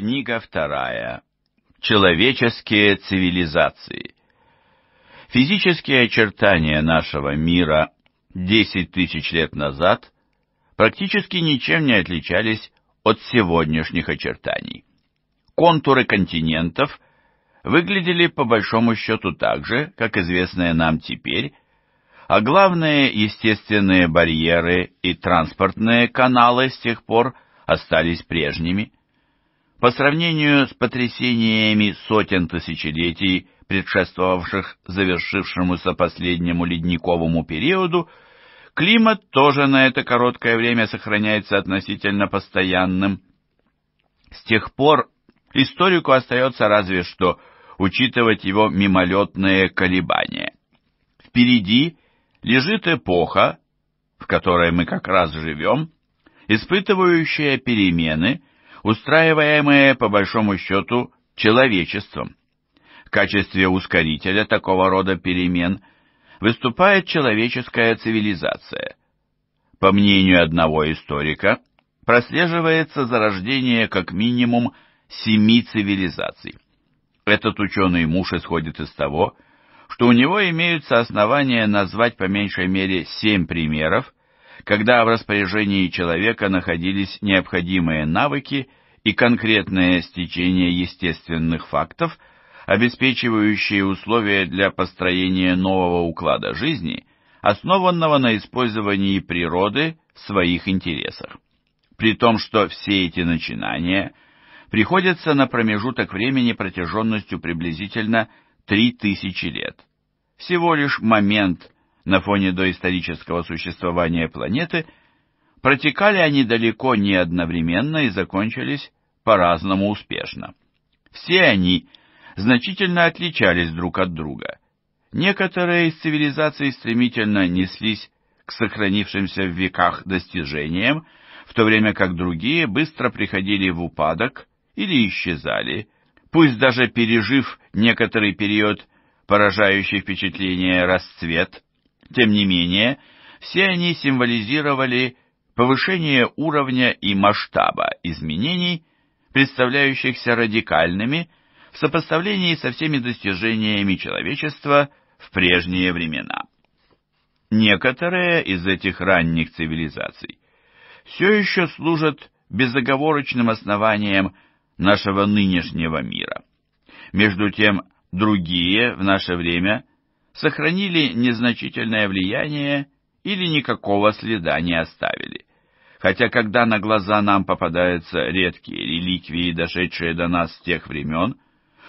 Книга вторая. Человеческие цивилизации. Физические очертания нашего мира 10 тысяч лет назад практически ничем не отличались от сегодняшних очертаний. Контуры континентов выглядели по большому счету так же, как известные нам теперь, а главные естественные барьеры и транспортные каналы с тех пор остались прежними – по сравнению с потрясениями сотен тысячелетий, предшествовавших завершившемуся последнему ледниковому периоду, климат тоже на это короткое время сохраняется относительно постоянным. С тех пор историку остается разве что учитывать его мимолетные колебания. Впереди лежит эпоха, в которой мы как раз живем, испытывающая перемены – устраиваемые, по большому счету, человечеством. В качестве ускорителя такого рода перемен выступает человеческая цивилизация. По мнению одного историка, прослеживается зарождение как минимум семи цивилизаций. Этот ученый муж исходит из того, что у него имеются основания назвать по меньшей мере семь примеров, когда в распоряжении человека находились необходимые навыки и конкретное стечение естественных фактов, обеспечивающие условия для построения нового уклада жизни, основанного на использовании природы в своих интересах. При том, что все эти начинания приходятся на промежуток времени протяженностью приблизительно 3000 лет. Всего лишь момент – на фоне доисторического существования планеты, протекали они далеко не одновременно и закончились по-разному успешно. Все они значительно отличались друг от друга. Некоторые из цивилизаций стремительно неслись к сохранившимся в веках достижениям, в то время как другие быстро приходили в упадок или исчезали, пусть даже пережив некоторый период поражающий впечатление расцвет тем не менее, все они символизировали повышение уровня и масштаба изменений, представляющихся радикальными в сопоставлении со всеми достижениями человечества в прежние времена. Некоторые из этих ранних цивилизаций все еще служат безоговорочным основанием нашего нынешнего мира. Между тем, другие в наше время сохранили незначительное влияние или никакого следа не оставили. Хотя когда на глаза нам попадаются редкие реликвии, дошедшие до нас с тех времен,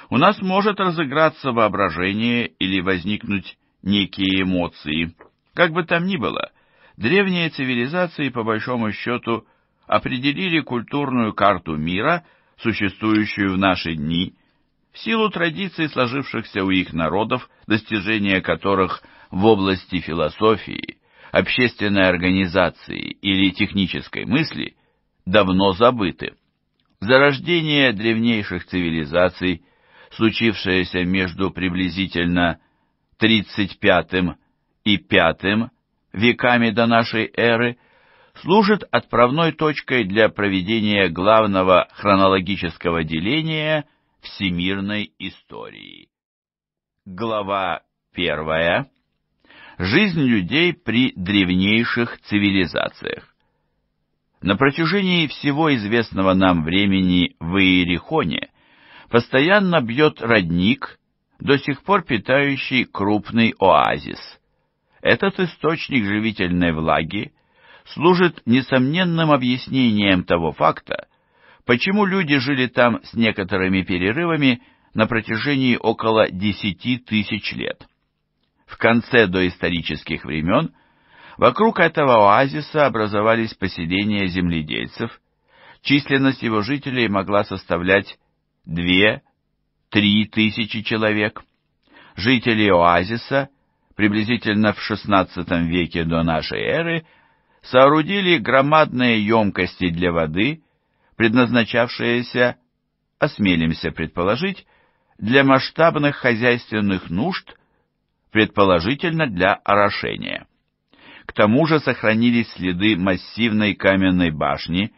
у нас может разыграться воображение или возникнуть некие эмоции. Как бы там ни было, древние цивилизации, по большому счету, определили культурную карту мира, существующую в наши дни, в силу традиций, сложившихся у их народов, достижения которых в области философии, общественной организации или технической мысли давно забыты. Зарождение древнейших цивилизаций, случившееся между приблизительно 35 и 5 веками до нашей эры, служит отправной точкой для проведения главного хронологического деления – всемирной истории. Глава первая. Жизнь людей при древнейших цивилизациях. На протяжении всего известного нам времени в Иерихоне постоянно бьет родник, до сих пор питающий крупный оазис. Этот источник живительной влаги служит несомненным объяснением того факта, почему люди жили там с некоторыми перерывами на протяжении около 10 тысяч лет. В конце доисторических времен вокруг этого оазиса образовались поселения земледельцев, численность его жителей могла составлять 2-3 тысячи человек. Жители оазиса приблизительно в XVI веке до нашей эры соорудили громадные емкости для воды – предназначавшееся, осмелимся предположить, для масштабных хозяйственных нужд, предположительно для орошения. К тому же сохранились следы массивной каменной башни,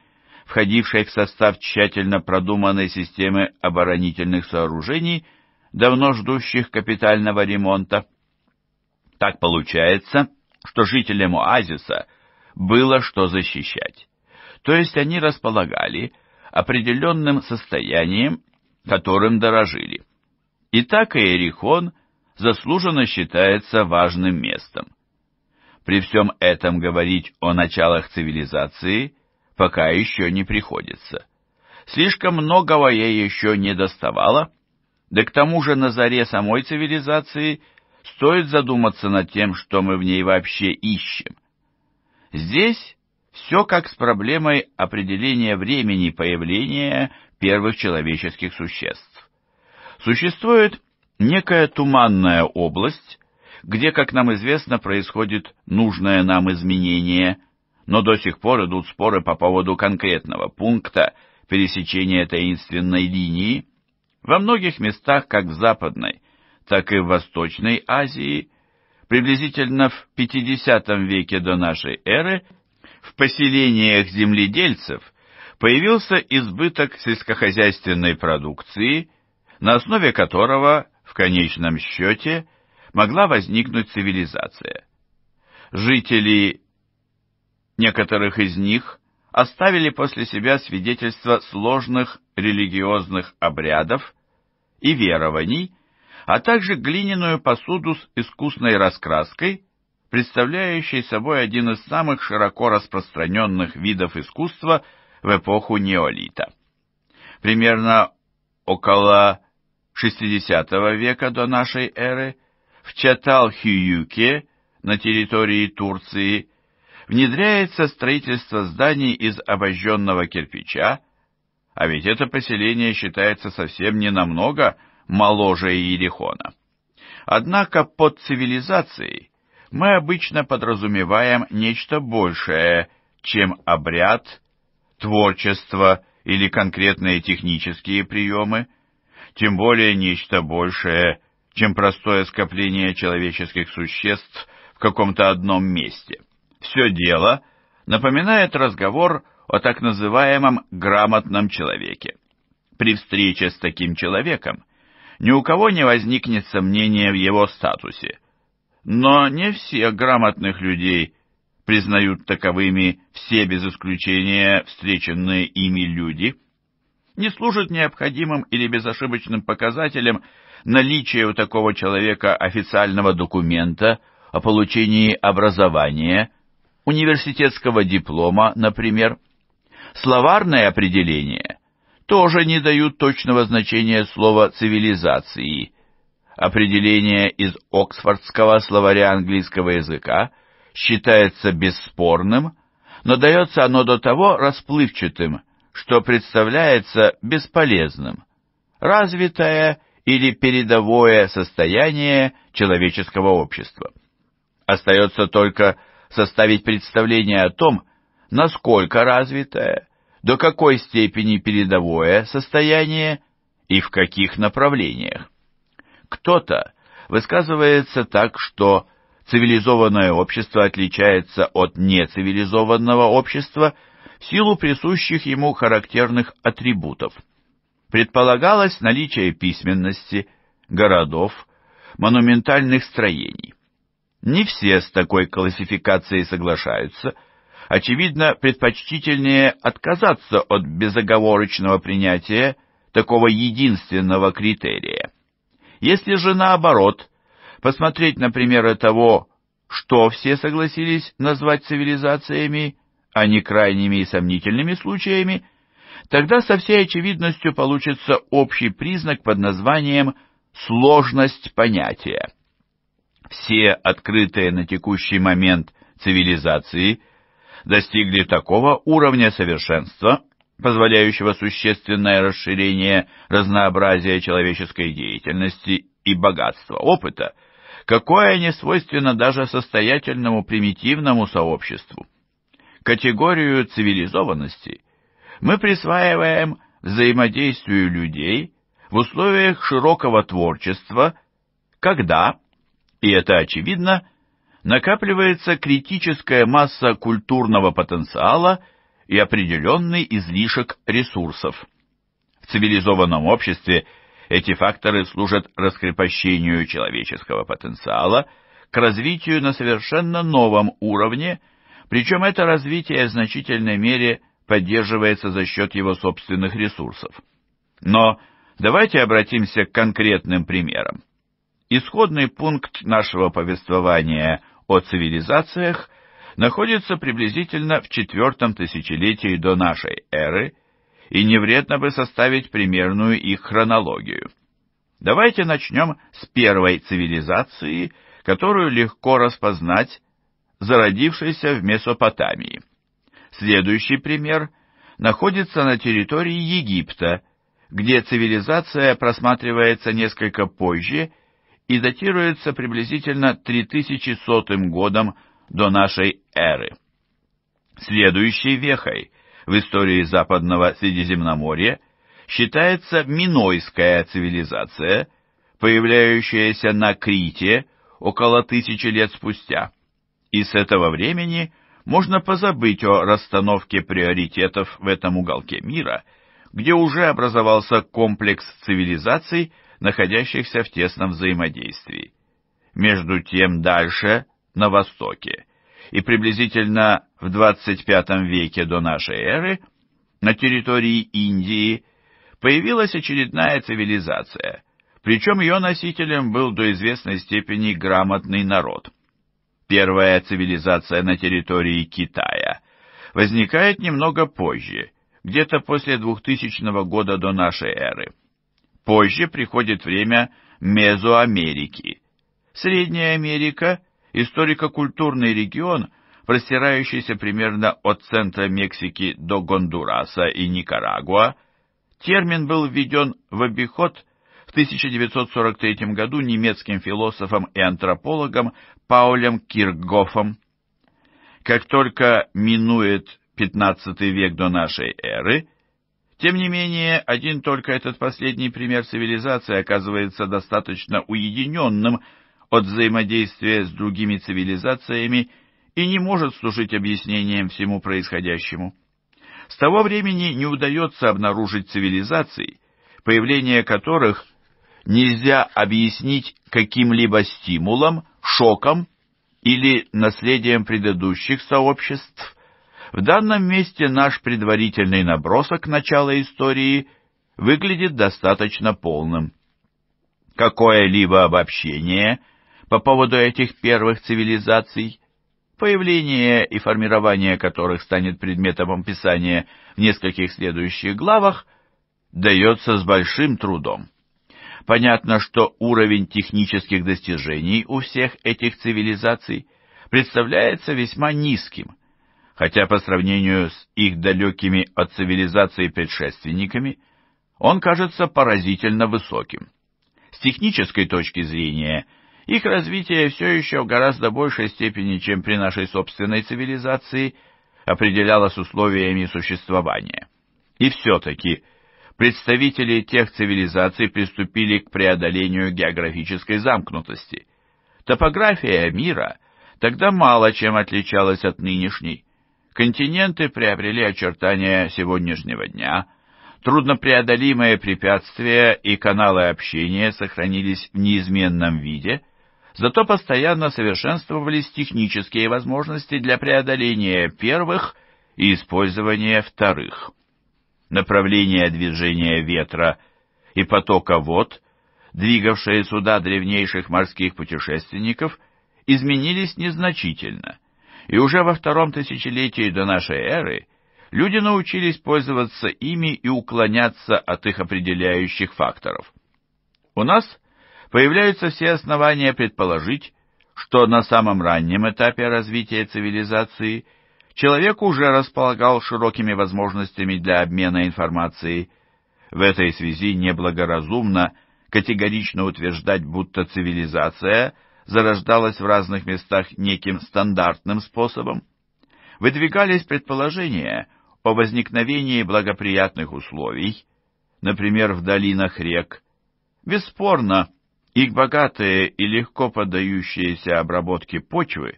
входившей в состав тщательно продуманной системы оборонительных сооружений, давно ждущих капитального ремонта. Так получается, что жителям оазиса было что защищать. То есть они располагали определенным состоянием, которым дорожили. И так Иерихон заслуженно считается важным местом. При всем этом говорить о началах цивилизации пока еще не приходится. Слишком многого ей еще не доставало, да к тому же на заре самой цивилизации стоит задуматься над тем, что мы в ней вообще ищем. Здесь все как с проблемой определения времени появления первых человеческих существ. Существует некая туманная область, где, как нам известно, происходит нужное нам изменение, но до сих пор идут споры по поводу конкретного пункта пересечения таинственной линии. Во многих местах, как в Западной, так и в Восточной Азии, приблизительно в 50 веке до нашей эры – в поселениях земледельцев появился избыток сельскохозяйственной продукции, на основе которого, в конечном счете, могла возникнуть цивилизация. Жители некоторых из них оставили после себя свидетельства сложных религиозных обрядов и верований, а также глиняную посуду с искусной раскраской, представляющий собой один из самых широко распространенных видов искусства в эпоху неолита. Примерно около 60 века до нашей эры в Чатал-Хиюке на территории Турции внедряется строительство зданий из обожженного кирпича, а ведь это поселение считается совсем не намного моложе Иерихона. Однако под цивилизацией мы обычно подразумеваем нечто большее, чем обряд, творчество или конкретные технические приемы, тем более нечто большее, чем простое скопление человеческих существ в каком-то одном месте. Все дело напоминает разговор о так называемом «грамотном человеке». При встрече с таким человеком ни у кого не возникнет сомнения в его статусе – но не все грамотных людей признают таковыми все без исключения встреченные ими люди. Не служит необходимым или безошибочным показателем наличие у такого человека официального документа о получении образования, университетского диплома, например. Словарные определения тоже не дают точного значения слова «цивилизации», Определение из Оксфордского словаря английского языка считается бесспорным, но дается оно до того расплывчатым, что представляется бесполезным. Развитое или передовое состояние человеческого общества. Остается только составить представление о том, насколько развитое, до какой степени передовое состояние и в каких направлениях. Кто-то высказывается так, что цивилизованное общество отличается от нецивилизованного общества в силу присущих ему характерных атрибутов. Предполагалось наличие письменности, городов, монументальных строений. Не все с такой классификацией соглашаются, очевидно, предпочтительнее отказаться от безоговорочного принятия такого единственного критерия – если же наоборот, посмотреть на примеры того, что все согласились назвать цивилизациями, а не крайними и сомнительными случаями, тогда со всей очевидностью получится общий признак под названием «сложность понятия». Все открытые на текущий момент цивилизации достигли такого уровня совершенства, позволяющего существенное расширение разнообразия человеческой деятельности и богатства опыта, какое не свойственно даже состоятельному примитивному сообществу. Категорию цивилизованности мы присваиваем взаимодействию людей в условиях широкого творчества, когда, и это очевидно, накапливается критическая масса культурного потенциала – и определенный излишек ресурсов. В цивилизованном обществе эти факторы служат раскрепощению человеческого потенциала к развитию на совершенно новом уровне, причем это развитие в значительной мере поддерживается за счет его собственных ресурсов. Но давайте обратимся к конкретным примерам. Исходный пункт нашего повествования о цивилизациях – находится приблизительно в четвертом тысячелетии до нашей эры, и не вредно бы составить примерную их хронологию. Давайте начнем с первой цивилизации, которую легко распознать, зародившейся в Месопотамии. Следующий пример находится на территории Египта, где цивилизация просматривается несколько позже и датируется приблизительно 3100 годом до нашей эры. Следующей вехой в истории Западного Средиземноморья считается Минойская цивилизация, появляющаяся на Крите около тысячи лет спустя. И с этого времени можно позабыть о расстановке приоритетов в этом уголке мира, где уже образовался комплекс цивилизаций, находящихся в тесном взаимодействии. Между тем дальше на востоке, и приблизительно в 25 веке до нашей эры на территории Индии появилась очередная цивилизация, причем ее носителем был до известной степени грамотный народ. Первая цивилизация на территории Китая возникает немного позже, где-то после 2000 года до нашей эры. Позже приходит время Мезоамерики. Средняя Америка – историко-культурный регион, простирающийся примерно от центра Мексики до Гондураса и Никарагуа, термин был введен в обиход в 1943 году немецким философом и антропологом Паулем Киркгофом. Как только минует 15 век до нашей эры, тем не менее, один только этот последний пример цивилизации оказывается достаточно уединенным от взаимодействия с другими цивилизациями и не может служить объяснением всему происходящему. С того времени не удается обнаружить цивилизаций, появление которых нельзя объяснить каким-либо стимулом, шоком или наследием предыдущих сообществ. В данном месте наш предварительный набросок начала истории выглядит достаточно полным. Какое-либо обобщение – по поводу этих первых цивилизаций, появление и формирование которых станет предметом описания в нескольких следующих главах, дается с большим трудом. Понятно, что уровень технических достижений у всех этих цивилизаций представляется весьма низким, хотя по сравнению с их далекими от цивилизации предшественниками он кажется поразительно высоким. С технической точки зрения – их развитие все еще в гораздо большей степени, чем при нашей собственной цивилизации, определялось условиями существования. И все-таки представители тех цивилизаций приступили к преодолению географической замкнутости. Топография мира тогда мало чем отличалась от нынешней. Континенты приобрели очертания сегодняшнего дня – труднопреодолимые препятствия и каналы общения сохранились в неизменном виде, Зато постоянно совершенствовались технические возможности для преодоления первых и использования вторых. Направление движения ветра и потока вод, двигавшие суда древнейших морских путешественников, изменились незначительно, и уже во втором тысячелетии до нашей эры люди научились пользоваться ими и уклоняться от их определяющих факторов. У нас – появляются все основания предположить, что на самом раннем этапе развития цивилизации человек уже располагал широкими возможностями для обмена информацией. В этой связи неблагоразумно категорично утверждать, будто цивилизация зарождалась в разных местах неким стандартным способом. Выдвигались предположения о возникновении благоприятных условий, например, в долинах рек. Бесспорно, их богатые и легко поддающиеся обработке почвы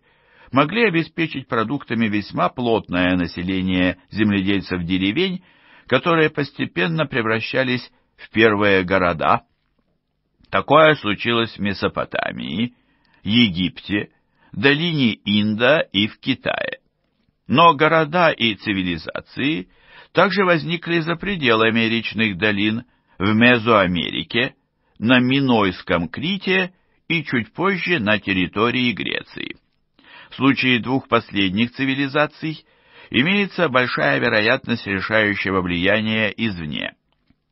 могли обеспечить продуктами весьма плотное население земледельцев деревень, которые постепенно превращались в первые города. Такое случилось в Месопотамии, Египте, долине Инда и в Китае. Но города и цивилизации также возникли за пределами речных долин в Мезоамерике, на Минойском Крите и чуть позже на территории Греции. В случае двух последних цивилизаций имеется большая вероятность решающего влияния извне.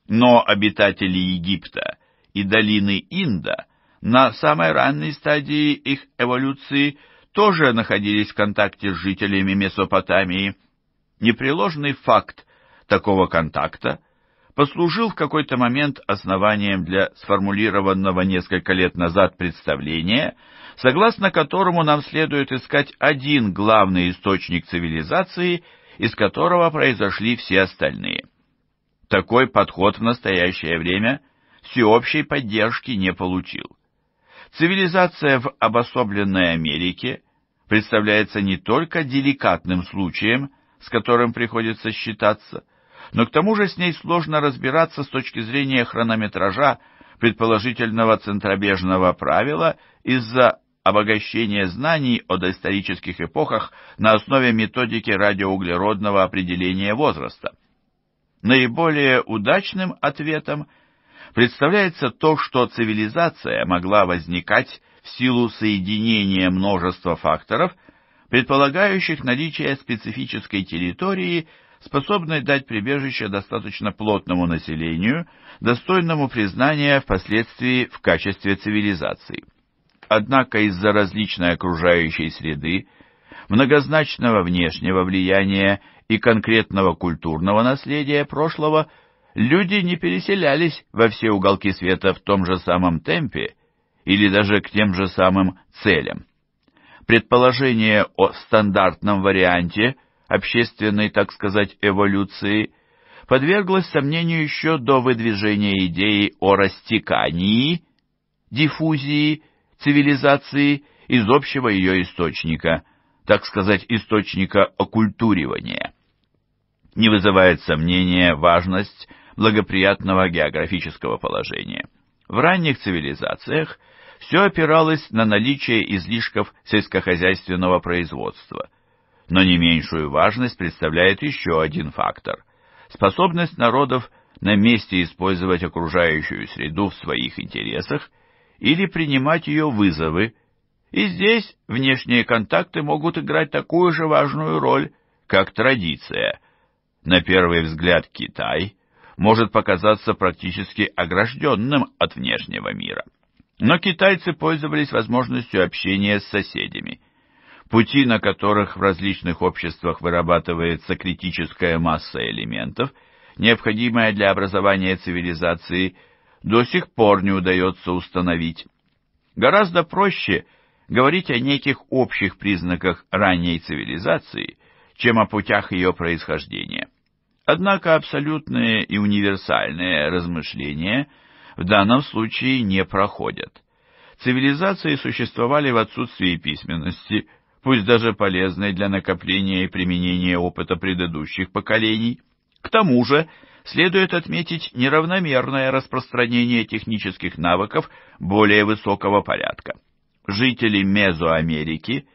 Но обитатели Египта и долины Инда на самой ранней стадии их эволюции тоже находились в контакте с жителями Месопотамии. Непреложный факт такого контакта – послужил в какой-то момент основанием для сформулированного несколько лет назад представления, согласно которому нам следует искать один главный источник цивилизации, из которого произошли все остальные. Такой подход в настоящее время всеобщей поддержки не получил. Цивилизация в обособленной Америке представляется не только деликатным случаем, с которым приходится считаться – но к тому же с ней сложно разбираться с точки зрения хронометража предположительного центробежного правила из-за обогащения знаний о доисторических эпохах на основе методики радиоуглеродного определения возраста. Наиболее удачным ответом представляется то, что цивилизация могла возникать в силу соединения множества факторов, предполагающих наличие специфической территории способной дать прибежище достаточно плотному населению, достойному признания впоследствии в качестве цивилизации. Однако из-за различной окружающей среды, многозначного внешнего влияния и конкретного культурного наследия прошлого люди не переселялись во все уголки света в том же самом темпе или даже к тем же самым целям. Предположение о стандартном варианте – общественной, так сказать, эволюции, подверглась сомнению еще до выдвижения идеи о растекании, диффузии, цивилизации из общего ее источника, так сказать, источника оккультуривания. Не вызывает сомнения важность благоприятного географического положения. В ранних цивилизациях все опиралось на наличие излишков сельскохозяйственного производства – но не меньшую важность представляет еще один фактор – способность народов на месте использовать окружающую среду в своих интересах или принимать ее вызовы, и здесь внешние контакты могут играть такую же важную роль, как традиция. На первый взгляд Китай может показаться практически огражденным от внешнего мира. Но китайцы пользовались возможностью общения с соседями – пути на которых в различных обществах вырабатывается критическая масса элементов, необходимая для образования цивилизации, до сих пор не удается установить. Гораздо проще говорить о неких общих признаках ранней цивилизации, чем о путях ее происхождения. Однако абсолютные и универсальные размышления в данном случае не проходят. Цивилизации существовали в отсутствии письменности – пусть даже полезной для накопления и применения опыта предыдущих поколений. К тому же, следует отметить неравномерное распространение технических навыков более высокого порядка. Жители Мезоамерики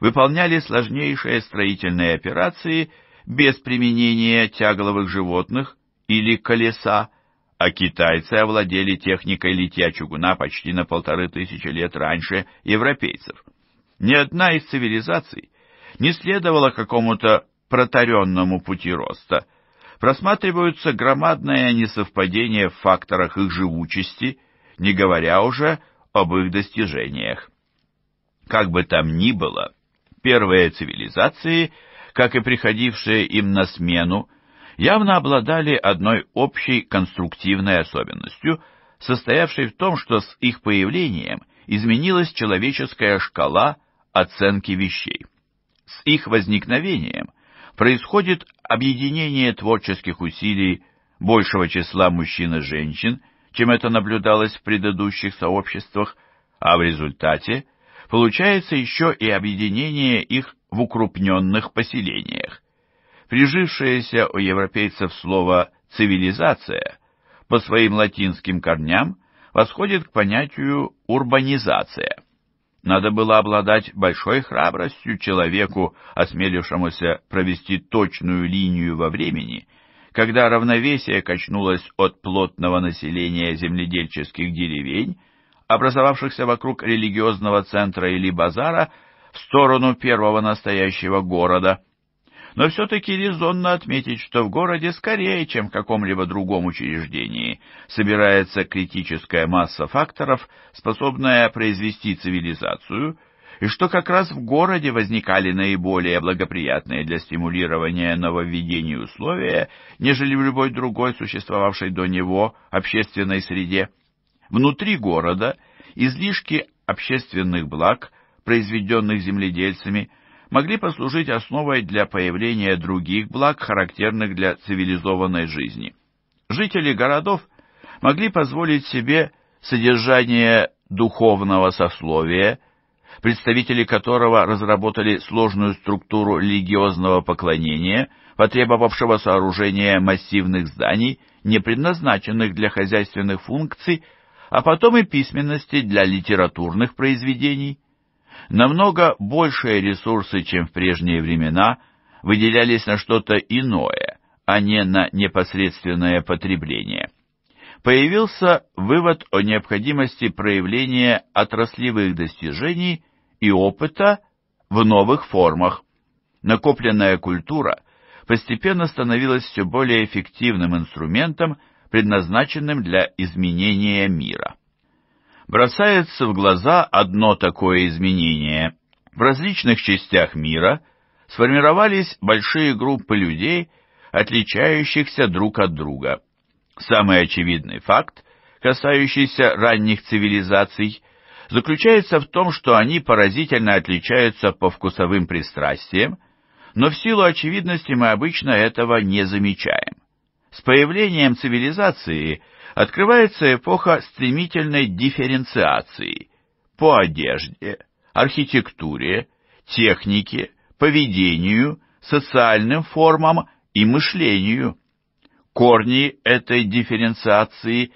выполняли сложнейшие строительные операции без применения тягловых животных или колеса, а китайцы овладели техникой литья чугуна почти на полторы тысячи лет раньше европейцев. Ни одна из цивилизаций не следовала какому-то протаренному пути роста. Просматриваются громадные несовпадения в факторах их живучести, не говоря уже об их достижениях. Как бы там ни было, первые цивилизации, как и приходившие им на смену, явно обладали одной общей конструктивной особенностью, состоявшей в том, что с их появлением изменилась человеческая шкала оценки вещей. С их возникновением происходит объединение творческих усилий большего числа мужчин и женщин, чем это наблюдалось в предыдущих сообществах, а в результате получается еще и объединение их в укрупненных поселениях. Прижившееся у европейцев слово «цивилизация» по своим латинским корням восходит к понятию «урбанизация». Надо было обладать большой храбростью человеку, осмелившемуся провести точную линию во времени, когда равновесие качнулось от плотного населения земледельческих деревень, образовавшихся вокруг религиозного центра или базара, в сторону первого настоящего города – но все-таки резонно отметить, что в городе скорее, чем в каком-либо другом учреждении, собирается критическая масса факторов, способная произвести цивилизацию, и что как раз в городе возникали наиболее благоприятные для стимулирования нововведений условия, нежели в любой другой существовавшей до него общественной среде. Внутри города излишки общественных благ, произведенных земледельцами, могли послужить основой для появления других благ, характерных для цивилизованной жизни. Жители городов могли позволить себе содержание духовного сословия, представители которого разработали сложную структуру религиозного поклонения, потребовавшего сооружения массивных зданий, не предназначенных для хозяйственных функций, а потом и письменности для литературных произведений. Намного большие ресурсы, чем в прежние времена, выделялись на что-то иное, а не на непосредственное потребление. Появился вывод о необходимости проявления отраслевых достижений и опыта в новых формах. Накопленная культура постепенно становилась все более эффективным инструментом, предназначенным для изменения мира бросается в глаза одно такое изменение. В различных частях мира сформировались большие группы людей, отличающихся друг от друга. Самый очевидный факт, касающийся ранних цивилизаций, заключается в том, что они поразительно отличаются по вкусовым пристрастиям, но в силу очевидности мы обычно этого не замечаем. С появлением цивилизации – открывается эпоха стремительной дифференциации по одежде, архитектуре, технике, поведению, социальным формам и мышлению. Корни этой дифференциации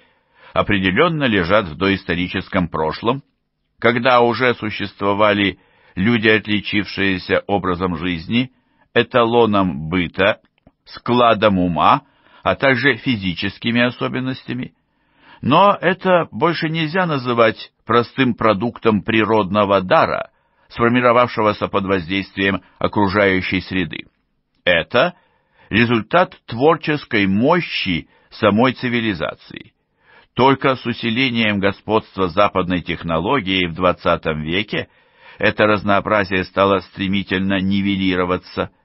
определенно лежат в доисторическом прошлом, когда уже существовали люди, отличившиеся образом жизни, эталоном быта, складом ума а также физическими особенностями. Но это больше нельзя называть простым продуктом природного дара, сформировавшегося под воздействием окружающей среды. Это результат творческой мощи самой цивилизации. Только с усилением господства западной технологии в 20 веке это разнообразие стало стремительно нивелироваться –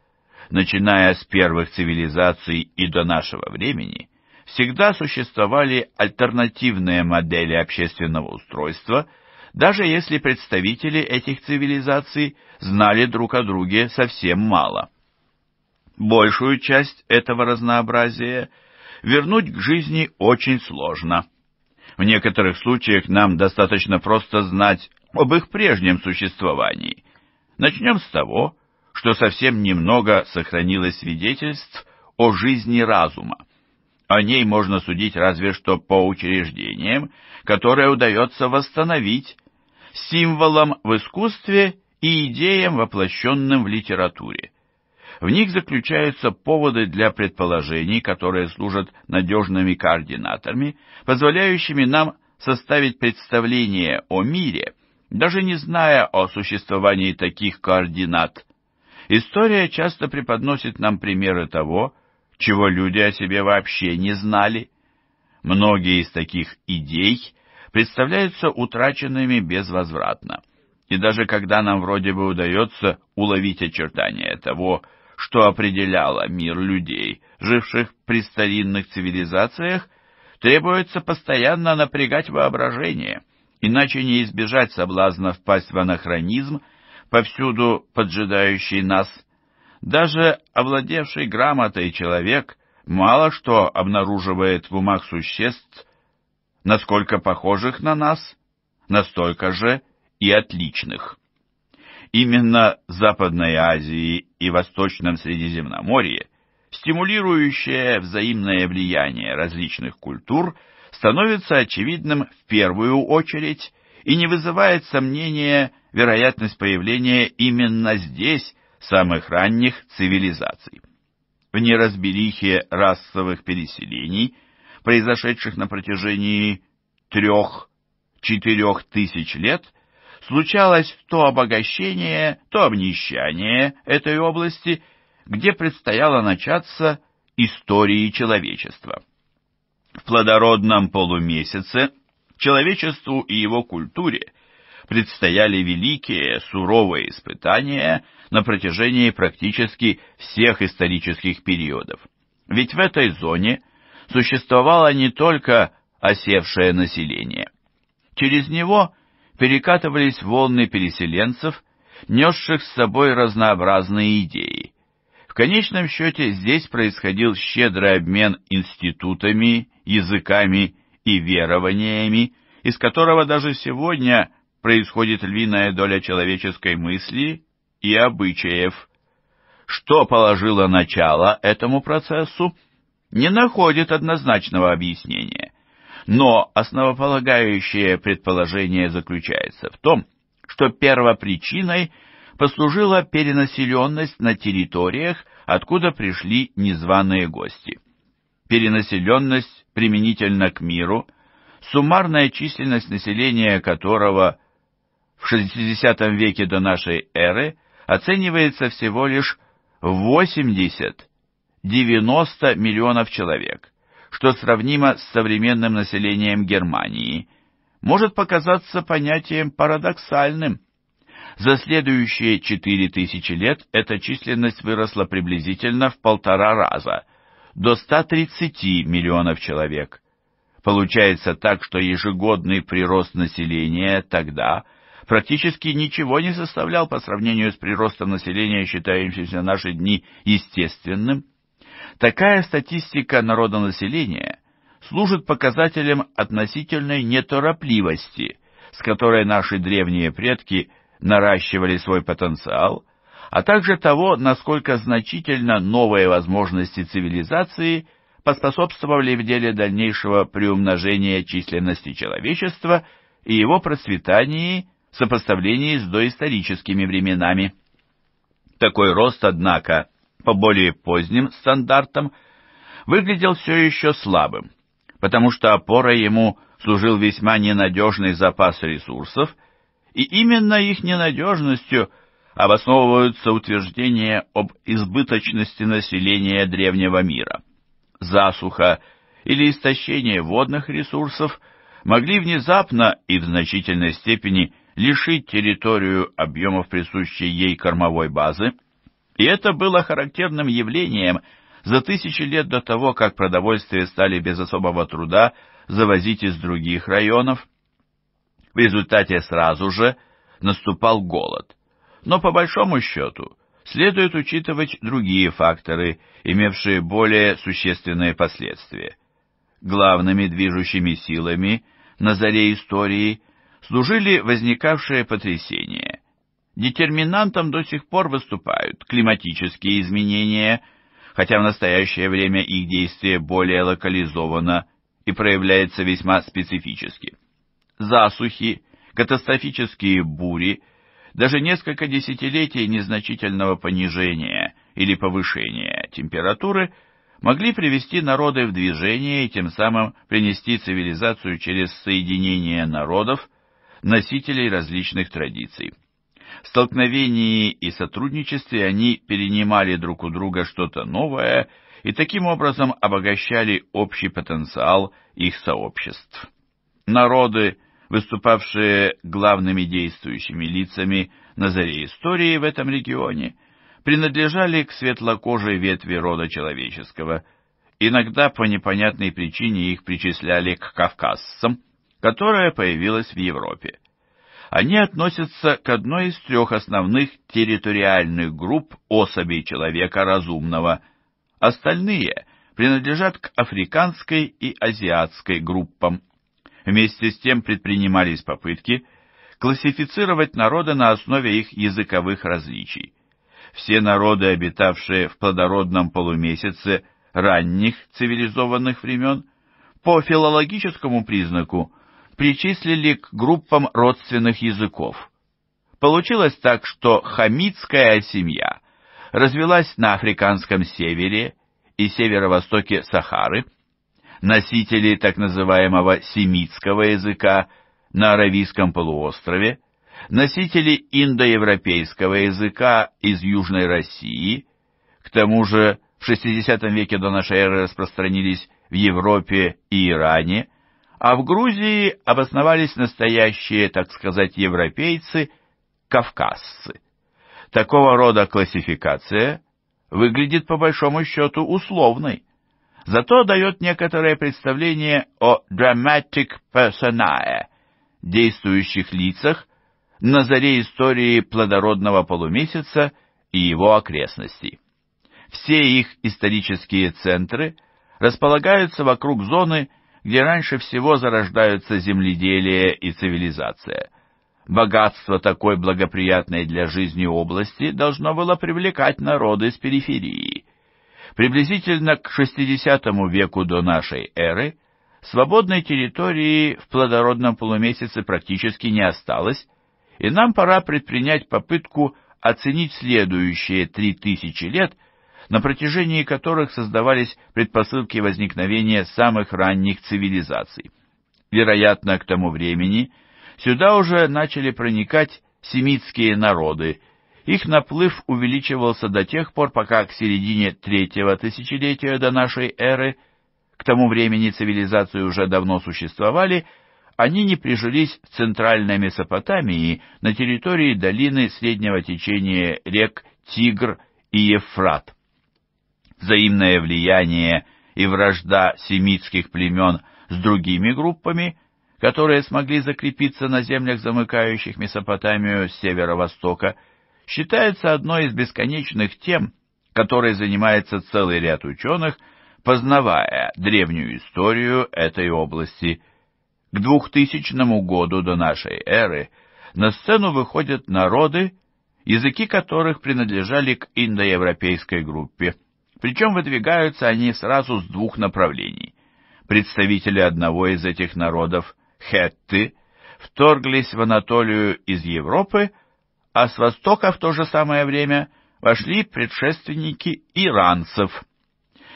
начиная с первых цивилизаций и до нашего времени, всегда существовали альтернативные модели общественного устройства, даже если представители этих цивилизаций знали друг о друге совсем мало. Большую часть этого разнообразия вернуть к жизни очень сложно. В некоторых случаях нам достаточно просто знать об их прежнем существовании. Начнем с того, что совсем немного сохранилось свидетельств о жизни разума. О ней можно судить разве что по учреждениям, которые удается восстановить, символам в искусстве и идеям, воплощенным в литературе. В них заключаются поводы для предположений, которые служат надежными координаторами, позволяющими нам составить представление о мире, даже не зная о существовании таких координат. История часто преподносит нам примеры того, чего люди о себе вообще не знали. Многие из таких идей представляются утраченными безвозвратно. И даже когда нам вроде бы удается уловить очертания того, что определяло мир людей, живших при старинных цивилизациях, требуется постоянно напрягать воображение, иначе не избежать соблазна впасть в анахронизм повсюду поджидающий нас, даже овладевший грамотой человек мало что обнаруживает в умах существ, насколько похожих на нас, настолько же и отличных. Именно в Западной Азии и Восточном Средиземноморье стимулирующее взаимное влияние различных культур становится очевидным в первую очередь и не вызывает сомнения – вероятность появления именно здесь самых ранних цивилизаций. В неразберихе расовых переселений, произошедших на протяжении трех-четырех тысяч лет, случалось то обогащение, то обнищание этой области, где предстояло начаться истории человечества. В плодородном полумесяце человечеству и его культуре – предстояли великие, суровые испытания на протяжении практически всех исторических периодов. Ведь в этой зоне существовало не только осевшее население. Через него перекатывались волны переселенцев, несших с собой разнообразные идеи. В конечном счете здесь происходил щедрый обмен институтами, языками и верованиями, из которого даже сегодня происходит львиная доля человеческой мысли и обычаев. Что положило начало этому процессу, не находит однозначного объяснения. Но основополагающее предположение заключается в том, что первопричиной послужила перенаселенность на территориях, откуда пришли незваные гости. Перенаселенность применительно к миру, суммарная численность населения которого в 60 веке до нашей эры оценивается всего лишь 80-90 миллионов человек, что сравнимо с современным населением Германии, может показаться понятием парадоксальным. За следующие 4000 лет эта численность выросла приблизительно в полтора раза, до 130 миллионов человек. Получается так, что ежегодный прирост населения тогда – практически ничего не составлял по сравнению с приростом населения, считающимся в наши дни естественным. Такая статистика народонаселения служит показателем относительной неторопливости, с которой наши древние предки наращивали свой потенциал, а также того, насколько значительно новые возможности цивилизации поспособствовали в деле дальнейшего приумножения численности человечества и его процветания сопоставлении с доисторическими временами. Такой рост, однако, по более поздним стандартам, выглядел все еще слабым, потому что опорой ему служил весьма ненадежный запас ресурсов, и именно их ненадежностью обосновываются утверждения об избыточности населения древнего мира. Засуха или истощение водных ресурсов могли внезапно и в значительной степени лишить территорию объемов присущей ей кормовой базы, и это было характерным явлением за тысячи лет до того, как продовольствие стали без особого труда завозить из других районов. В результате сразу же наступал голод. Но по большому счету следует учитывать другие факторы, имевшие более существенные последствия. Главными движущими силами на заре истории – служили возникавшие потрясения. Детерминантом до сих пор выступают климатические изменения, хотя в настоящее время их действие более локализовано и проявляется весьма специфически. Засухи, катастрофические бури, даже несколько десятилетий незначительного понижения или повышения температуры могли привести народы в движение и тем самым принести цивилизацию через соединение народов, носителей различных традиций. В столкновении и сотрудничестве они перенимали друг у друга что-то новое и таким образом обогащали общий потенциал их сообществ. Народы, выступавшие главными действующими лицами на заре истории в этом регионе, принадлежали к светлокожей ветви рода человеческого. Иногда по непонятной причине их причисляли к кавказцам – которая появилась в Европе. Они относятся к одной из трех основных территориальных групп особей человека разумного. Остальные принадлежат к африканской и азиатской группам. Вместе с тем предпринимались попытки классифицировать народы на основе их языковых различий. Все народы, обитавшие в плодородном полумесяце ранних цивилизованных времен, по филологическому признаку причислили к группам родственных языков. Получилось так, что хамитская семья развелась на африканском севере и северо-востоке Сахары, носители так называемого семитского языка на Аравийском полуострове, носители индоевропейского языка из Южной России, к тому же в 60 веке до н.э. распространились в Европе и Иране, а в Грузии обосновались настоящие, так сказать, европейцы, кавказцы. Такого рода классификация выглядит по большому счету условной, зато дает некоторое представление о dramatic personae, действующих лицах, на заре истории плодородного полумесяца и его окрестностей. Все их исторические центры располагаются вокруг зоны, где раньше всего зарождаются земледелие и цивилизация. Богатство такой благоприятной для жизни области должно было привлекать народы с периферии. Приблизительно к 60 веку до нашей эры свободной территории в плодородном полумесяце практически не осталось, и нам пора предпринять попытку оценить следующие три тысячи лет – на протяжении которых создавались предпосылки возникновения самых ранних цивилизаций. Вероятно, к тому времени сюда уже начали проникать семитские народы, их наплыв увеличивался до тех пор, пока к середине третьего тысячелетия до нашей эры, к тому времени цивилизации уже давно существовали, они не прижились в центральной Месопотамии на территории долины среднего течения рек Тигр и Ефрат взаимное влияние и вражда семитских племен с другими группами, которые смогли закрепиться на землях, замыкающих Месопотамию с северо-востока, считается одной из бесконечных тем, которой занимается целый ряд ученых, познавая древнюю историю этой области. К 2000 году до нашей эры на сцену выходят народы, языки которых принадлежали к индоевропейской группе. Причем выдвигаются они сразу с двух направлений. Представители одного из этих народов, хетты, вторглись в Анатолию из Европы, а с востока в то же самое время вошли предшественники иранцев.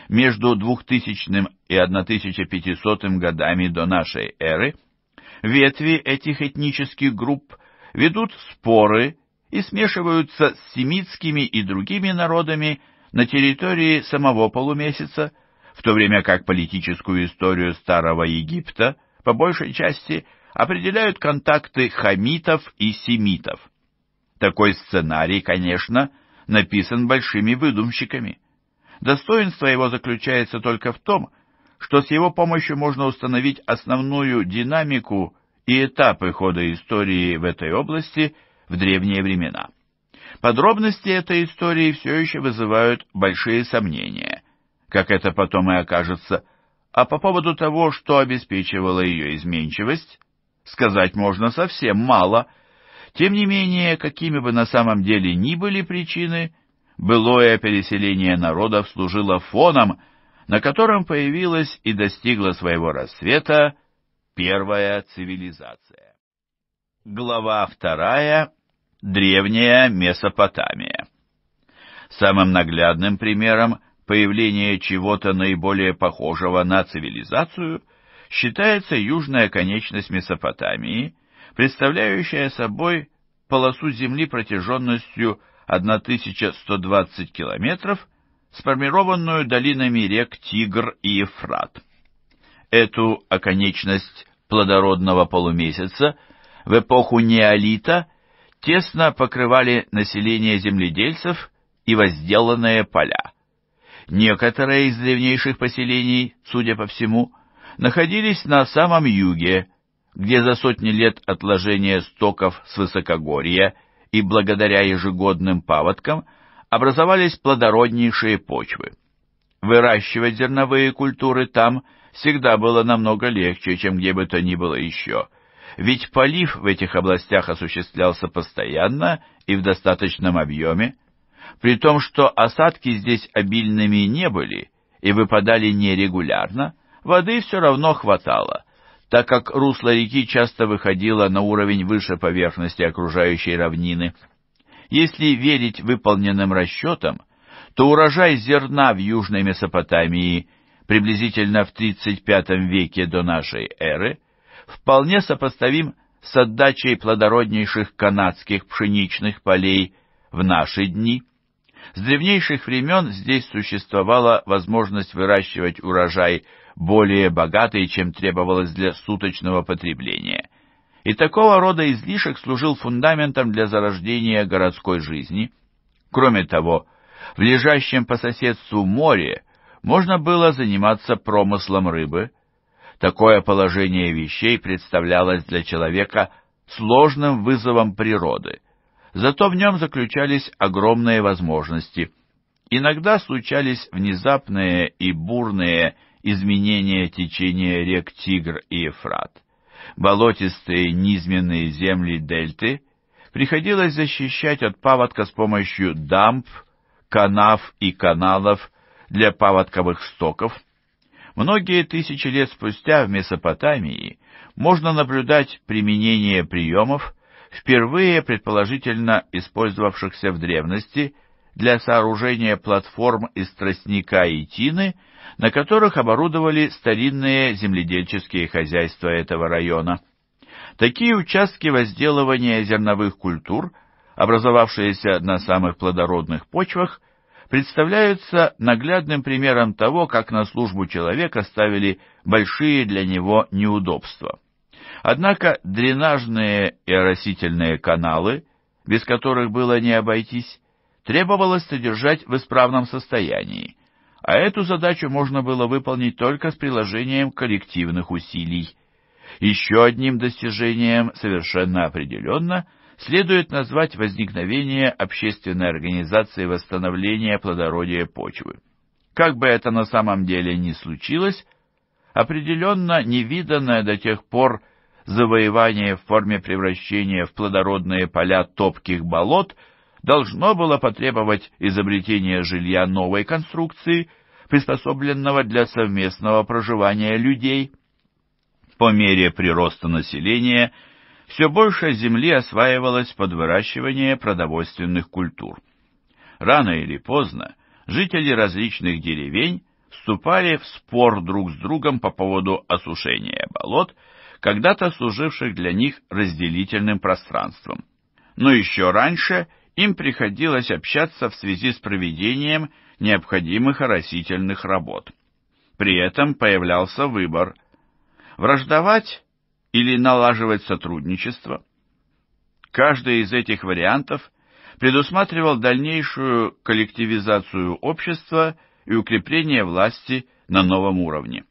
Между 2000 и 1500 годами до нашей эры ветви этих этнических групп ведут споры и смешиваются с семитскими и другими народами на территории самого полумесяца, в то время как политическую историю Старого Египта по большей части определяют контакты хамитов и семитов. Такой сценарий, конечно, написан большими выдумщиками. Достоинство его заключается только в том, что с его помощью можно установить основную динамику и этапы хода истории в этой области в древние времена. Подробности этой истории все еще вызывают большие сомнения, как это потом и окажется. А по поводу того, что обеспечивало ее изменчивость, сказать можно совсем мало. Тем не менее, какими бы на самом деле ни были причины, былое переселение народов служило фоном, на котором появилась и достигла своего расцвета первая цивилизация. Глава вторая древняя Месопотамия. Самым наглядным примером появления чего-то наиболее похожего на цивилизацию считается южная конечность Месопотамии, представляющая собой полосу земли протяженностью 1120 километров, сформированную долинами рек Тигр и Ефрат. Эту оконечность плодородного полумесяца в эпоху неолита – тесно покрывали население земледельцев и возделанные поля. Некоторые из древнейших поселений, судя по всему, находились на самом юге, где за сотни лет отложения стоков с высокогорья и благодаря ежегодным паводкам образовались плодороднейшие почвы. Выращивать зерновые культуры там всегда было намного легче, чем где бы то ни было еще – ведь полив в этих областях осуществлялся постоянно и в достаточном объеме, при том, что осадки здесь обильными не были и выпадали нерегулярно, воды все равно хватало, так как русло реки часто выходило на уровень выше поверхности окружающей равнины. Если верить выполненным расчетам, то урожай зерна в Южной Месопотамии приблизительно в 35 веке до нашей эры вполне сопоставим с отдачей плодороднейших канадских пшеничных полей в наши дни. С древнейших времен здесь существовала возможность выращивать урожай более богатый, чем требовалось для суточного потребления. И такого рода излишек служил фундаментом для зарождения городской жизни. Кроме того, в лежащем по соседству море можно было заниматься промыслом рыбы – Такое положение вещей представлялось для человека сложным вызовом природы. Зато в нем заключались огромные возможности. Иногда случались внезапные и бурные изменения течения рек Тигр и Ефрат. Болотистые низменные земли дельты приходилось защищать от паводка с помощью дамб, канав и каналов для паводковых стоков – Многие тысячи лет спустя в Месопотамии можно наблюдать применение приемов, впервые предположительно использовавшихся в древности для сооружения платформ из тростника и тины, на которых оборудовали старинные земледельческие хозяйства этого района. Такие участки возделывания зерновых культур, образовавшиеся на самых плодородных почвах, представляются наглядным примером того, как на службу человека ставили большие для него неудобства. Однако дренажные и оросительные каналы, без которых было не обойтись, требовалось содержать в исправном состоянии, а эту задачу можно было выполнить только с приложением коллективных усилий. Еще одним достижением совершенно определенно – следует назвать возникновение общественной организации восстановления плодородия почвы. Как бы это на самом деле ни случилось, определенно невиданное до тех пор завоевание в форме превращения в плодородные поля топких болот должно было потребовать изобретения жилья новой конструкции, приспособленного для совместного проживания людей. По мере прироста населения – все больше земли осваивалось под выращивание продовольственных культур. Рано или поздно жители различных деревень вступали в спор друг с другом по поводу осушения болот, когда-то служивших для них разделительным пространством. Но еще раньше им приходилось общаться в связи с проведением необходимых оросительных работ. При этом появлялся выбор – враждовать или налаживать сотрудничество. Каждый из этих вариантов предусматривал дальнейшую коллективизацию общества и укрепление власти на новом уровне.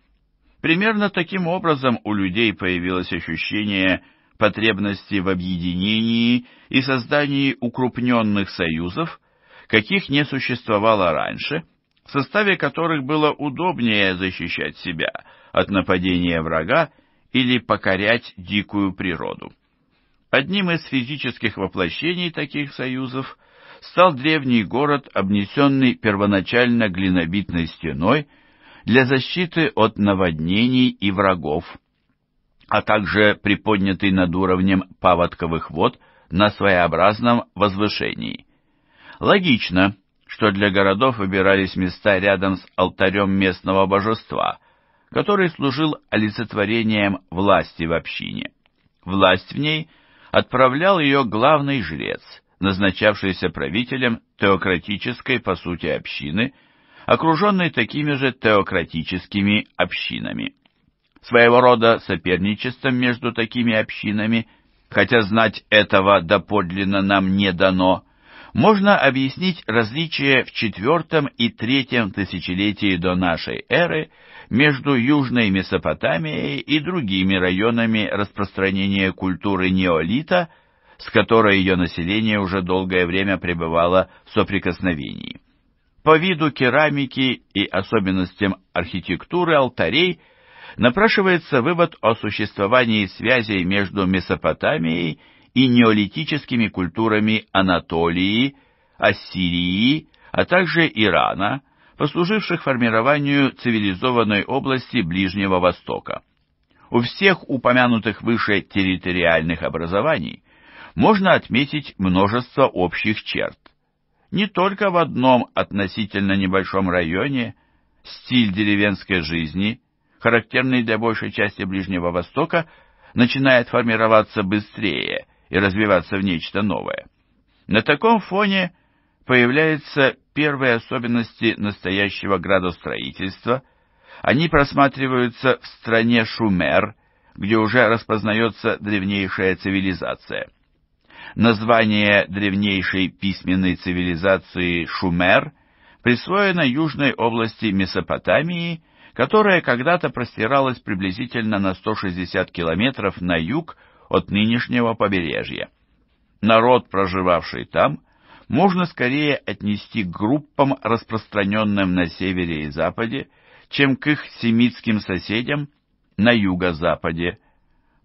Примерно таким образом у людей появилось ощущение потребности в объединении и создании укрупненных союзов, каких не существовало раньше, в составе которых было удобнее защищать себя от нападения врага или покорять дикую природу. Одним из физических воплощений таких союзов стал древний город, обнесенный первоначально глинобитной стеной для защиты от наводнений и врагов, а также приподнятый над уровнем паводковых вод на своеобразном возвышении. Логично, что для городов выбирались места рядом с алтарем местного божества – который служил олицетворением власти в общине. Власть в ней отправлял ее главный жрец, назначавшийся правителем теократической, по сути, общины, окруженной такими же теократическими общинами. Своего рода соперничеством между такими общинами, хотя знать этого доподлинно нам не дано, можно объяснить различие в IV и III тысячелетии до нашей эры – между Южной Месопотамией и другими районами распространения культуры неолита, с которой ее население уже долгое время пребывало в соприкосновении. По виду керамики и особенностям архитектуры алтарей напрашивается вывод о существовании связей между Месопотамией и неолитическими культурами Анатолии, Ассирии, а также Ирана – послуживших формированию цивилизованной области Ближнего Востока. У всех упомянутых выше территориальных образований можно отметить множество общих черт. Не только в одном относительно небольшом районе стиль деревенской жизни, характерный для большей части Ближнего Востока, начинает формироваться быстрее и развиваться в нечто новое. На таком фоне появляется первые особенности настоящего градостроительства. Они просматриваются в стране Шумер, где уже распознается древнейшая цивилизация. Название древнейшей письменной цивилизации Шумер присвоено южной области Месопотамии, которая когда-то простиралась приблизительно на 160 километров на юг от нынешнего побережья. Народ, проживавший там, можно скорее отнести к группам, распространенным на севере и западе, чем к их семитским соседям на юго-западе.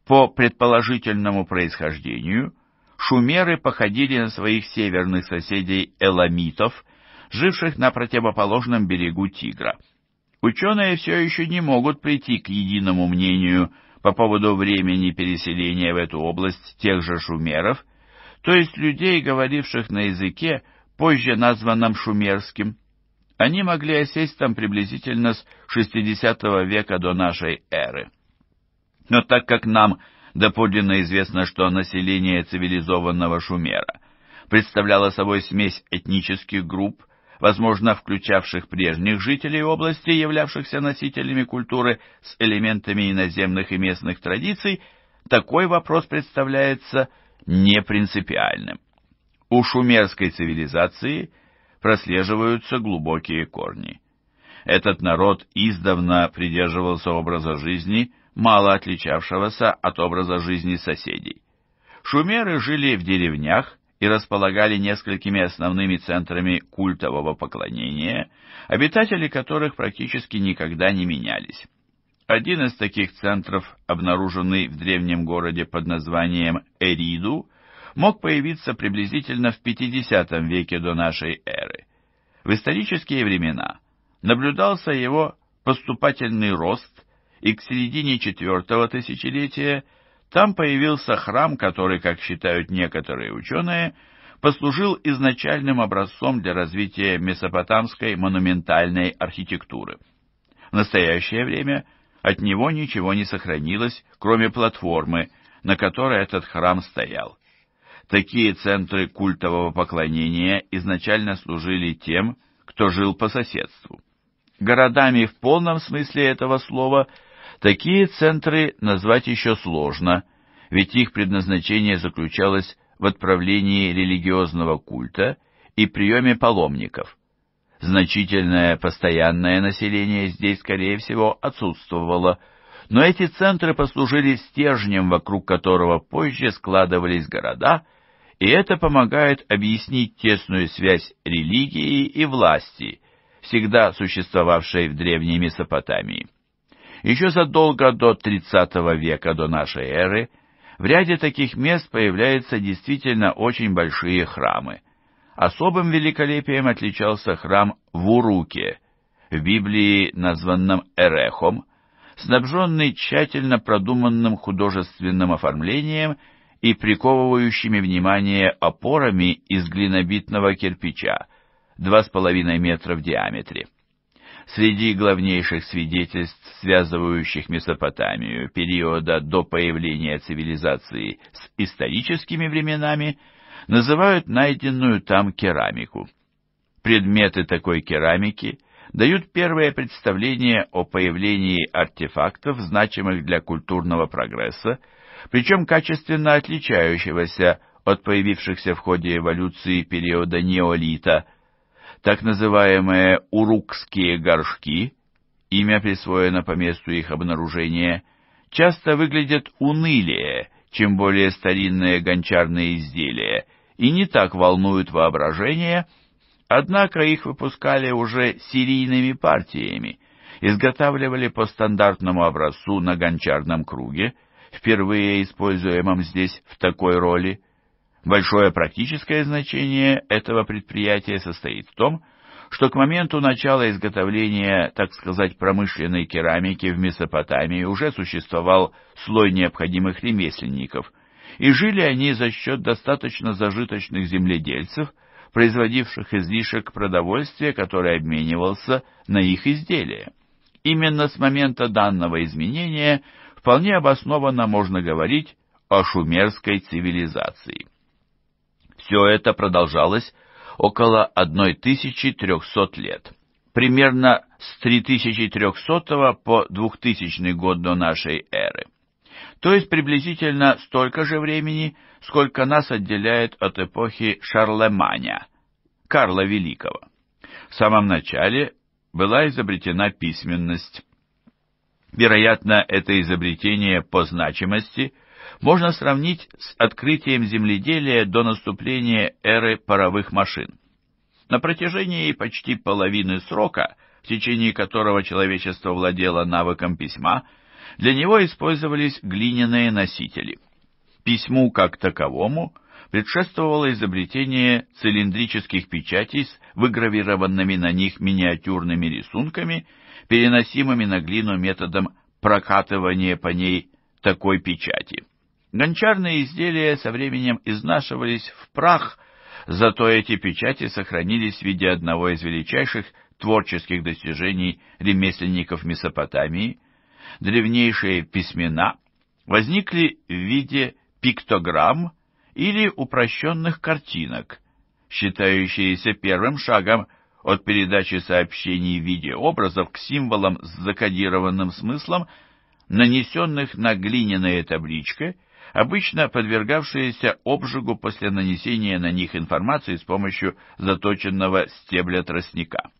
По предположительному происхождению, шумеры походили на своих северных соседей эламитов, живших на противоположном берегу Тигра. Ученые все еще не могут прийти к единому мнению по поводу времени переселения в эту область тех же шумеров – то есть людей, говоривших на языке, позже названном шумерским. Они могли осесть там приблизительно с 60 века до нашей эры. Но так как нам доподлинно известно, что население цивилизованного Шумера представляло собой смесь этнических групп, возможно, включавших прежних жителей области, являвшихся носителями культуры с элементами иноземных и местных традиций, такой вопрос представляется непринципиальным. У шумерской цивилизации прослеживаются глубокие корни. Этот народ издавна придерживался образа жизни, мало отличавшегося от образа жизни соседей. Шумеры жили в деревнях и располагали несколькими основными центрами культового поклонения, обитатели которых практически никогда не менялись. Один из таких центров, обнаруженный в древнем городе под названием Эриду, мог появиться приблизительно в 50 веке до нашей эры. В исторические времена наблюдался его поступательный рост, и к середине IV тысячелетия там появился храм, который, как считают некоторые ученые, послужил изначальным образцом для развития месопотамской монументальной архитектуры. В настоящее время – от него ничего не сохранилось, кроме платформы, на которой этот храм стоял. Такие центры культового поклонения изначально служили тем, кто жил по соседству. Городами в полном смысле этого слова такие центры назвать еще сложно, ведь их предназначение заключалось в отправлении религиозного культа и приеме паломников – Значительное постоянное население здесь, скорее всего, отсутствовало, но эти центры послужили стержнем, вокруг которого позже складывались города, и это помогает объяснить тесную связь религии и власти, всегда существовавшей в Древней Месопотамии. Еще задолго до 30 века до нашей эры в ряде таких мест появляются действительно очень большие храмы – особым великолепием отличался храм в Уруке, в Библии названном Эрехом, снабженный тщательно продуманным художественным оформлением и приковывающими внимание опорами из глинобитного кирпича, 2,5 метра в диаметре. Среди главнейших свидетельств, связывающих Месопотамию периода до появления цивилизации с историческими временами – называют найденную там керамику. Предметы такой керамики дают первое представление о появлении артефактов, значимых для культурного прогресса, причем качественно отличающегося от появившихся в ходе эволюции периода неолита. Так называемые урукские горшки, имя присвоено по месту их обнаружения, часто выглядят унылее, чем более старинные гончарные изделия, и не так волнуют воображение, однако их выпускали уже серийными партиями, изготавливали по стандартному образцу на гончарном круге, впервые используемом здесь в такой роли. Большое практическое значение этого предприятия состоит в том, что к моменту начала изготовления, так сказать, промышленной керамики в Месопотамии уже существовал слой необходимых ремесленников – и жили они за счет достаточно зажиточных земледельцев, производивших излишек продовольствия, который обменивался на их изделия. Именно с момента данного изменения вполне обоснованно можно говорить о шумерской цивилизации. Все это продолжалось около 1300 лет. Примерно с 3300 по 2000 год до нашей эры то есть приблизительно столько же времени, сколько нас отделяет от эпохи Шарлеманя, Карла Великого. В самом начале была изобретена письменность. Вероятно, это изобретение по значимости можно сравнить с открытием земледелия до наступления эры паровых машин. На протяжении почти половины срока, в течение которого человечество владело навыком письма – для него использовались глиняные носители. Письму как таковому предшествовало изобретение цилиндрических печатей с выгравированными на них миниатюрными рисунками, переносимыми на глину методом прокатывания по ней такой печати. Гончарные изделия со временем изнашивались в прах, зато эти печати сохранились в виде одного из величайших творческих достижений ремесленников Месопотамии – древнейшие письмена возникли в виде пиктограмм или упрощенных картинок, считающиеся первым шагом от передачи сообщений в виде образов к символам с закодированным смыслом, нанесенных на глиняные таблички, обычно подвергавшиеся обжигу после нанесения на них информации с помощью заточенного стебля тростника.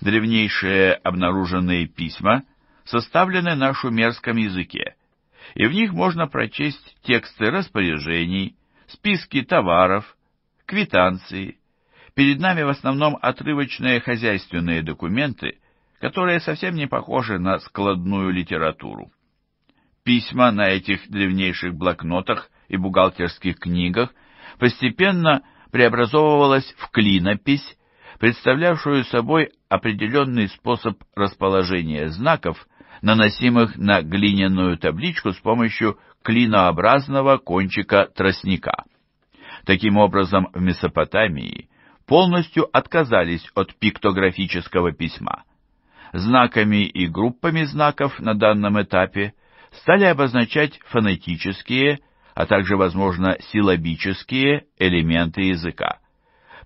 Древнейшие обнаруженные письма – составлены на шумерском языке, и в них можно прочесть тексты распоряжений, списки товаров, квитанции. Перед нами в основном отрывочные хозяйственные документы, которые совсем не похожи на складную литературу. Письма на этих древнейших блокнотах и бухгалтерских книгах постепенно преобразовывалась в клинопись, представлявшую собой определенный способ расположения знаков наносимых на глиняную табличку с помощью клинообразного кончика тростника. Таким образом, в Месопотамии полностью отказались от пиктографического письма. Знаками и группами знаков на данном этапе стали обозначать фонетические, а также, возможно, силабические элементы языка.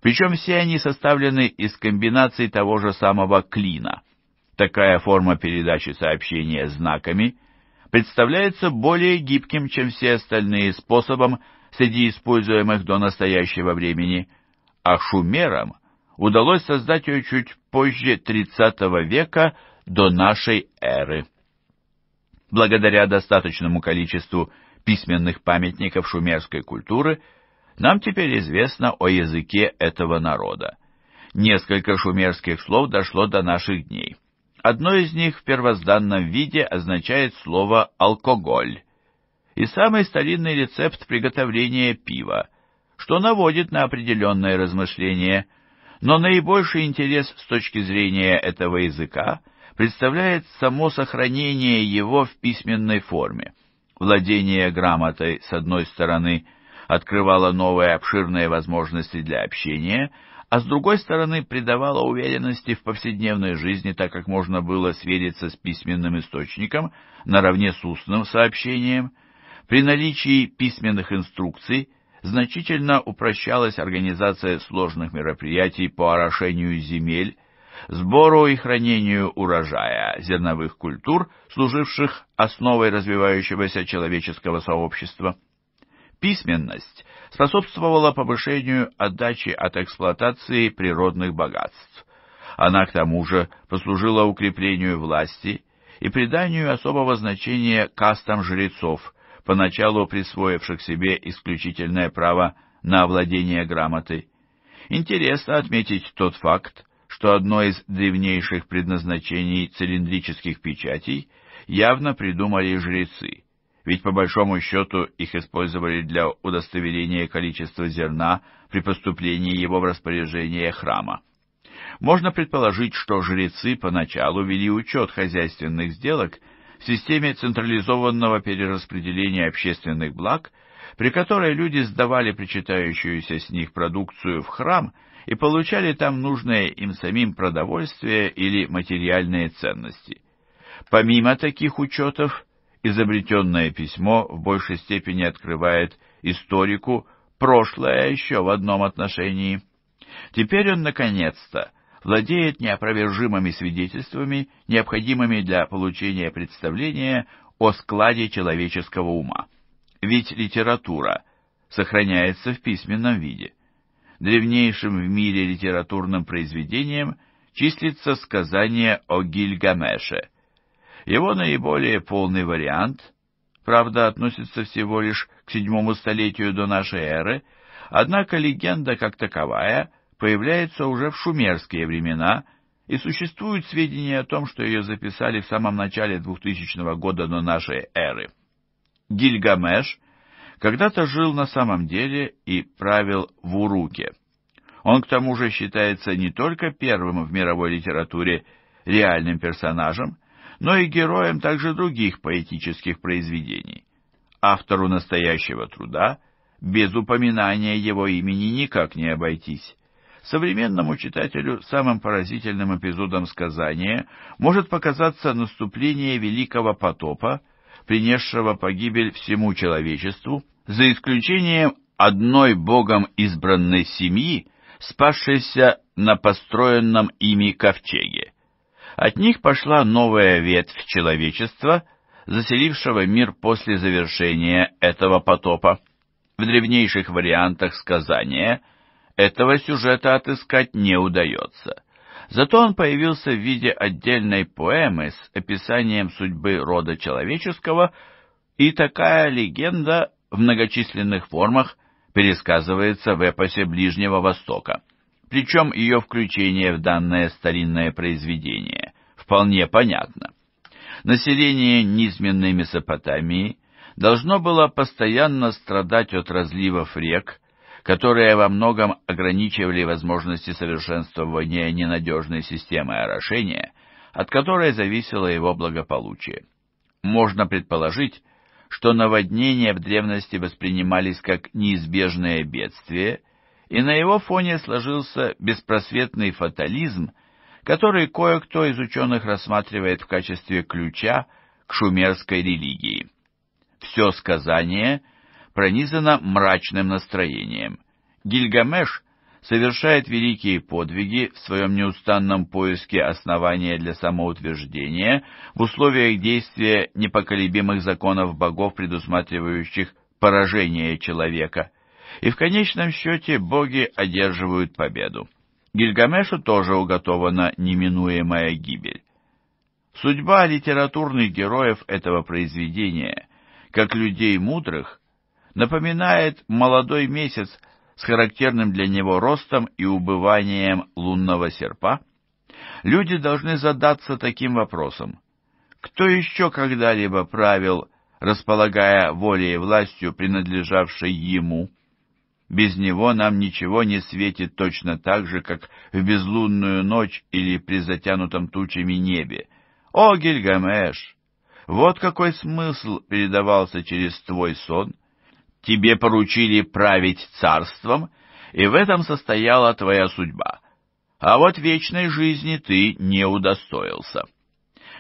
Причем все они составлены из комбинаций того же самого клина – Такая форма передачи сообщения знаками представляется более гибким, чем все остальные способом среди используемых до настоящего времени, а шумерам удалось создать ее чуть позже 30 века до нашей эры. Благодаря достаточному количеству письменных памятников шумерской культуры нам теперь известно о языке этого народа. Несколько шумерских слов дошло до наших дней – Одно из них в первозданном виде означает слово «алкоголь» и самый старинный рецепт приготовления пива, что наводит на определенное размышление, но наибольший интерес с точки зрения этого языка представляет само сохранение его в письменной форме. Владение грамотой, с одной стороны, открывало новые обширные возможности для общения – а с другой стороны придавала уверенности в повседневной жизни, так как можно было свериться с письменным источником наравне с устным сообщением. При наличии письменных инструкций значительно упрощалась организация сложных мероприятий по орошению земель, сбору и хранению урожая зерновых культур, служивших основой развивающегося человеческого сообщества. Письменность способствовала повышению отдачи от эксплуатации природных богатств. Она, к тому же, послужила укреплению власти и приданию особого значения кастам жрецов, поначалу присвоивших себе исключительное право на овладение грамотой. Интересно отметить тот факт, что одно из древнейших предназначений цилиндрических печатей явно придумали жрецы ведь по большому счету их использовали для удостоверения количества зерна при поступлении его в распоряжение храма. Можно предположить, что жрецы поначалу вели учет хозяйственных сделок в системе централизованного перераспределения общественных благ, при которой люди сдавали причитающуюся с них продукцию в храм и получали там нужное им самим продовольствие или материальные ценности. Помимо таких учетов, изобретенное письмо в большей степени открывает историку прошлое еще в одном отношении. Теперь он, наконец-то, владеет неопровержимыми свидетельствами, необходимыми для получения представления о складе человеческого ума. Ведь литература сохраняется в письменном виде. Древнейшим в мире литературным произведением числится сказание о Гильгамеше – его наиболее полный вариант, правда, относится всего лишь к седьмому столетию до нашей эры, однако легенда как таковая появляется уже в шумерские времена, и существуют сведения о том, что ее записали в самом начале 2000 года до нашей эры. Гильгамеш когда-то жил на самом деле и правил в Уруке. Он к тому же считается не только первым в мировой литературе реальным персонажем, но и героем также других поэтических произведений. Автору настоящего труда без упоминания его имени никак не обойтись. Современному читателю самым поразительным эпизодом сказания может показаться наступление Великого потопа, принесшего погибель всему человечеству, за исключением одной Богом избранной семьи, спасшейся на построенном ими ковчеге. От них пошла новая ветвь человечества, заселившего мир после завершения этого потопа. В древнейших вариантах сказания этого сюжета отыскать не удается. Зато он появился в виде отдельной поэмы с описанием судьбы рода человеческого, и такая легенда в многочисленных формах пересказывается в эпосе Ближнего Востока – причем ее включение в данное старинное произведение вполне понятно. Население низменной Месопотамии должно было постоянно страдать от разливов рек, которые во многом ограничивали возможности совершенствования ненадежной системы орошения, от которой зависело его благополучие. Можно предположить, что наводнения в древности воспринимались как неизбежное бедствие – и на его фоне сложился беспросветный фатализм, который кое-кто из ученых рассматривает в качестве ключа к шумерской религии. Все сказание пронизано мрачным настроением. Гильгамеш совершает великие подвиги в своем неустанном поиске основания для самоутверждения в условиях действия непоколебимых законов богов, предусматривающих поражение человека – и в конечном счете боги одерживают победу. Гильгамешу тоже уготована неминуемая гибель. Судьба литературных героев этого произведения, как людей мудрых, напоминает молодой месяц с характерным для него ростом и убыванием лунного серпа? Люди должны задаться таким вопросом. Кто еще когда-либо правил, располагая волей и властью, принадлежавшей ему? Без него нам ничего не светит точно так же, как в безлунную ночь или при затянутом тучами небе. О, Гильгамеш! Вот какой смысл передавался через твой сон. Тебе поручили править царством, и в этом состояла твоя судьба. А вот вечной жизни ты не удостоился.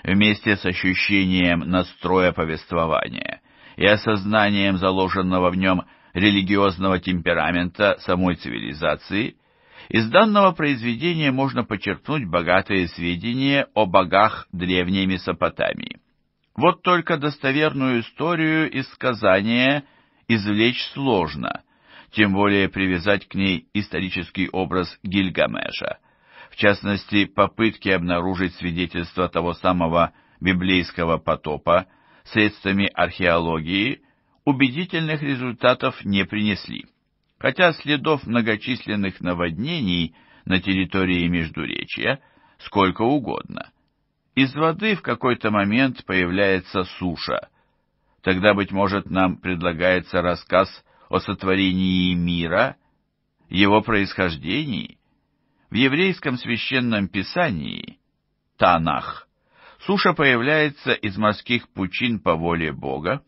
Вместе с ощущением настроя повествования и осознанием заложенного в нем религиозного темперамента самой цивилизации, из данного произведения можно почерпнуть богатые сведения о богах древней Месопотамии. Вот только достоверную историю из сказания извлечь сложно, тем более привязать к ней исторический образ Гильгамеша. В частности, попытки обнаружить свидетельство того самого библейского потопа средствами археологии – убедительных результатов не принесли, хотя следов многочисленных наводнений на территории Междуречья сколько угодно. Из воды в какой-то момент появляется суша. Тогда, быть может, нам предлагается рассказ о сотворении мира, его происхождении. В еврейском священном писании, Танах, суша появляется из морских пучин по воле Бога,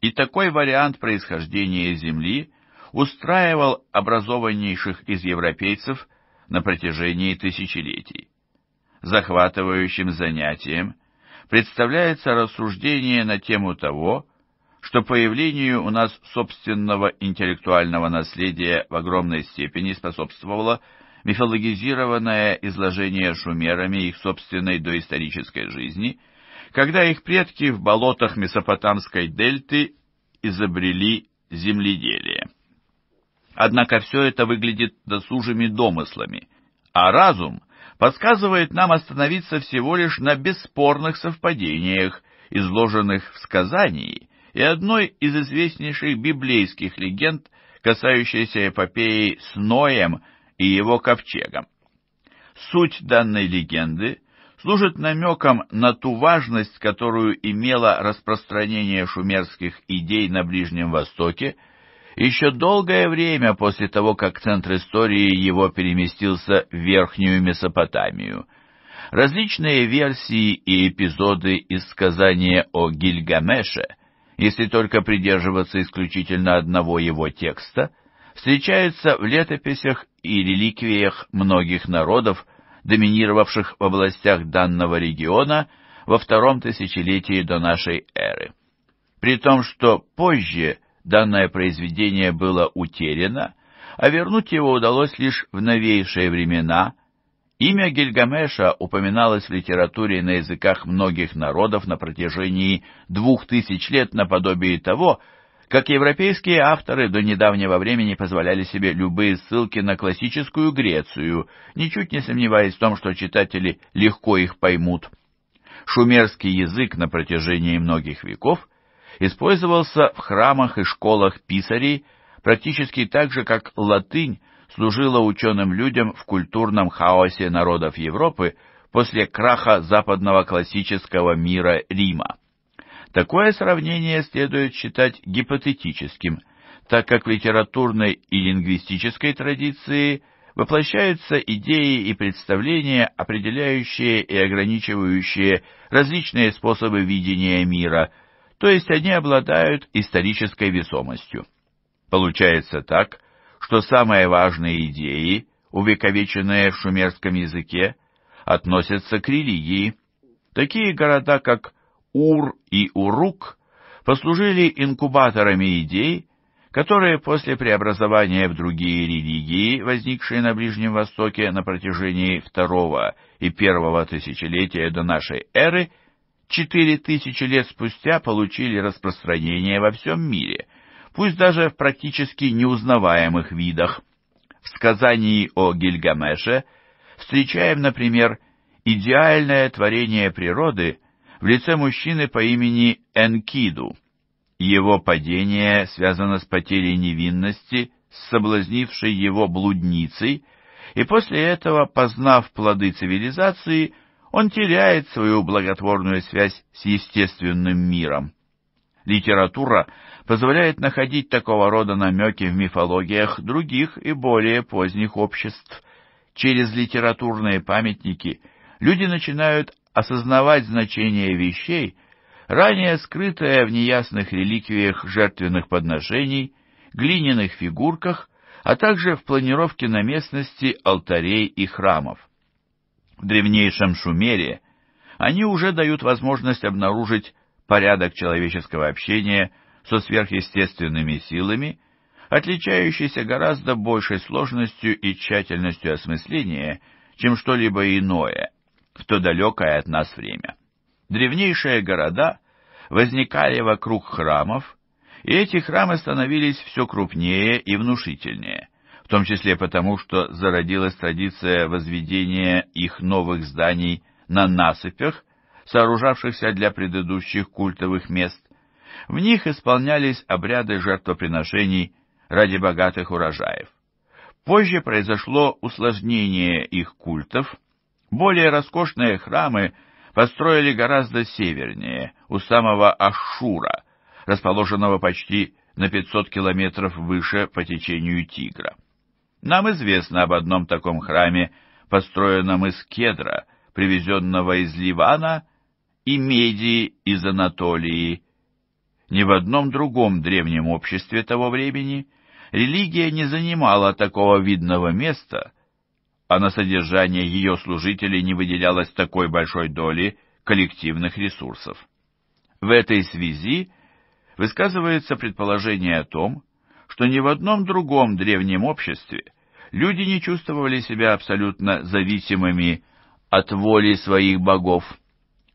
и такой вариант происхождения Земли устраивал образованнейших из европейцев на протяжении тысячелетий. Захватывающим занятием представляется рассуждение на тему того, что появлению у нас собственного интеллектуального наследия в огромной степени способствовало мифологизированное изложение шумерами их собственной доисторической жизни – когда их предки в болотах Месопотамской дельты изобрели земледелие. Однако все это выглядит досужими домыслами, а разум подсказывает нам остановиться всего лишь на бесспорных совпадениях, изложенных в сказании, и одной из известнейших библейских легенд, касающейся эпопеи с Ноем и его ковчегом. Суть данной легенды служит намеком на ту важность, которую имело распространение шумерских идей на Ближнем Востоке еще долгое время после того, как центр истории его переместился в Верхнюю Месопотамию. Различные версии и эпизоды из сказания о Гильгамеше, если только придерживаться исключительно одного его текста, встречаются в летописях и реликвиях многих народов, доминировавших в областях данного региона во втором тысячелетии до нашей эры. При том, что позже данное произведение было утеряно, а вернуть его удалось лишь в новейшие времена. Имя Гильгамеша упоминалось в литературе на языках многих народов на протяжении двух тысяч лет наподобие того, как европейские авторы до недавнего времени позволяли себе любые ссылки на классическую Грецию, ничуть не сомневаясь в том, что читатели легко их поймут. Шумерский язык на протяжении многих веков использовался в храмах и школах писарей практически так же, как латынь служила ученым людям в культурном хаосе народов Европы после краха западного классического мира Рима. Такое сравнение следует считать гипотетическим, так как в литературной и лингвистической традиции воплощаются идеи и представления, определяющие и ограничивающие различные способы видения мира, то есть они обладают исторической весомостью. Получается так, что самые важные идеи, увековеченные в шумерском языке, относятся к религии. Такие города, как Ур и Урук послужили инкубаторами идей, которые после преобразования в другие религии, возникшие на Ближнем Востоке на протяжении второго и первого тысячелетия до нашей эры, четыре тысячи лет спустя получили распространение во всем мире, пусть даже в практически неузнаваемых видах. В сказании о Гильгамеше встречаем, например, идеальное творение природы – в лице мужчины по имени Энкиду. Его падение связано с потерей невинности, с соблазнившей его блудницей, и после этого, познав плоды цивилизации, он теряет свою благотворную связь с естественным миром. Литература позволяет находить такого рода намеки в мифологиях других и более поздних обществ. Через литературные памятники люди начинают осознавать значение вещей, ранее скрытое в неясных реликвиях жертвенных подношений, глиняных фигурках, а также в планировке на местности алтарей и храмов. В древнейшем Шумере они уже дают возможность обнаружить порядок человеческого общения со сверхъестественными силами, отличающийся гораздо большей сложностью и тщательностью осмысления, чем что-либо иное, в то далекое от нас время. Древнейшие города возникали вокруг храмов, и эти храмы становились все крупнее и внушительнее, в том числе потому, что зародилась традиция возведения их новых зданий на насыпях, сооружавшихся для предыдущих культовых мест. В них исполнялись обряды жертвоприношений ради богатых урожаев. Позже произошло усложнение их культов – более роскошные храмы построили гораздо севернее, у самого Ашура, расположенного почти на 500 километров выше по течению Тигра. Нам известно об одном таком храме, построенном из кедра, привезенного из Ливана, и меди из Анатолии. Ни в одном другом древнем обществе того времени религия не занимала такого видного места — а на содержание ее служителей не выделялось такой большой доли коллективных ресурсов. В этой связи высказывается предположение о том, что ни в одном другом древнем обществе люди не чувствовали себя абсолютно зависимыми от воли своих богов.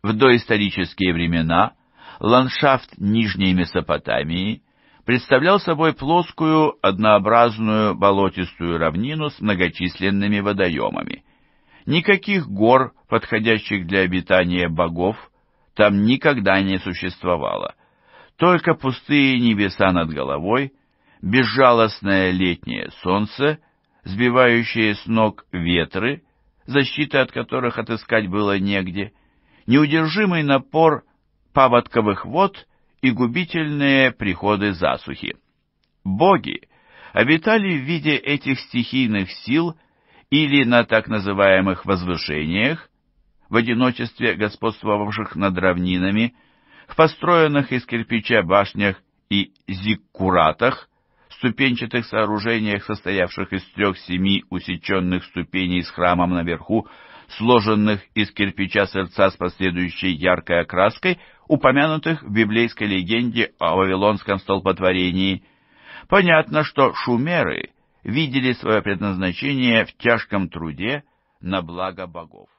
В доисторические времена ландшафт Нижней Месопотамии представлял собой плоскую, однообразную болотистую равнину с многочисленными водоемами. Никаких гор, подходящих для обитания богов, там никогда не существовало. Только пустые небеса над головой, безжалостное летнее солнце, сбивающее с ног ветры, защиты от которых отыскать было негде, неудержимый напор паводковых вод — и губительные приходы засухи. Боги обитали в виде этих стихийных сил или на так называемых возвышениях, в одиночестве господствовавших над равнинами, в построенных из кирпича башнях и зиккуратах, ступенчатых сооружениях, состоявших из трех-семи усеченных ступеней с храмом наверху, сложенных из кирпича сердца с последующей яркой окраской – упомянутых в библейской легенде о Вавилонском столпотворении. Понятно, что шумеры видели свое предназначение в тяжком труде на благо богов.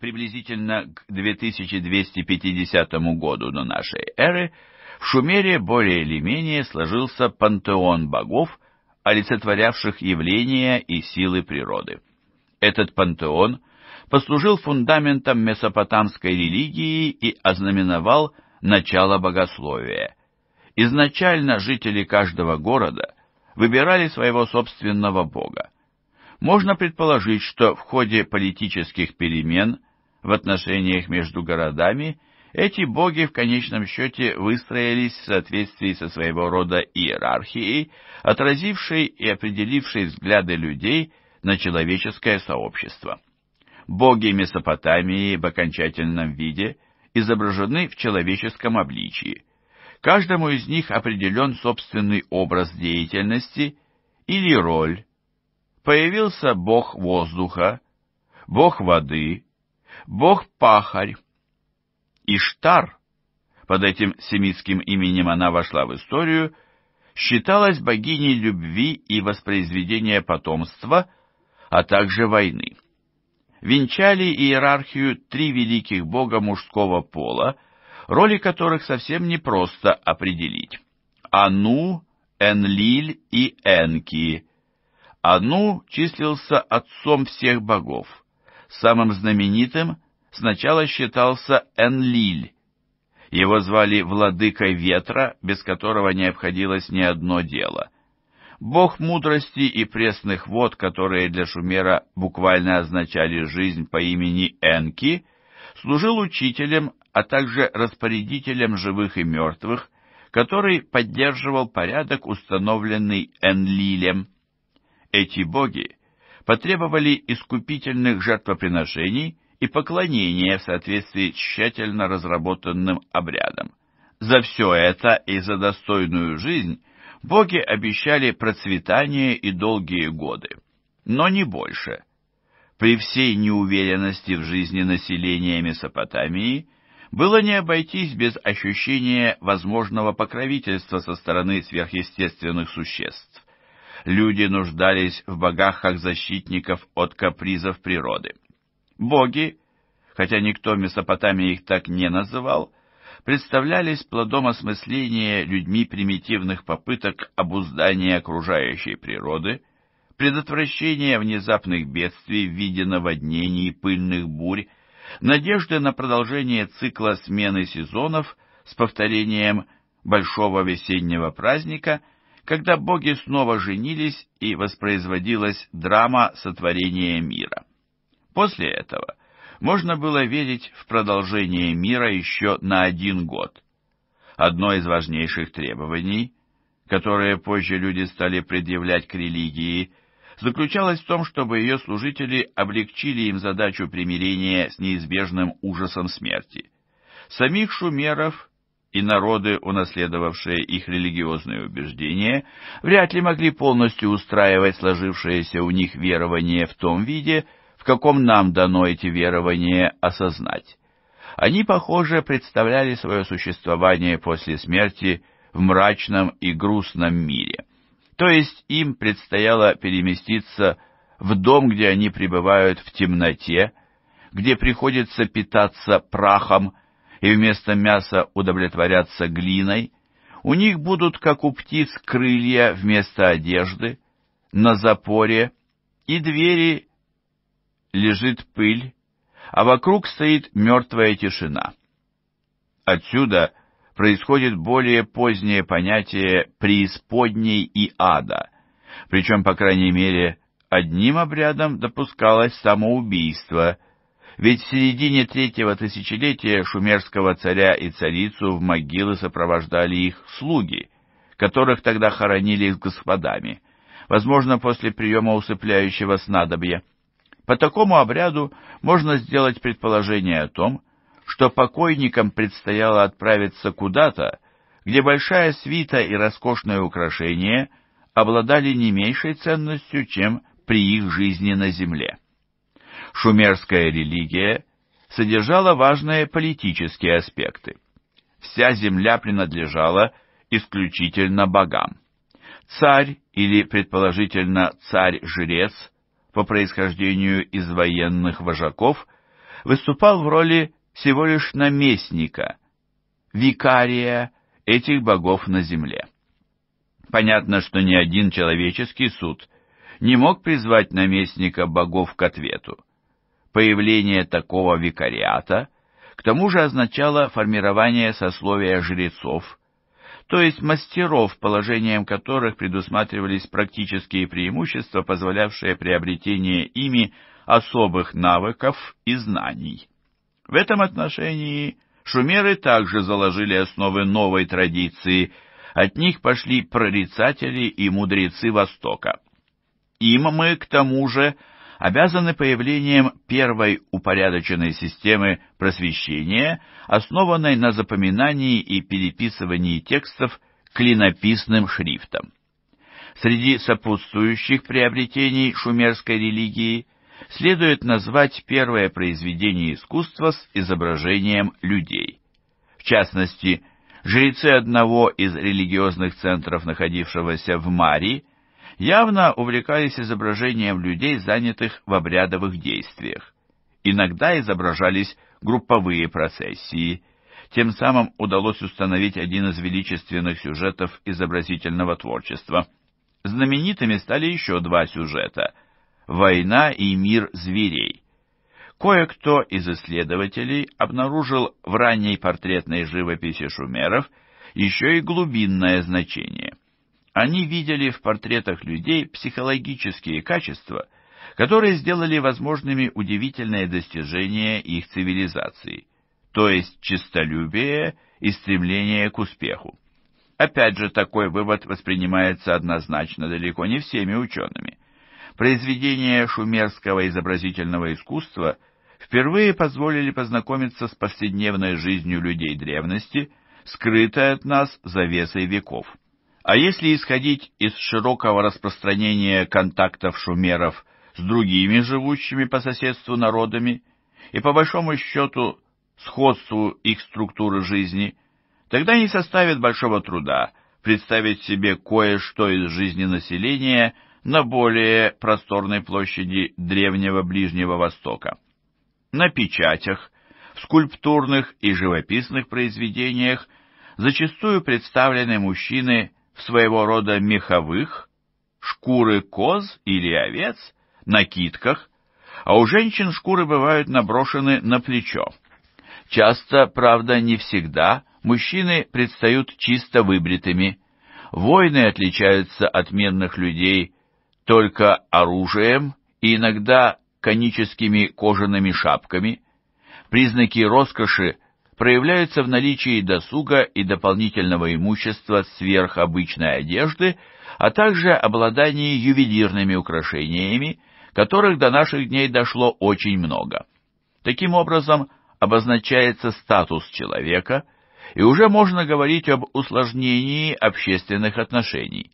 Приблизительно к 2250 году до нашей эры в Шумере более или менее сложился пантеон богов, олицетворявших явления и силы природы. Этот пантеон – послужил фундаментом месопотамской религии и ознаменовал начало богословия. Изначально жители каждого города выбирали своего собственного бога. Можно предположить, что в ходе политических перемен в отношениях между городами эти боги в конечном счете выстроились в соответствии со своего рода иерархией, отразившей и определившей взгляды людей на человеческое сообщество боги Месопотамии в окончательном виде изображены в человеческом обличии. Каждому из них определен собственный образ деятельности или роль. Появился бог воздуха, бог воды, бог-пахарь. Иштар, под этим семитским именем она вошла в историю, считалась богиней любви и воспроизведения потомства, а также войны венчали иерархию три великих бога мужского пола, роли которых совсем непросто определить. Ану, Энлиль и Энки. Ану числился отцом всех богов. Самым знаменитым сначала считался Энлиль. Его звали владыкой ветра, без которого не обходилось ни одно дело бог мудрости и пресных вод, которые для Шумера буквально означали жизнь по имени Энки, служил учителем, а также распорядителем живых и мертвых, который поддерживал порядок, установленный Энлилем. Эти боги потребовали искупительных жертвоприношений и поклонения в соответствии с тщательно разработанным обрядом. За все это и за достойную жизнь – боги обещали процветание и долгие годы, но не больше. При всей неуверенности в жизни населения Месопотамии было не обойтись без ощущения возможного покровительства со стороны сверхъестественных существ. Люди нуждались в богах как защитников от капризов природы. Боги, хотя никто Месопотамии их так не называл, представлялись плодом осмысления людьми примитивных попыток обуздания окружающей природы, предотвращения внезапных бедствий в виде наводнений и пыльных бурь, надежды на продолжение цикла смены сезонов с повторением большого весеннего праздника, когда боги снова женились и воспроизводилась драма сотворения мира. После этого можно было верить в продолжение мира еще на один год. Одно из важнейших требований, которые позже люди стали предъявлять к религии, заключалось в том, чтобы ее служители облегчили им задачу примирения с неизбежным ужасом смерти. Самих шумеров и народы, унаследовавшие их религиозные убеждения, вряд ли могли полностью устраивать сложившееся у них верование в том виде, в каком нам дано эти верования осознать. Они, похоже, представляли свое существование после смерти в мрачном и грустном мире, то есть им предстояло переместиться в дом, где они пребывают в темноте, где приходится питаться прахом и вместо мяса удовлетворяться глиной, у них будут, как у птиц, крылья вместо одежды, на запоре и двери лежит пыль, а вокруг стоит мертвая тишина. Отсюда происходит более позднее понятие «преисподней» и «ада», причем, по крайней мере, одним обрядом допускалось самоубийство, ведь в середине третьего тысячелетия шумерского царя и царицу в могилы сопровождали их слуги, которых тогда хоронили с господами, возможно, после приема усыпляющего снадобья. По такому обряду можно сделать предположение о том, что покойникам предстояло отправиться куда-то, где большая свита и роскошное украшение обладали не меньшей ценностью, чем при их жизни на земле. Шумерская религия содержала важные политические аспекты. Вся земля принадлежала исключительно богам. Царь или, предположительно, царь-жрец по происхождению из военных вожаков, выступал в роли всего лишь наместника, викария этих богов на земле. Понятно, что ни один человеческий суд не мог призвать наместника богов к ответу. Появление такого викариата к тому же означало формирование сословия жрецов, то есть мастеров, положением которых предусматривались практические преимущества, позволявшие приобретение ими особых навыков и знаний. В этом отношении шумеры также заложили основы новой традиции, от них пошли прорицатели и мудрецы Востока. Им мы, к тому же, обязаны появлением первой упорядоченной системы просвещения, основанной на запоминании и переписывании текстов клинописным шрифтом. Среди сопутствующих приобретений шумерской религии следует назвать первое произведение искусства с изображением людей. В частности, жрецы одного из религиозных центров, находившегося в Марии, явно увлекались изображением людей, занятых в обрядовых действиях. Иногда изображались групповые процессии. Тем самым удалось установить один из величественных сюжетов изобразительного творчества. Знаменитыми стали еще два сюжета «Война и мир зверей». Кое-кто из исследователей обнаружил в ранней портретной живописи шумеров еще и глубинное значение. Они видели в портретах людей психологические качества, которые сделали возможными удивительные достижения их цивилизации, то есть честолюбие и стремление к успеху. Опять же, такой вывод воспринимается однозначно далеко не всеми учеными. Произведения шумерского изобразительного искусства впервые позволили познакомиться с повседневной жизнью людей древности, скрытой от нас завесой веков. А если исходить из широкого распространения контактов шумеров с другими живущими по соседству народами и по большому счету сходству их структуры жизни, тогда не составит большого труда представить себе кое-что из жизни населения на более просторной площади древнего Ближнего Востока. На печатях, в скульптурных и живописных произведениях зачастую представлены мужчины своего рода меховых, шкуры коз или овец, накидках, а у женщин шкуры бывают наброшены на плечо. Часто, правда, не всегда, мужчины предстают чисто выбритыми. Войны отличаются от мирных людей только оружием и иногда коническими кожаными шапками. Признаки роскоши проявляется в наличии досуга и дополнительного имущества сверх обычной одежды, а также обладании ювелирными украшениями, которых до наших дней дошло очень много. Таким образом, обозначается статус человека, и уже можно говорить об усложнении общественных отношений.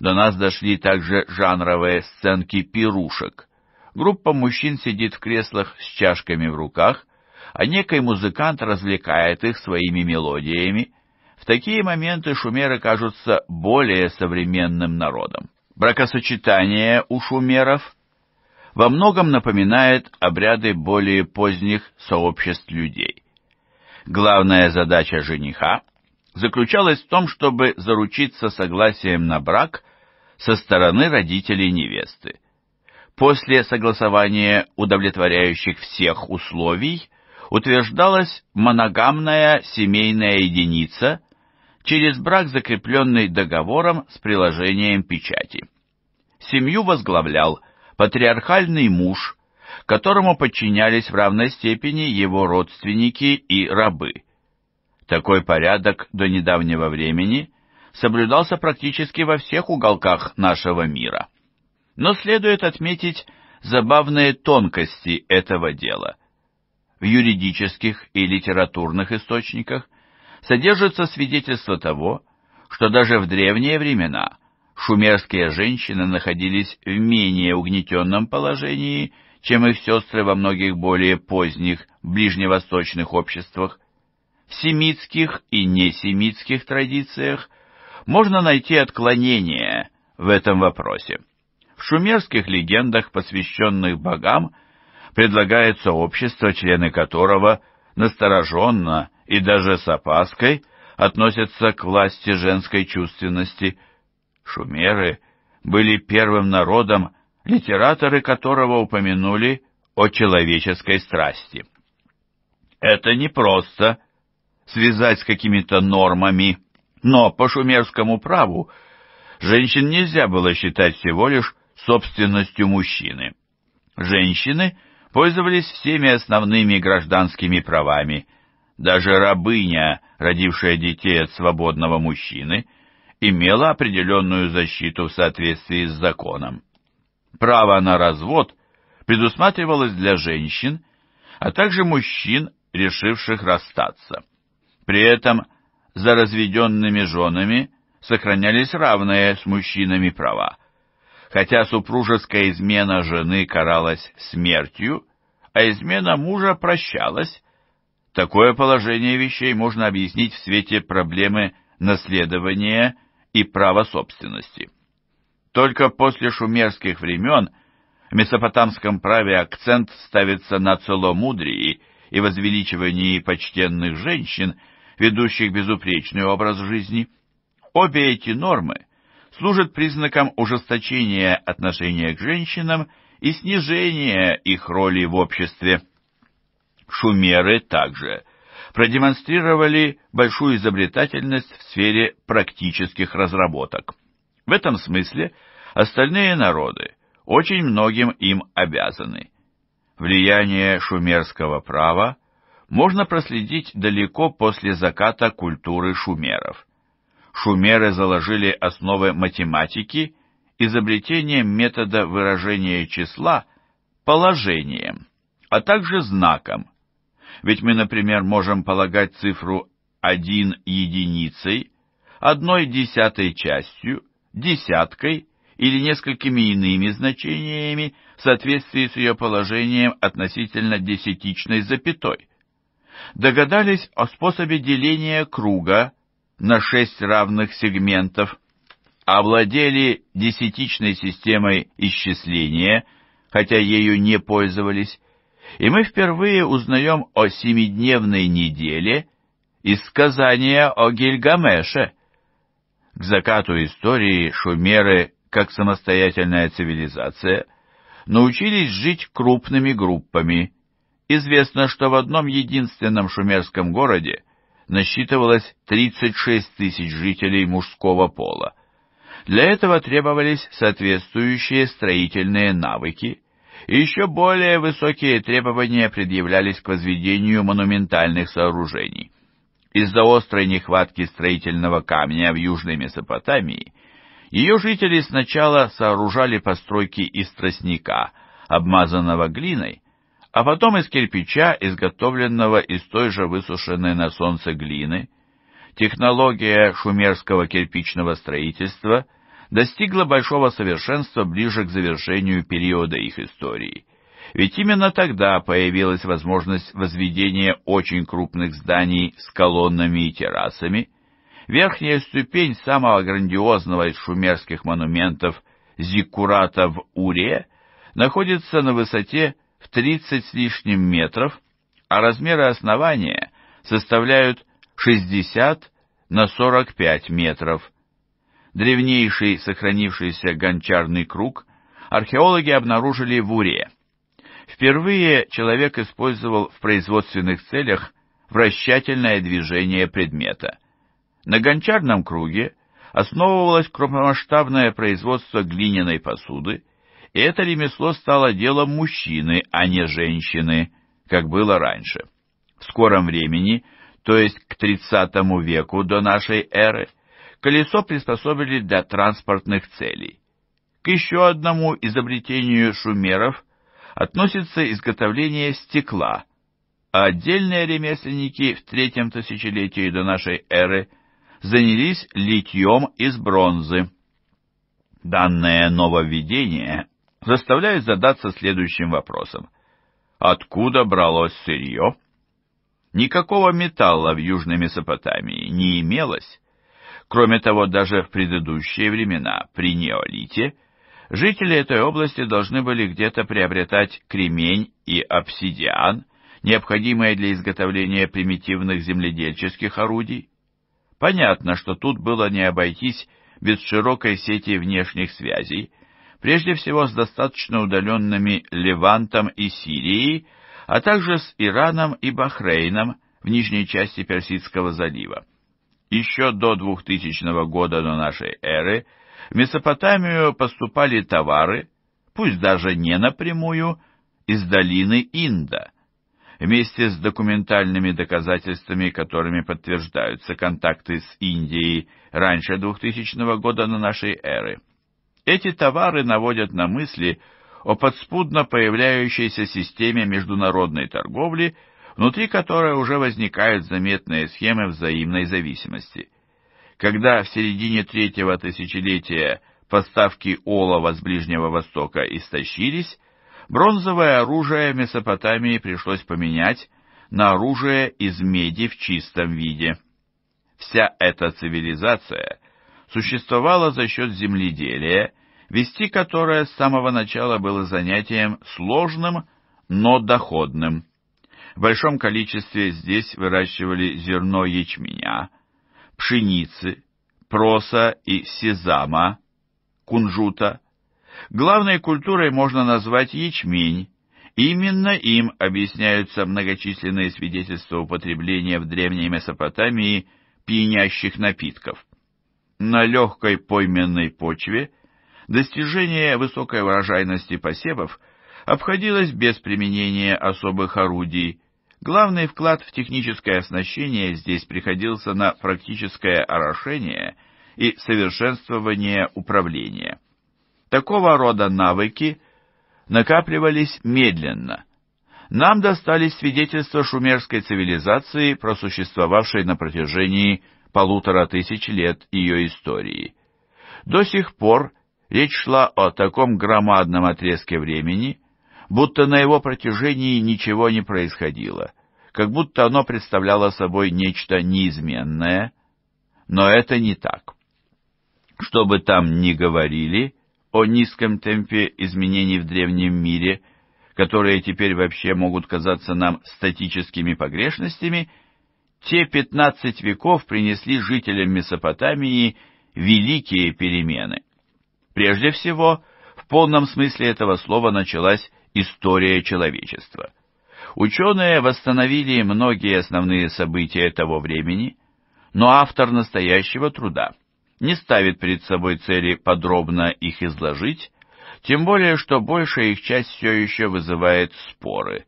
До нас дошли также жанровые сценки пирушек. Группа мужчин сидит в креслах с чашками в руках – а некий музыкант развлекает их своими мелодиями, в такие моменты шумеры кажутся более современным народом. Бракосочетание у шумеров во многом напоминает обряды более поздних сообществ людей. Главная задача жениха заключалась в том, чтобы заручиться согласием на брак со стороны родителей невесты. После согласования удовлетворяющих всех условий утверждалась моногамная семейная единица через брак, закрепленный договором с приложением печати. Семью возглавлял патриархальный муж, которому подчинялись в равной степени его родственники и рабы. Такой порядок до недавнего времени соблюдался практически во всех уголках нашего мира. Но следует отметить забавные тонкости этого дела – в юридических и литературных источниках содержится свидетельство того, что даже в древние времена шумерские женщины находились в менее угнетенном положении, чем их сестры во многих более поздних ближневосточных обществах. В семитских и несемитских традициях можно найти отклонения в этом вопросе. В шумерских легендах, посвященных богам, предлагается общество, члены которого настороженно и даже с опаской относятся к власти женской чувственности. Шумеры были первым народом, литераторы которого упомянули о человеческой страсти. Это не просто связать с какими-то нормами, но по шумерскому праву женщин нельзя было считать всего лишь собственностью мужчины. Женщины — пользовались всеми основными гражданскими правами. Даже рабыня, родившая детей от свободного мужчины, имела определенную защиту в соответствии с законом. Право на развод предусматривалось для женщин, а также мужчин, решивших расстаться. При этом за разведенными женами сохранялись равные с мужчинами права, Хотя супружеская измена жены каралась смертью, а измена мужа прощалась, такое положение вещей можно объяснить в свете проблемы наследования и права собственности. Только после шумерских времен в месопотамском праве акцент ставится на целомудрии и возвеличивании почтенных женщин, ведущих безупречный образ жизни. Обе эти нормы служит признаком ужесточения отношения к женщинам и снижения их роли в обществе. Шумеры также продемонстрировали большую изобретательность в сфере практических разработок. В этом смысле остальные народы очень многим им обязаны. Влияние шумерского права можно проследить далеко после заката культуры шумеров – шумеры заложили основы математики изобретением метода выражения числа положением, а также знаком. Ведь мы, например, можем полагать цифру 1 единицей, одной десятой частью, десяткой или несколькими иными значениями в соответствии с ее положением относительно десятичной запятой. Догадались о способе деления круга на шесть равных сегментов, овладели десятичной системой исчисления, хотя ею не пользовались, и мы впервые узнаем о семидневной неделе из сказания о Гильгамеше. К закату истории шумеры, как самостоятельная цивилизация, научились жить крупными группами. Известно, что в одном единственном шумерском городе насчитывалось 36 тысяч жителей мужского пола. Для этого требовались соответствующие строительные навыки, и еще более высокие требования предъявлялись к возведению монументальных сооружений. Из-за острой нехватки строительного камня в Южной Месопотамии ее жители сначала сооружали постройки из тростника, обмазанного глиной, а потом из кирпича, изготовленного из той же высушенной на солнце глины. Технология шумерского кирпичного строительства достигла большого совершенства ближе к завершению периода их истории. Ведь именно тогда появилась возможность возведения очень крупных зданий с колоннами и террасами. Верхняя ступень самого грандиозного из шумерских монументов Зиккурата в Уре находится на высоте в 30 с лишним метров, а размеры основания составляют 60 на 45 метров. Древнейший сохранившийся гончарный круг археологи обнаружили в Уре. Впервые человек использовал в производственных целях вращательное движение предмета. На гончарном круге основывалось крупномасштабное производство глиняной посуды, это ремесло стало делом мужчины, а не женщины, как было раньше. В скором времени, то есть к 30 веку до нашей эры, колесо приспособили для транспортных целей. К еще одному изобретению шумеров относится изготовление стекла, а отдельные ремесленники в третьем тысячелетии до нашей эры занялись литьем из бронзы. Данное нововведение заставляет задаться следующим вопросом. Откуда бралось сырье? Никакого металла в Южной Месопотамии не имелось. Кроме того, даже в предыдущие времена, при неолите, жители этой области должны были где-то приобретать кремень и обсидиан, необходимые для изготовления примитивных земледельческих орудий. Понятно, что тут было не обойтись без широкой сети внешних связей – прежде всего с достаточно удаленными Левантом и Сирией, а также с Ираном и Бахрейном в нижней части Персидского залива. Еще до 2000 года до нашей эры в Месопотамию поступали товары, пусть даже не напрямую, из долины Инда, вместе с документальными доказательствами, которыми подтверждаются контакты с Индией раньше 2000 года до нашей эры. Эти товары наводят на мысли о подспудно появляющейся системе международной торговли, внутри которой уже возникают заметные схемы взаимной зависимости. Когда в середине третьего тысячелетия поставки олова с Ближнего Востока истощились, бронзовое оружие Месопотамии пришлось поменять на оружие из меди в чистом виде. Вся эта цивилизация существовала за счет земледелия, вести которое с самого начала было занятием сложным, но доходным. В большом количестве здесь выращивали зерно ячменя, пшеницы, проса и сезама, кунжута. Главной культурой можно назвать ячмень. Именно им объясняются многочисленные свидетельства употребления в Древней Месопотамии пьянящих напитков на легкой пойменной почве достижение высокой урожайности посевов обходилось без применения особых орудий. Главный вклад в техническое оснащение здесь приходился на практическое орошение и совершенствование управления. Такого рода навыки накапливались медленно. Нам достались свидетельства шумерской цивилизации, просуществовавшей на протяжении полутора тысяч лет ее истории. До сих пор речь шла о таком громадном отрезке времени, будто на его протяжении ничего не происходило, как будто оно представляло собой нечто неизменное, но это не так. Что бы там ни говорили о низком темпе изменений в древнем мире, которые теперь вообще могут казаться нам статическими погрешностями – те пятнадцать веков принесли жителям Месопотамии великие перемены. Прежде всего, в полном смысле этого слова началась история человечества. Ученые восстановили многие основные события того времени, но автор настоящего труда не ставит перед собой цели подробно их изложить, тем более, что большая их часть все еще вызывает споры.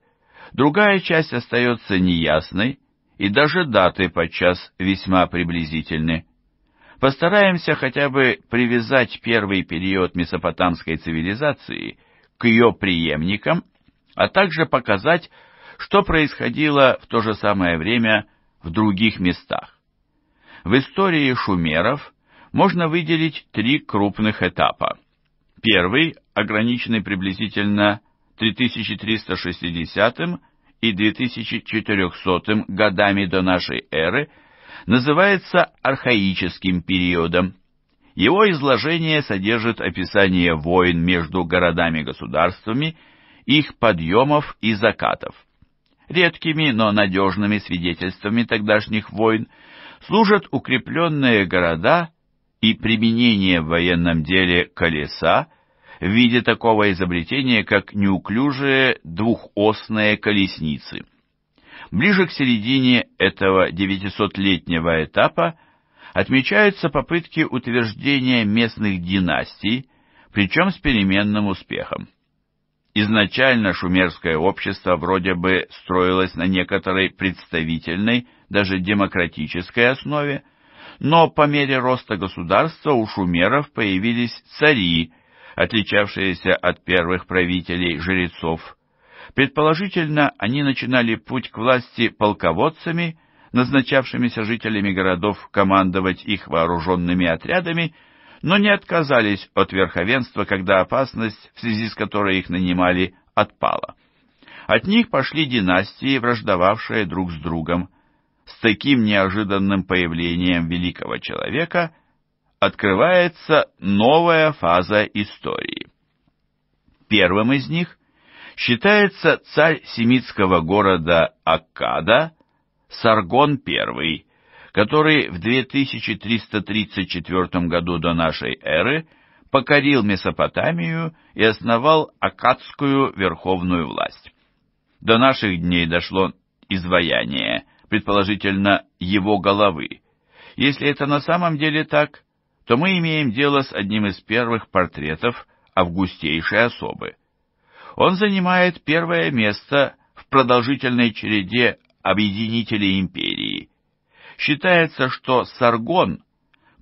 Другая часть остается неясной, и даже даты подчас весьма приблизительны. Постараемся хотя бы привязать первый период месопотамской цивилизации к ее преемникам, а также показать, что происходило в то же самое время в других местах. В истории шумеров можно выделить три крупных этапа. Первый, ограниченный приблизительно 3360 и 2400 годами до нашей эры называется архаическим периодом. Его изложение содержит описание войн между городами-государствами, их подъемов и закатов. Редкими, но надежными свидетельствами тогдашних войн служат укрепленные города и применение в военном деле колеса в виде такого изобретения, как неуклюжие двухосные колесницы. Ближе к середине этого 900-летнего этапа отмечаются попытки утверждения местных династий, причем с переменным успехом. Изначально шумерское общество вроде бы строилось на некоторой представительной, даже демократической основе, но по мере роста государства у шумеров появились цари – отличавшиеся от первых правителей-жрецов. Предположительно, они начинали путь к власти полководцами, назначавшимися жителями городов командовать их вооруженными отрядами, но не отказались от верховенства, когда опасность, в связи с которой их нанимали, отпала. От них пошли династии, враждовавшие друг с другом. С таким неожиданным появлением великого человека – открывается новая фаза истории. Первым из них считается царь семитского города Аккада Саргон I, который в 2334 году до нашей эры покорил Месопотамию и основал аккадскую верховную власть. До наших дней дошло изваяние, предположительно, его головы. Если это на самом деле так, то мы имеем дело с одним из первых портретов августейшей особы. Он занимает первое место в продолжительной череде объединителей империи. Считается, что Саргон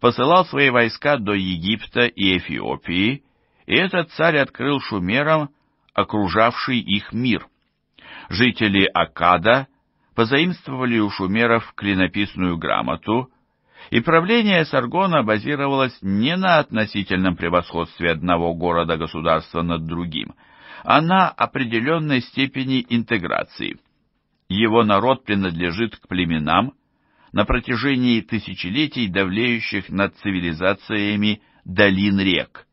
посылал свои войска до Египта и Эфиопии, и этот царь открыл шумерам окружавший их мир. Жители Акада позаимствовали у шумеров клинописную грамоту, и правление Саргона базировалось не на относительном превосходстве одного города-государства над другим, а на определенной степени интеграции. Его народ принадлежит к племенам, на протяжении тысячелетий давлеющих над цивилизациями долин рек.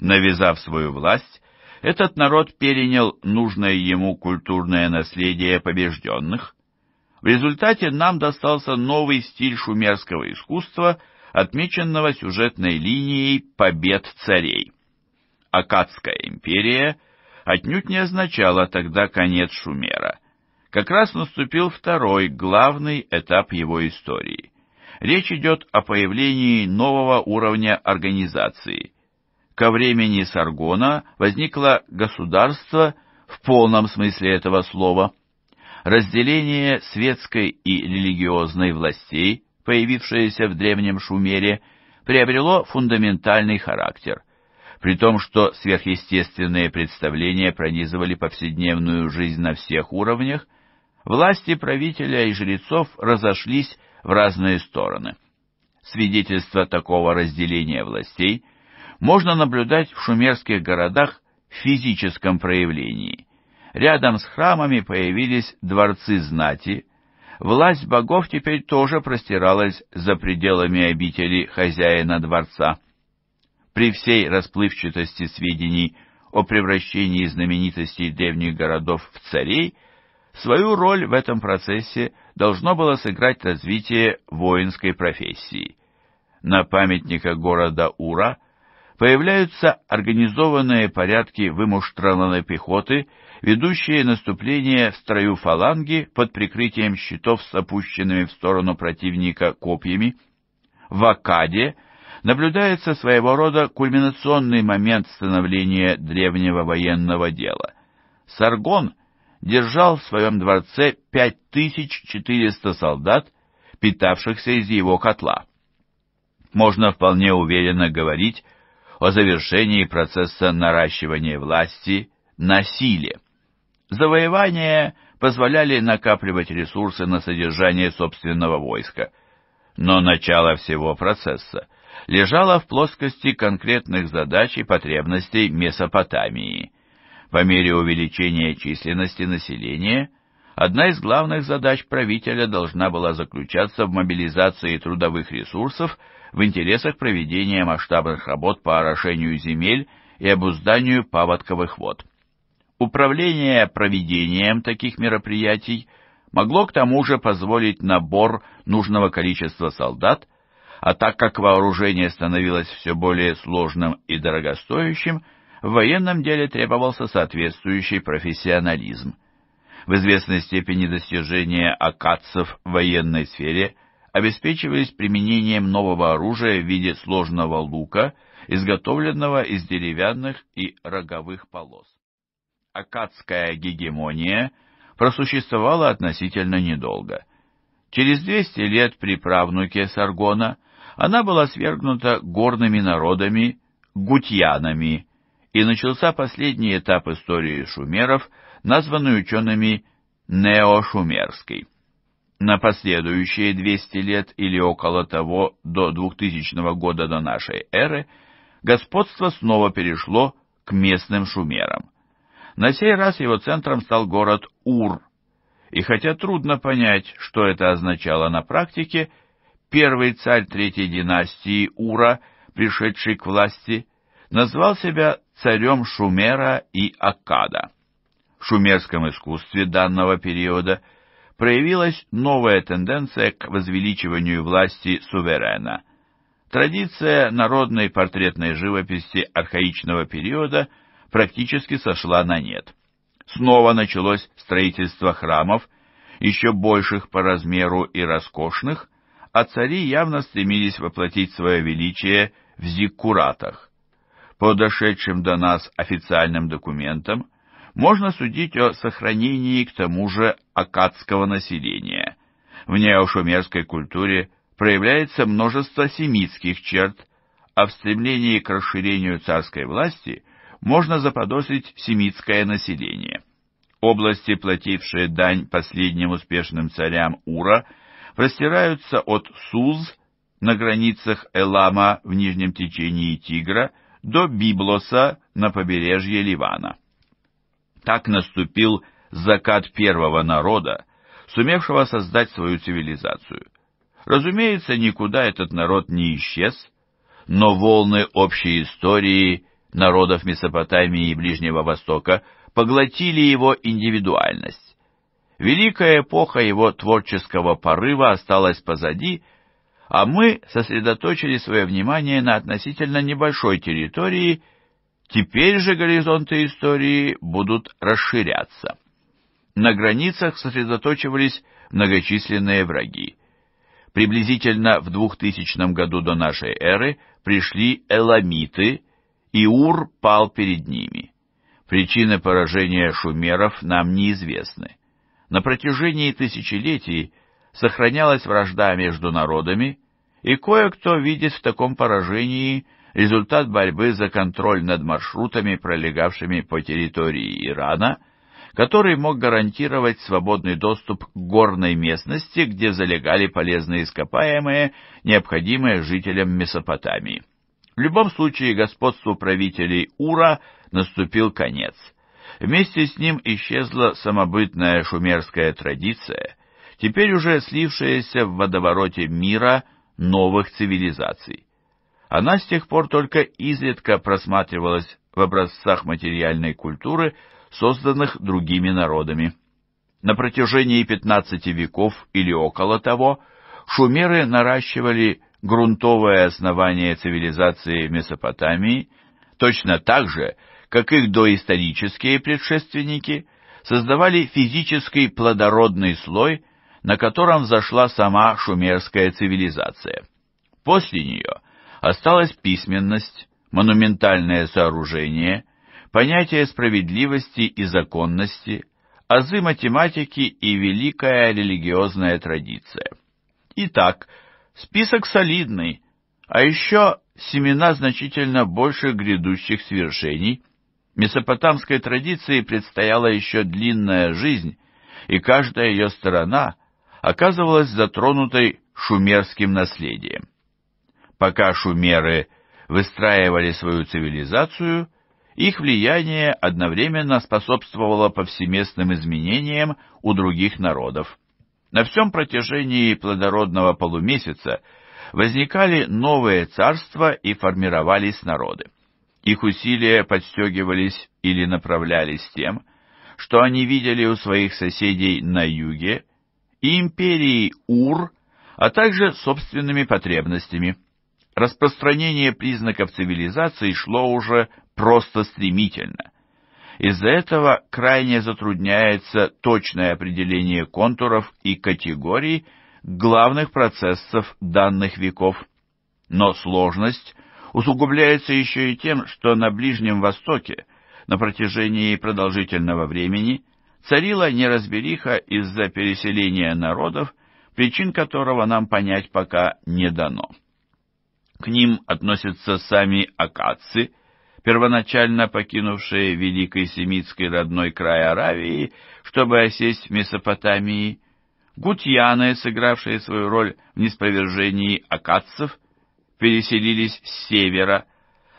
Навязав свою власть, этот народ перенял нужное ему культурное наследие побежденных, в результате нам достался новый стиль шумерского искусства, отмеченного сюжетной линией побед царей. Акадская империя отнюдь не означала тогда конец Шумера. Как раз наступил второй, главный этап его истории. Речь идет о появлении нового уровня организации. Ко времени Саргона возникло государство в полном смысле этого слова – Разделение светской и религиозной властей, появившееся в древнем Шумере, приобрело фундаментальный характер, при том, что сверхъестественные представления пронизывали повседневную жизнь на всех уровнях, власти правителя и жрецов разошлись в разные стороны. Свидетельство такого разделения властей можно наблюдать в шумерских городах в физическом проявлении. Рядом с храмами появились дворцы знати, власть богов теперь тоже простиралась за пределами обители хозяина дворца. При всей расплывчатости сведений о превращении знаменитостей древних городов в царей, свою роль в этом процессе должно было сыграть развитие воинской профессии. На памятниках города Ура появляются организованные порядки вымуштрованной пехоты – ведущие наступление в строю фаланги под прикрытием щитов с опущенными в сторону противника копьями. В Акаде наблюдается своего рода кульминационный момент становления древнего военного дела. Саргон держал в своем дворце 5400 солдат, питавшихся из его котла. Можно вполне уверенно говорить о завершении процесса наращивания власти на силе. Завоевания позволяли накапливать ресурсы на содержание собственного войска, но начало всего процесса лежало в плоскости конкретных задач и потребностей Месопотамии. По мере увеличения численности населения, одна из главных задач правителя должна была заключаться в мобилизации трудовых ресурсов в интересах проведения масштабных работ по орошению земель и обузданию паводковых вод. Управление проведением таких мероприятий могло к тому же позволить набор нужного количества солдат, а так как вооружение становилось все более сложным и дорогостоящим, в военном деле требовался соответствующий профессионализм. В известной степени достижения акадцев в военной сфере обеспечивались применением нового оружия в виде сложного лука, изготовленного из деревянных и роговых полос. Акадская гегемония просуществовала относительно недолго. Через 200 лет при правнуке Саргона она была свергнута горными народами, гутьянами, и начался последний этап истории шумеров, названный учеными неошумерской. На последующие 200 лет или около того до 2000 года до нашей эры господство снова перешло к местным шумерам. На сей раз его центром стал город Ур. И хотя трудно понять, что это означало на практике, первый царь третьей династии Ура, пришедший к власти, назвал себя царем Шумера и Акада. В шумерском искусстве данного периода проявилась новая тенденция к возвеличиванию власти суверена. Традиция народной портретной живописи архаичного периода – практически сошла на нет. Снова началось строительство храмов, еще больших по размеру и роскошных, а цари явно стремились воплотить свое величие в зиккуратах. По дошедшим до нас официальным документам можно судить о сохранении к тому же акадского населения. В неошумерской культуре проявляется множество семитских черт, а в стремлении к расширению царской власти – можно заподозрить семитское население. Области, платившие дань последним успешным царям Ура, простираются от Суз на границах Элама в нижнем течении Тигра до Библоса на побережье Ливана. Так наступил закат первого народа, сумевшего создать свою цивилизацию. Разумеется, никуда этот народ не исчез, но волны общей истории – народов Месопотамии и Ближнего Востока поглотили его индивидуальность. Великая эпоха его творческого порыва осталась позади, а мы сосредоточили свое внимание на относительно небольшой территории, теперь же горизонты истории будут расширяться. На границах сосредоточивались многочисленные враги. Приблизительно в 2000 году до нашей эры пришли эламиты – Иур пал перед ними. Причины поражения шумеров нам неизвестны. На протяжении тысячелетий сохранялась вражда между народами, и кое-кто видит в таком поражении результат борьбы за контроль над маршрутами, пролегавшими по территории Ирана, который мог гарантировать свободный доступ к горной местности, где залегали полезные ископаемые, необходимые жителям Месопотамии. В любом случае господству правителей Ура наступил конец. Вместе с ним исчезла самобытная шумерская традиция, теперь уже слившаяся в водовороте мира новых цивилизаций. Она с тех пор только изредка просматривалась в образцах материальной культуры, созданных другими народами. На протяжении 15 веков или около того шумеры наращивали грунтовое основание цивилизации в Месопотамии, точно так же, как их доисторические предшественники, создавали физический плодородный слой, на котором зашла сама шумерская цивилизация. После нее осталась письменность, монументальное сооружение, понятие справедливости и законности, азы математики и великая религиозная традиция. Итак, Список солидный, а еще семена значительно больше грядущих свершений. Месопотамской традиции предстояла еще длинная жизнь, и каждая ее сторона оказывалась затронутой шумерским наследием. Пока шумеры выстраивали свою цивилизацию, их влияние одновременно способствовало повсеместным изменениям у других народов. На всем протяжении плодородного полумесяца возникали новые царства и формировались народы. Их усилия подстегивались или направлялись тем, что они видели у своих соседей на юге и империи Ур, а также собственными потребностями. Распространение признаков цивилизации шло уже просто стремительно. Из-за этого крайне затрудняется точное определение контуров и категорий главных процессов данных веков. Но сложность усугубляется еще и тем, что на Ближнем Востоке на протяжении продолжительного времени царила неразбериха из-за переселения народов, причин которого нам понять пока не дано. К ним относятся сами акации первоначально покинувшие Великой семитский родной край Аравии, чтобы осесть в Месопотамии, гутьяны, сыгравшие свою роль в неспровержении акадцев, переселились с севера.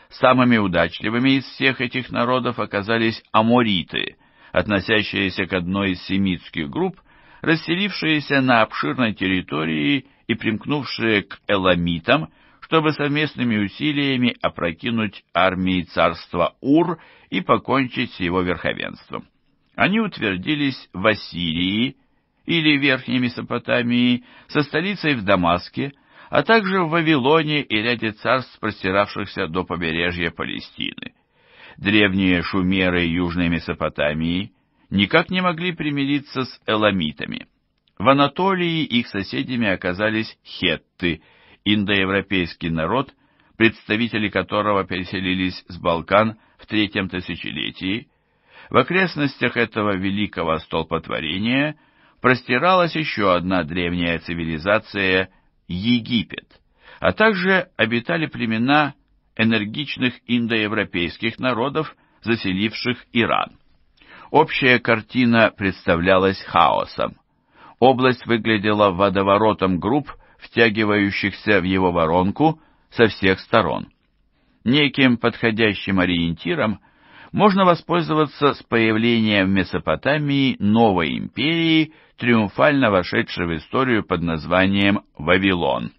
Самыми удачливыми из всех этих народов оказались амориты, относящиеся к одной из семитских групп, расселившиеся на обширной территории и примкнувшие к эламитам – чтобы совместными усилиями опрокинуть армии царства Ур и покончить с его верховенством. Они утвердились в Ассирии или Верхней Месопотамии, со столицей в Дамаске, а также в Вавилоне и ряде царств, простиравшихся до побережья Палестины. Древние шумеры Южной Месопотамии никак не могли примириться с эламитами. В Анатолии их соседями оказались хетты – индоевропейский народ, представители которого переселились с Балкан в третьем тысячелетии, в окрестностях этого великого столпотворения простиралась еще одна древняя цивилизация – Египет, а также обитали племена энергичных индоевропейских народов, заселивших Иран. Общая картина представлялась хаосом. Область выглядела водоворотом групп, втягивающихся в его воронку со всех сторон. Неким подходящим ориентиром можно воспользоваться с появлением в Месопотамии новой империи, триумфально вошедшей в историю под названием Вавилон.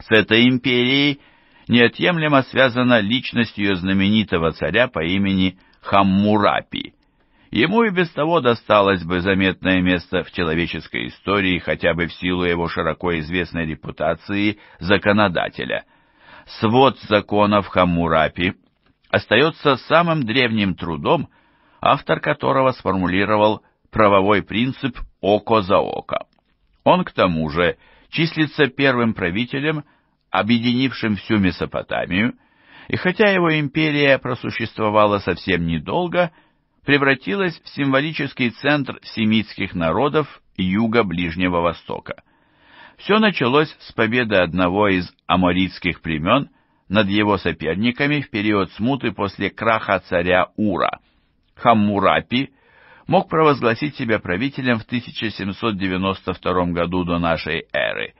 С этой империей неотъемлемо связана личность ее знаменитого царя по имени Хаммурапи ему и без того досталось бы заметное место в человеческой истории хотя бы в силу его широко известной репутации законодателя. Свод законов Хаммурапи остается самым древним трудом, автор которого сформулировал правовой принцип «око за око». Он, к тому же, числится первым правителем, объединившим всю Месопотамию, и хотя его империя просуществовала совсем недолго – превратилась в символический центр семитских народов юга Ближнего Востока. Все началось с победы одного из аморитских племен над его соперниками в период смуты после краха царя Ура. Хаммурапи мог провозгласить себя правителем в 1792 году до нашей эры.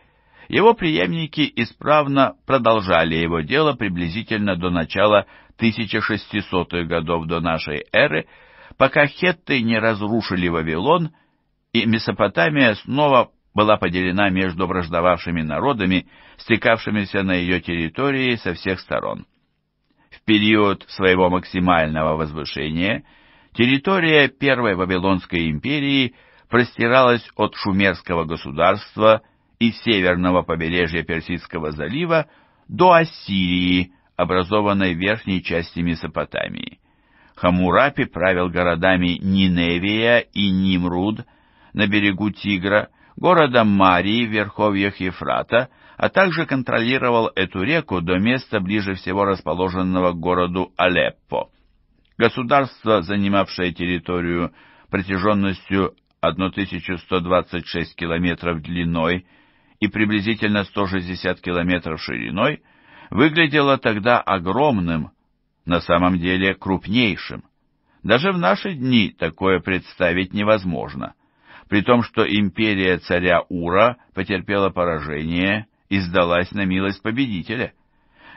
Его преемники исправно продолжали его дело приблизительно до начала 1600-х годов до нашей эры, пока хетты не разрушили Вавилон, и Месопотамия снова была поделена между враждовавшими народами, стекавшимися на ее территории со всех сторон. В период своего максимального возвышения территория Первой Вавилонской империи простиралась от Шумерского государства и северного побережья Персидского залива до Ассирии, образованной верхней части Месопотамии. Хамурапи правил городами Ниневия и Нимруд на берегу Тигра, городом Марии в верховьях Ефрата, а также контролировал эту реку до места, ближе всего расположенного к городу Алеппо. Государство, занимавшее территорию протяженностью 1126 километров длиной и приблизительно 160 километров шириной, выглядело тогда огромным, на самом деле крупнейшим. Даже в наши дни такое представить невозможно, при том, что империя царя Ура потерпела поражение и сдалась на милость победителя.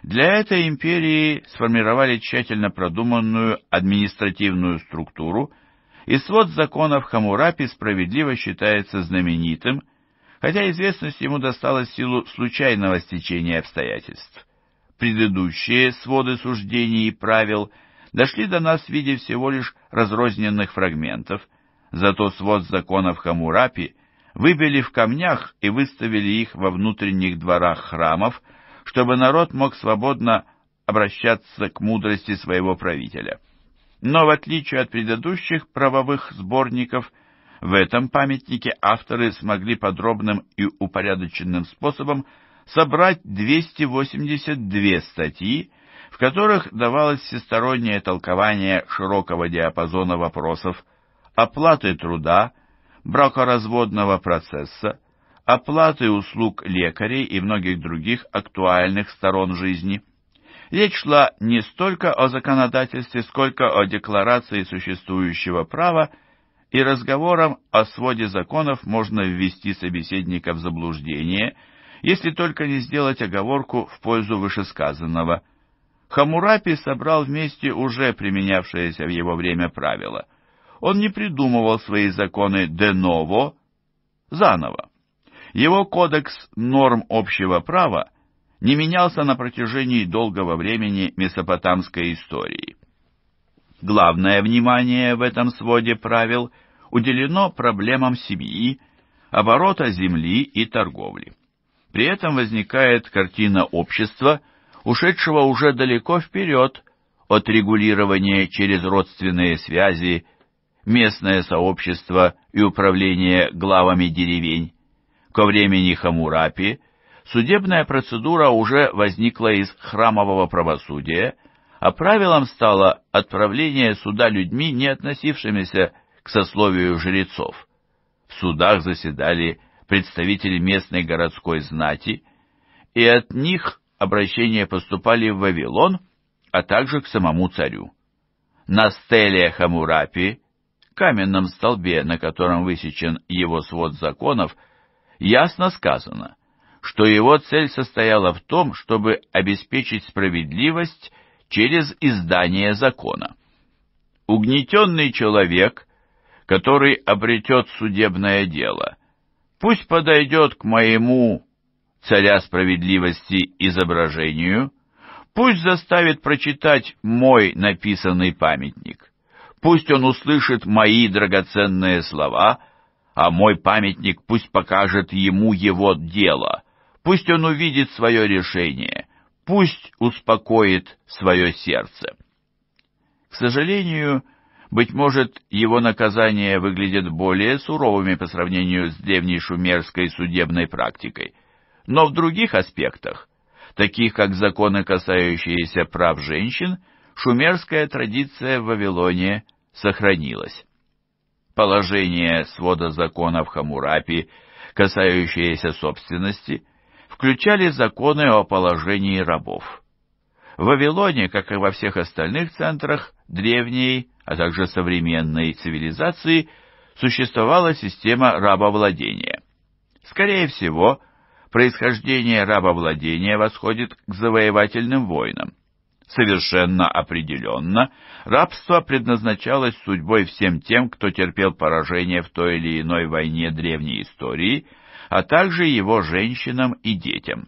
Для этой империи сформировали тщательно продуманную административную структуру, и свод законов Хамурапи справедливо считается знаменитым, хотя известность ему досталась силу случайного стечения обстоятельств предыдущие своды суждений и правил дошли до нас в виде всего лишь разрозненных фрагментов, зато свод законов Хамурапи выбили в камнях и выставили их во внутренних дворах храмов, чтобы народ мог свободно обращаться к мудрости своего правителя. Но в отличие от предыдущих правовых сборников, в этом памятнике авторы смогли подробным и упорядоченным способом собрать 282 статьи, в которых давалось всестороннее толкование широкого диапазона вопросов оплаты труда, бракоразводного процесса, оплаты услуг лекарей и многих других актуальных сторон жизни. Речь шла не столько о законодательстве, сколько о декларации существующего права, и разговором о своде законов можно ввести собеседника в заблуждение – если только не сделать оговорку в пользу вышесказанного. Хамурапи собрал вместе уже применявшееся в его время правило. Он не придумывал свои законы де ново, заново. Его кодекс норм общего права не менялся на протяжении долгого времени месопотамской истории. Главное внимание в этом своде правил уделено проблемам семьи, оборота земли и торговли. При этом возникает картина общества, ушедшего уже далеко вперед от регулирования через родственные связи, местное сообщество и управление главами деревень. Ко времени Хамурапи судебная процедура уже возникла из храмового правосудия, а правилом стало отправление суда людьми, не относившимися к сословию жрецов. В судах заседали представители местной городской знати, и от них обращения поступали в Вавилон, а также к самому царю. На стеле Хамурапи, каменном столбе, на котором высечен его свод законов, ясно сказано, что его цель состояла в том, чтобы обеспечить справедливость через издание закона. Угнетенный человек, который обретет судебное дело, Пусть подойдет к моему, царя справедливости, изображению, пусть заставит прочитать мой написанный памятник, пусть он услышит мои драгоценные слова, а мой памятник пусть покажет ему его дело, пусть он увидит свое решение, пусть успокоит свое сердце. К сожалению, быть может, его наказания выглядят более суровыми по сравнению с древней шумерской судебной практикой, но в других аспектах, таких как законы, касающиеся прав женщин, шумерская традиция в Вавилоне сохранилась. Положение свода законов Хамурапи, касающиеся собственности, включали законы о положении рабов. В Вавилоне, как и во всех остальных центрах древней а также современной цивилизации, существовала система рабовладения. Скорее всего, происхождение рабовладения восходит к завоевательным войнам. Совершенно определенно, рабство предназначалось судьбой всем тем, кто терпел поражение в той или иной войне древней истории, а также его женщинам и детям.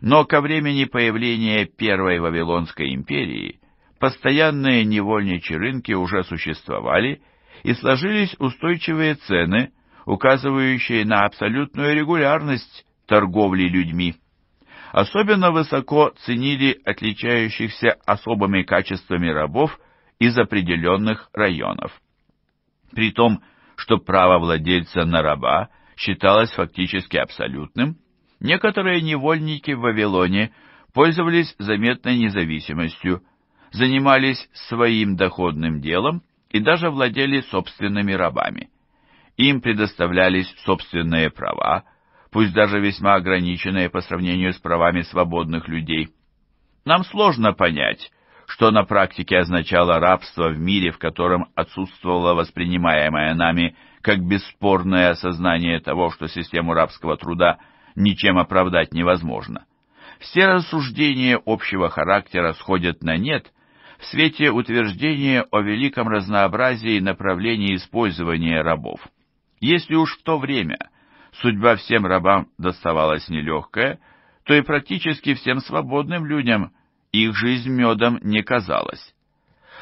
Но ко времени появления Первой Вавилонской империи постоянные невольничьи рынки уже существовали и сложились устойчивые цены, указывающие на абсолютную регулярность торговли людьми. Особенно высоко ценили отличающихся особыми качествами рабов из определенных районов. При том, что право владельца на раба считалось фактически абсолютным, некоторые невольники в Вавилоне пользовались заметной независимостью, занимались своим доходным делом и даже владели собственными рабами. Им предоставлялись собственные права, пусть даже весьма ограниченные по сравнению с правами свободных людей. Нам сложно понять, что на практике означало рабство в мире, в котором отсутствовало воспринимаемое нами как бесспорное осознание того, что систему рабского труда ничем оправдать невозможно. Все рассуждения общего характера сходят на нет, в свете утверждения о великом разнообразии направлений использования рабов. Если уж в то время судьба всем рабам доставалась нелегкая, то и практически всем свободным людям их жизнь медом не казалась.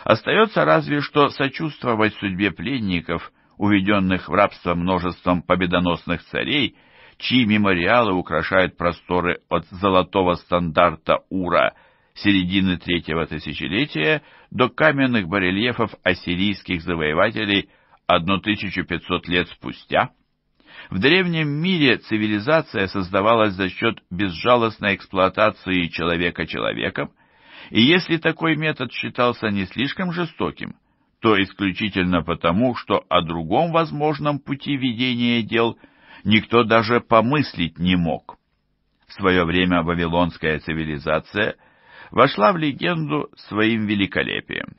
Остается разве что сочувствовать судьбе пленников, уведенных в рабство множеством победоносных царей, чьи мемориалы украшают просторы от золотого стандарта Ура – середины третьего тысячелетия до каменных барельефов ассирийских завоевателей 1500 лет спустя. В древнем мире цивилизация создавалась за счет безжалостной эксплуатации человека человеком, и если такой метод считался не слишком жестоким, то исключительно потому, что о другом возможном пути ведения дел никто даже помыслить не мог. В свое время вавилонская цивилизация – вошла в легенду своим великолепием.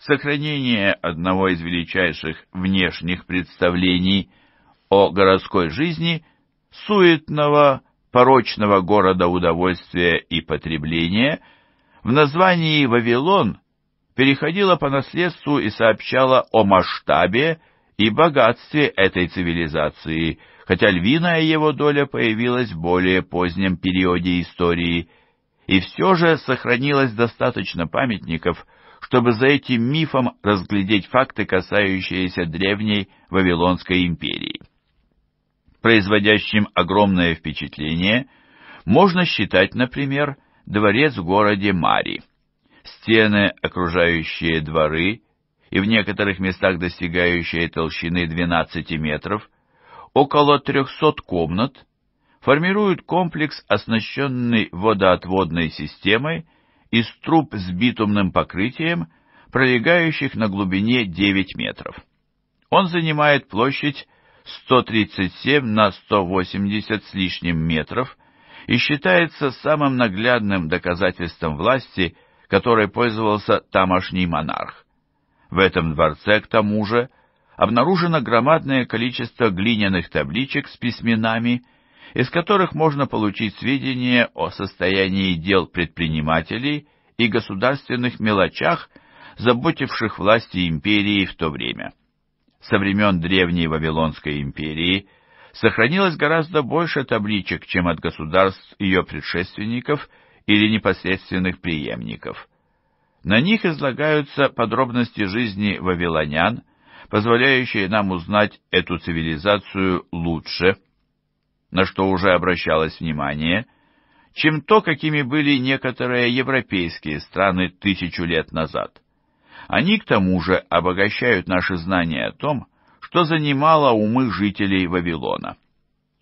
Сохранение одного из величайших внешних представлений о городской жизни суетного, порочного города удовольствия и потребления в названии «Вавилон» переходило по наследству и сообщало о масштабе и богатстве этой цивилизации, хотя львиная его доля появилась в более позднем периоде истории – и все же сохранилось достаточно памятников, чтобы за этим мифом разглядеть факты, касающиеся древней Вавилонской империи. Производящим огромное впечатление можно считать, например, дворец в городе Мари. Стены, окружающие дворы, и в некоторых местах достигающие толщины 12 метров, около 300 комнат, формируют комплекс, оснащенный водоотводной системой из труб с битумным покрытием, пролегающих на глубине 9 метров. Он занимает площадь 137 на 180 с лишним метров и считается самым наглядным доказательством власти, которой пользовался тамошний монарх. В этом дворце, к тому же, обнаружено громадное количество глиняных табличек с письменами, из которых можно получить сведения о состоянии дел предпринимателей и государственных мелочах, заботивших власти империи в то время. Со времен древней Вавилонской империи сохранилось гораздо больше табличек, чем от государств ее предшественников или непосредственных преемников. На них излагаются подробности жизни вавилонян, позволяющие нам узнать эту цивилизацию лучше – на что уже обращалось внимание, чем то, какими были некоторые европейские страны тысячу лет назад. Они к тому же обогащают наши знания о том, что занимало умы жителей Вавилона.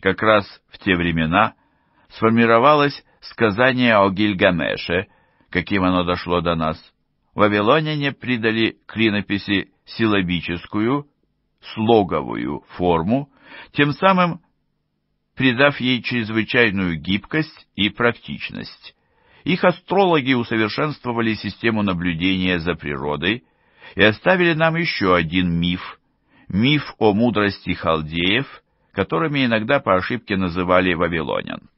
Как раз в те времена сформировалось сказание о Гильгамеше, каким оно дошло до нас. Вавилоняне придали клинописи силабическую, слоговую форму, тем самым придав ей чрезвычайную гибкость и практичность. Их астрологи усовершенствовали систему наблюдения за природой и оставили нам еще один миф – миф о мудрости халдеев, которыми иногда по ошибке называли вавилонян.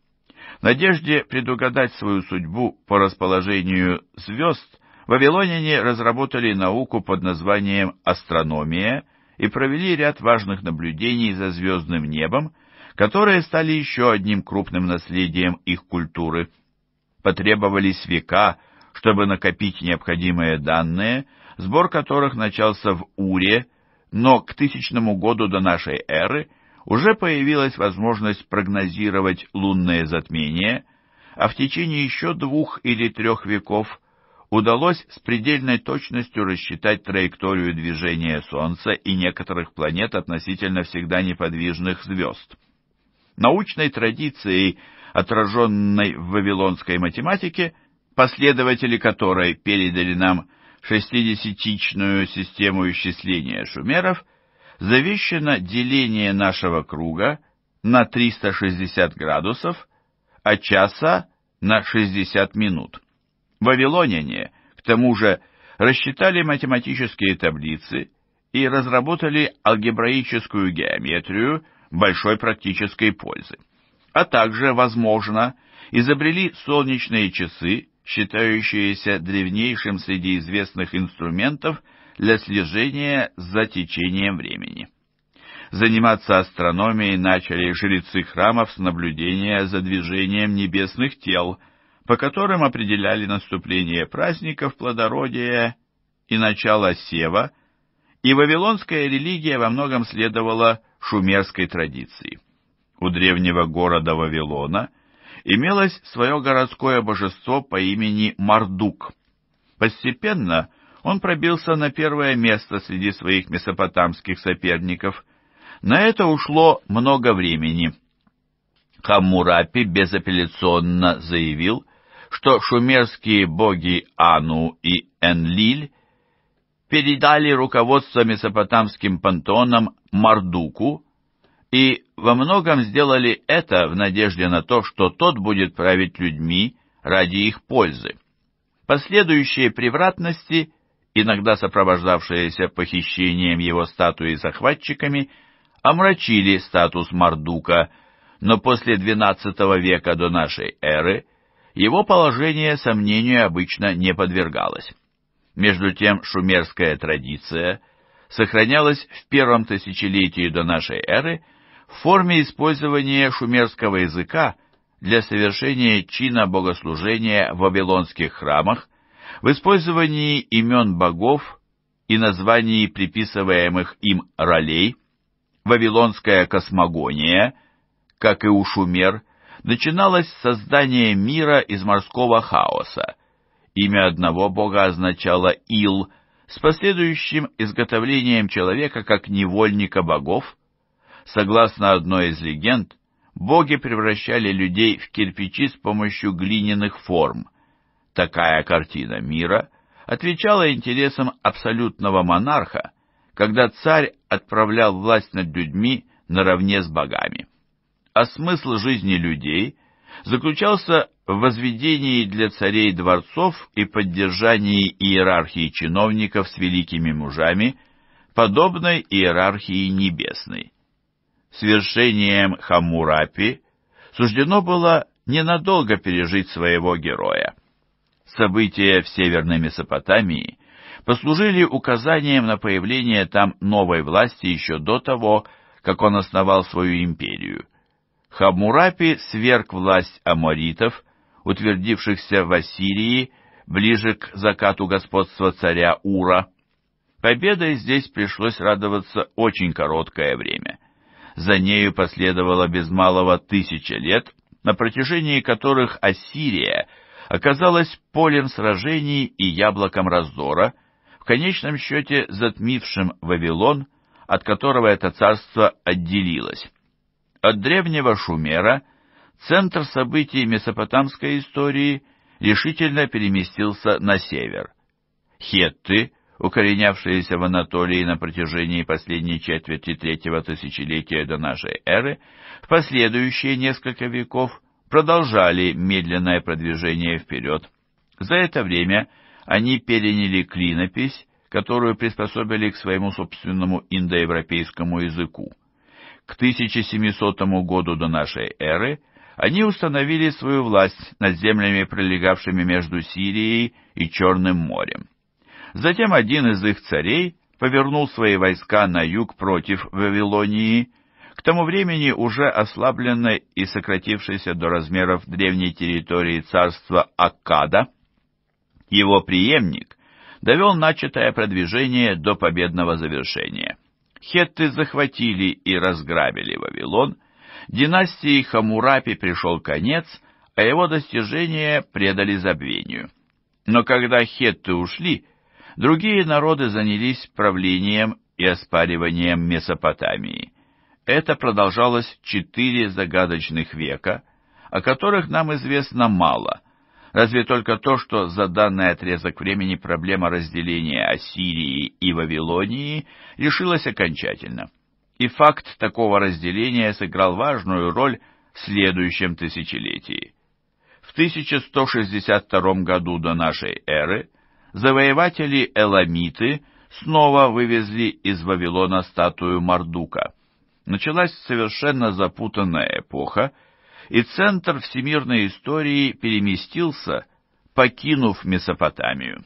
В надежде предугадать свою судьбу по расположению звезд, вавилоняне разработали науку под названием астрономия и провели ряд важных наблюдений за звездным небом, которые стали еще одним крупным наследием их культуры. Потребовались века, чтобы накопить необходимые данные, сбор которых начался в Уре, но к тысячному году до нашей эры уже появилась возможность прогнозировать лунные затмения, а в течение еще двух или трех веков удалось с предельной точностью рассчитать траекторию движения Солнца и некоторых планет относительно всегда неподвижных звезд научной традицией, отраженной в вавилонской математике, последователи которой передали нам шестидесятичную систему исчисления шумеров, завещено деление нашего круга на 360 градусов, а часа на 60 минут. Вавилоняне, к тому же, рассчитали математические таблицы и разработали алгебраическую геометрию, большой практической пользы. А также, возможно, изобрели солнечные часы, считающиеся древнейшим среди известных инструментов для слежения за течением времени. Заниматься астрономией начали жрецы храмов с наблюдения за движением небесных тел, по которым определяли наступление праздников плодородия и начало сева – и вавилонская религия во многом следовала шумерской традиции. У древнего города Вавилона имелось свое городское божество по имени Мардук. Постепенно он пробился на первое место среди своих месопотамских соперников. На это ушло много времени. Хаммурапи безапелляционно заявил, что шумерские боги Ану и Энлиль передали руководство месопотамским пантеоном Мардуку и во многом сделали это в надежде на то, что тот будет править людьми ради их пользы. Последующие превратности, иногда сопровождавшиеся похищением его статуи захватчиками, омрачили статус Мардука, но после XII века до нашей эры его положение сомнению обычно не подвергалось. Между тем шумерская традиция сохранялась в первом тысячелетии до нашей эры в форме использования шумерского языка для совершения чина богослужения в вавилонских храмах, в использовании имен богов и названий приписываемых им ролей, вавилонская космогония, как и у шумер, начиналась с создания мира из морского хаоса, Имя одного бога означало «ил», с последующим изготовлением человека как невольника богов. Согласно одной из легенд, боги превращали людей в кирпичи с помощью глиняных форм. Такая картина мира отвечала интересам абсолютного монарха, когда царь отправлял власть над людьми наравне с богами. А смысл жизни людей заключался в возведении для царей дворцов и поддержании иерархии чиновников с великими мужами, подобной иерархии небесной. Свершением Хамурапи суждено было ненадолго пережить своего героя. События в Северной Месопотамии послужили указанием на появление там новой власти еще до того, как он основал свою империю. Хамурапи сверг власть аморитов – утвердившихся в Ассирии ближе к закату господства царя Ура. Победой здесь пришлось радоваться очень короткое время. За нею последовало без малого тысяча лет, на протяжении которых Ассирия оказалась полем сражений и яблоком раздора, в конечном счете затмившим Вавилон, от которого это царство отделилось. От древнего Шумера – центр событий месопотамской истории решительно переместился на север. Хетты, укоренявшиеся в Анатолии на протяжении последней четверти третьего тысячелетия до нашей эры, в последующие несколько веков продолжали медленное продвижение вперед. За это время они переняли клинопись, которую приспособили к своему собственному индоевропейскому языку. К 1700 году до нашей эры – они установили свою власть над землями, пролегавшими между Сирией и Черным морем. Затем один из их царей повернул свои войска на юг против Вавилонии, к тому времени уже ослабленной и сократившейся до размеров древней территории царства Аккада. Его преемник довел начатое продвижение до победного завершения. Хетты захватили и разграбили Вавилон, Династии Хамурапи пришел конец, а его достижения предали забвению. Но когда хетты ушли, другие народы занялись правлением и оспариванием Месопотамии. Это продолжалось четыре загадочных века, о которых нам известно мало, разве только то, что за данный отрезок времени проблема разделения Ассирии и Вавилонии решилась окончательно и факт такого разделения сыграл важную роль в следующем тысячелетии. В 1162 году до нашей эры завоеватели Эламиты снова вывезли из Вавилона статую Мардука. Началась совершенно запутанная эпоха, и центр всемирной истории переместился, покинув Месопотамию.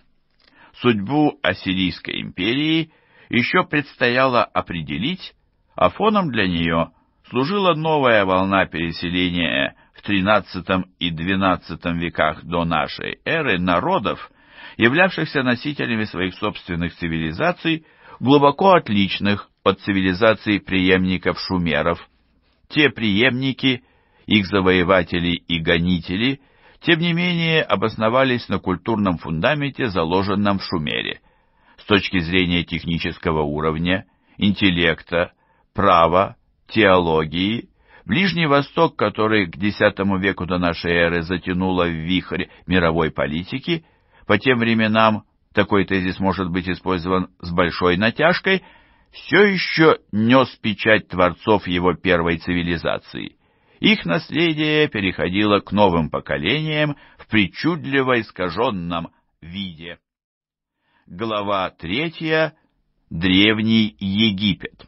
Судьбу Ассирийской империи еще предстояло определить, а фоном для нее служила новая волна переселения в XIII и XII веках до нашей эры народов, являвшихся носителями своих собственных цивилизаций, глубоко отличных от цивилизаций преемников шумеров. Те преемники, их завоеватели и гонители, тем не менее обосновались на культурном фундаменте, заложенном в Шумере. С точки зрения технического уровня, интеллекта, права, теологии, Ближний Восток, который к X веку до нашей эры затянуло в вихрь мировой политики, по тем временам такой тезис может быть использован с большой натяжкой, все еще нес печать творцов его первой цивилизации. Их наследие переходило к новым поколениям в причудливо искаженном виде. Глава третья. Древний Египет.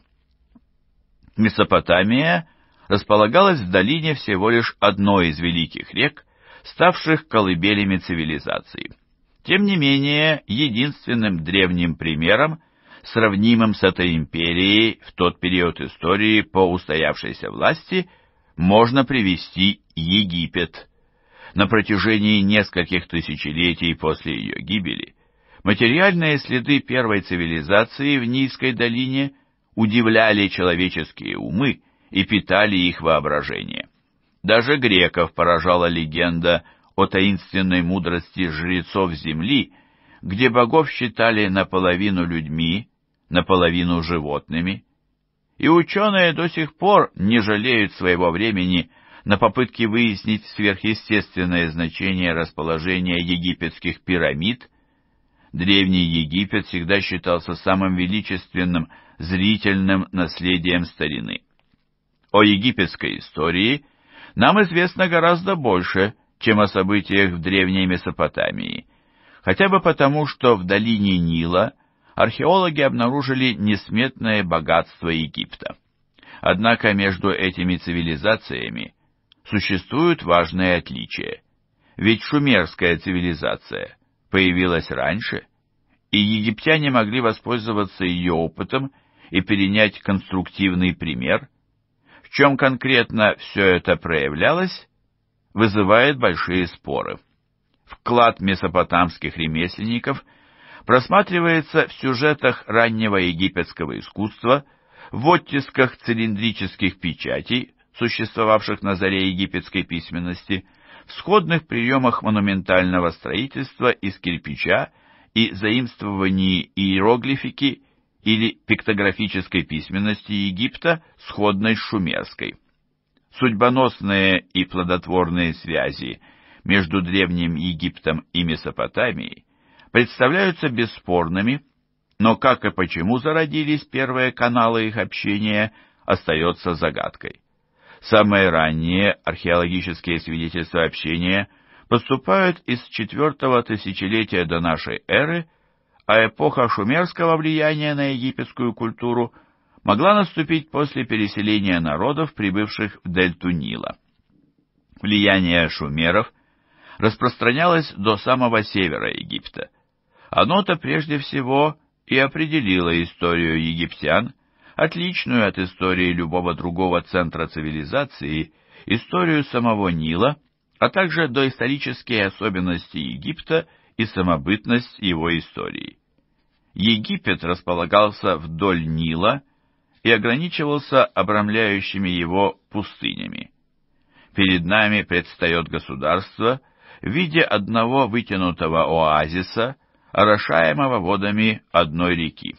Месопотамия располагалась в долине всего лишь одной из великих рек, ставших колыбелями цивилизации. Тем не менее, единственным древним примером, сравнимым с этой империей в тот период истории по устоявшейся власти, можно привести Египет. На протяжении нескольких тысячелетий после ее гибели материальные следы первой цивилизации в Низкой долине удивляли человеческие умы и питали их воображение. Даже греков поражала легенда о таинственной мудрости жрецов земли, где богов считали наполовину людьми, наполовину животными. И ученые до сих пор не жалеют своего времени на попытки выяснить сверхъестественное значение расположения египетских пирамид. Древний Египет всегда считался самым величественным зрительным наследием старины. О египетской истории нам известно гораздо больше, чем о событиях в Древней Месопотамии, хотя бы потому, что в долине Нила археологи обнаружили несметное богатство Египта. Однако между этими цивилизациями существуют важные отличия. Ведь шумерская цивилизация появилась раньше, и египтяне могли воспользоваться ее опытом и перенять конструктивный пример, в чем конкретно все это проявлялось, вызывает большие споры. Вклад месопотамских ремесленников просматривается в сюжетах раннего египетского искусства, в оттисках цилиндрических печатей, существовавших на заре египетской письменности, в сходных приемах монументального строительства из кирпича и заимствовании иероглифики или пиктографической письменности Египта, сходной с шумерской. Судьбоносные и плодотворные связи между Древним Египтом и Месопотамией представляются бесспорными, но как и почему зародились первые каналы их общения, остается загадкой. Самые ранние археологические свидетельства общения поступают из IV тысячелетия до нашей эры – а эпоха шумерского влияния на египетскую культуру могла наступить после переселения народов, прибывших в дельту Нила. Влияние шумеров распространялось до самого севера Египта. Оно-то прежде всего и определило историю египтян, отличную от истории любого другого центра цивилизации, историю самого Нила, а также доисторические особенности Египта и самобытность его истории. Египет располагался вдоль Нила и ограничивался обрамляющими его пустынями. Перед нами предстает государство в виде одного вытянутого оазиса, орошаемого водами одной реки.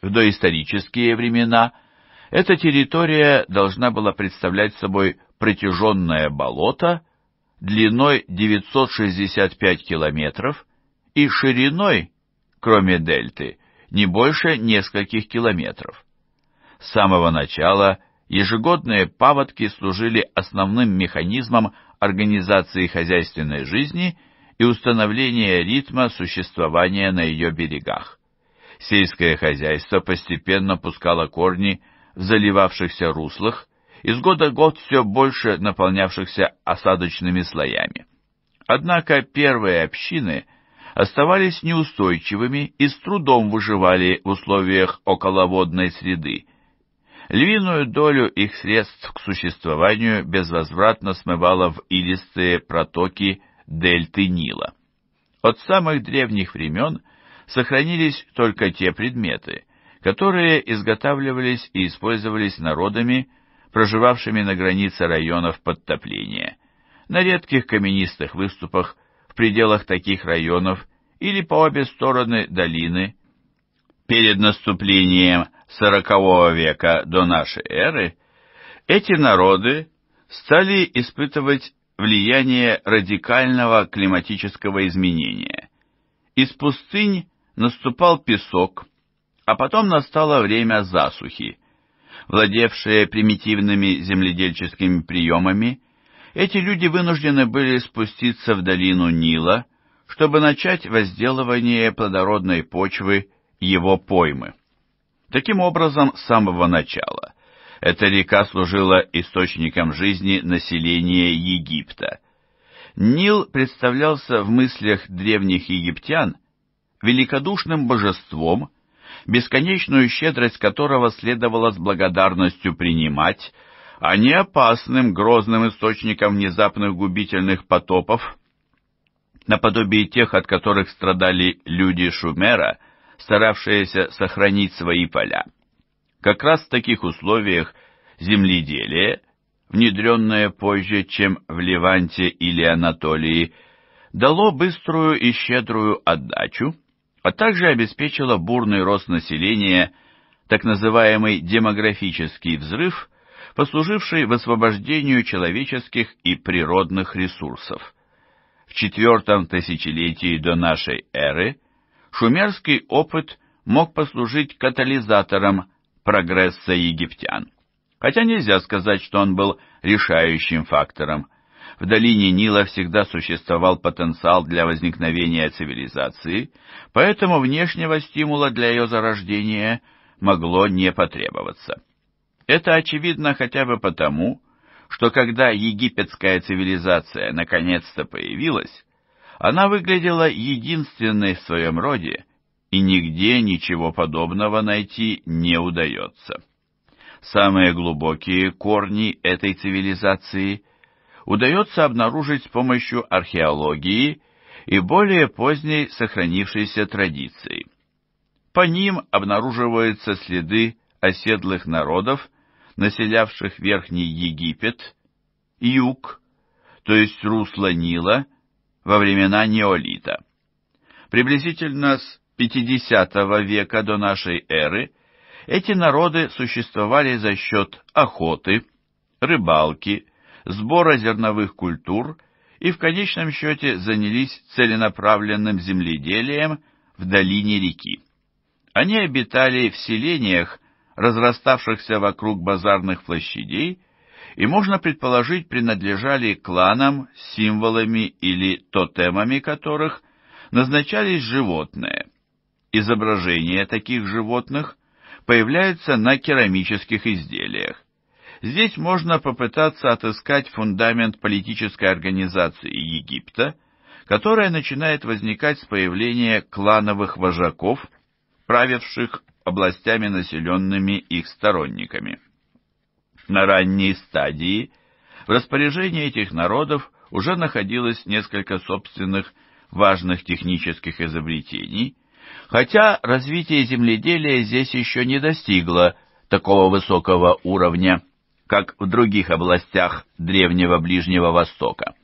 В доисторические времена эта территория должна была представлять собой протяженное болото длиной 965 километров и шириной кроме дельты, не больше нескольких километров. С самого начала ежегодные паводки служили основным механизмом организации хозяйственной жизни и установления ритма существования на ее берегах. Сельское хозяйство постепенно пускало корни в заливавшихся руслах, из года в год все больше наполнявшихся осадочными слоями. Однако первые общины – оставались неустойчивыми и с трудом выживали в условиях околоводной среды. Львиную долю их средств к существованию безвозвратно смывало в илистые протоки дельты Нила. От самых древних времен сохранились только те предметы, которые изготавливались и использовались народами, проживавшими на границе районов подтопления. На редких каменистых выступах пределах таких районов или по обе стороны долины. Перед наступлением сорокового века до нашей эры эти народы стали испытывать влияние радикального климатического изменения. Из пустынь наступал песок, а потом настало время засухи. Владевшие примитивными земледельческими приемами, эти люди вынуждены были спуститься в долину Нила, чтобы начать возделывание плодородной почвы его поймы. Таким образом, с самого начала эта река служила источником жизни населения Египта. Нил представлялся в мыслях древних египтян великодушным божеством, бесконечную щедрость которого следовало с благодарностью принимать – а не опасным грозным источником внезапных губительных потопов, наподобие тех, от которых страдали люди Шумера, старавшиеся сохранить свои поля. Как раз в таких условиях земледелие, внедренное позже, чем в Леванте или Анатолии, дало быструю и щедрую отдачу, а также обеспечило бурный рост населения, так называемый демографический взрыв – послуживший в освобождению человеческих и природных ресурсов. В четвертом тысячелетии до нашей эры шумерский опыт мог послужить катализатором прогресса египтян. Хотя нельзя сказать, что он был решающим фактором. В долине Нила всегда существовал потенциал для возникновения цивилизации, поэтому внешнего стимула для ее зарождения могло не потребоваться. Это очевидно хотя бы потому, что когда египетская цивилизация наконец-то появилась, она выглядела единственной в своем роде, и нигде ничего подобного найти не удается. Самые глубокие корни этой цивилизации удается обнаружить с помощью археологии и более поздней сохранившейся традиции. По ним обнаруживаются следы оседлых народов населявших Верхний Египет, юг, то есть русло Нила, во времена неолита. Приблизительно с 50 века до нашей эры эти народы существовали за счет охоты, рыбалки, сбора зерновых культур и в конечном счете занялись целенаправленным земледелием в долине реки. Они обитали в селениях разраставшихся вокруг базарных площадей, и, можно предположить, принадлежали кланам, символами или тотемами которых назначались животные. Изображения таких животных появляются на керамических изделиях. Здесь можно попытаться отыскать фундамент политической организации Египта, которая начинает возникать с появления клановых вожаков, правивших областями, населенными их сторонниками. На ранней стадии в распоряжении этих народов уже находилось несколько собственных важных технических изобретений, хотя развитие земледелия здесь еще не достигло такого высокого уровня, как в других областях Древнего Ближнего Востока.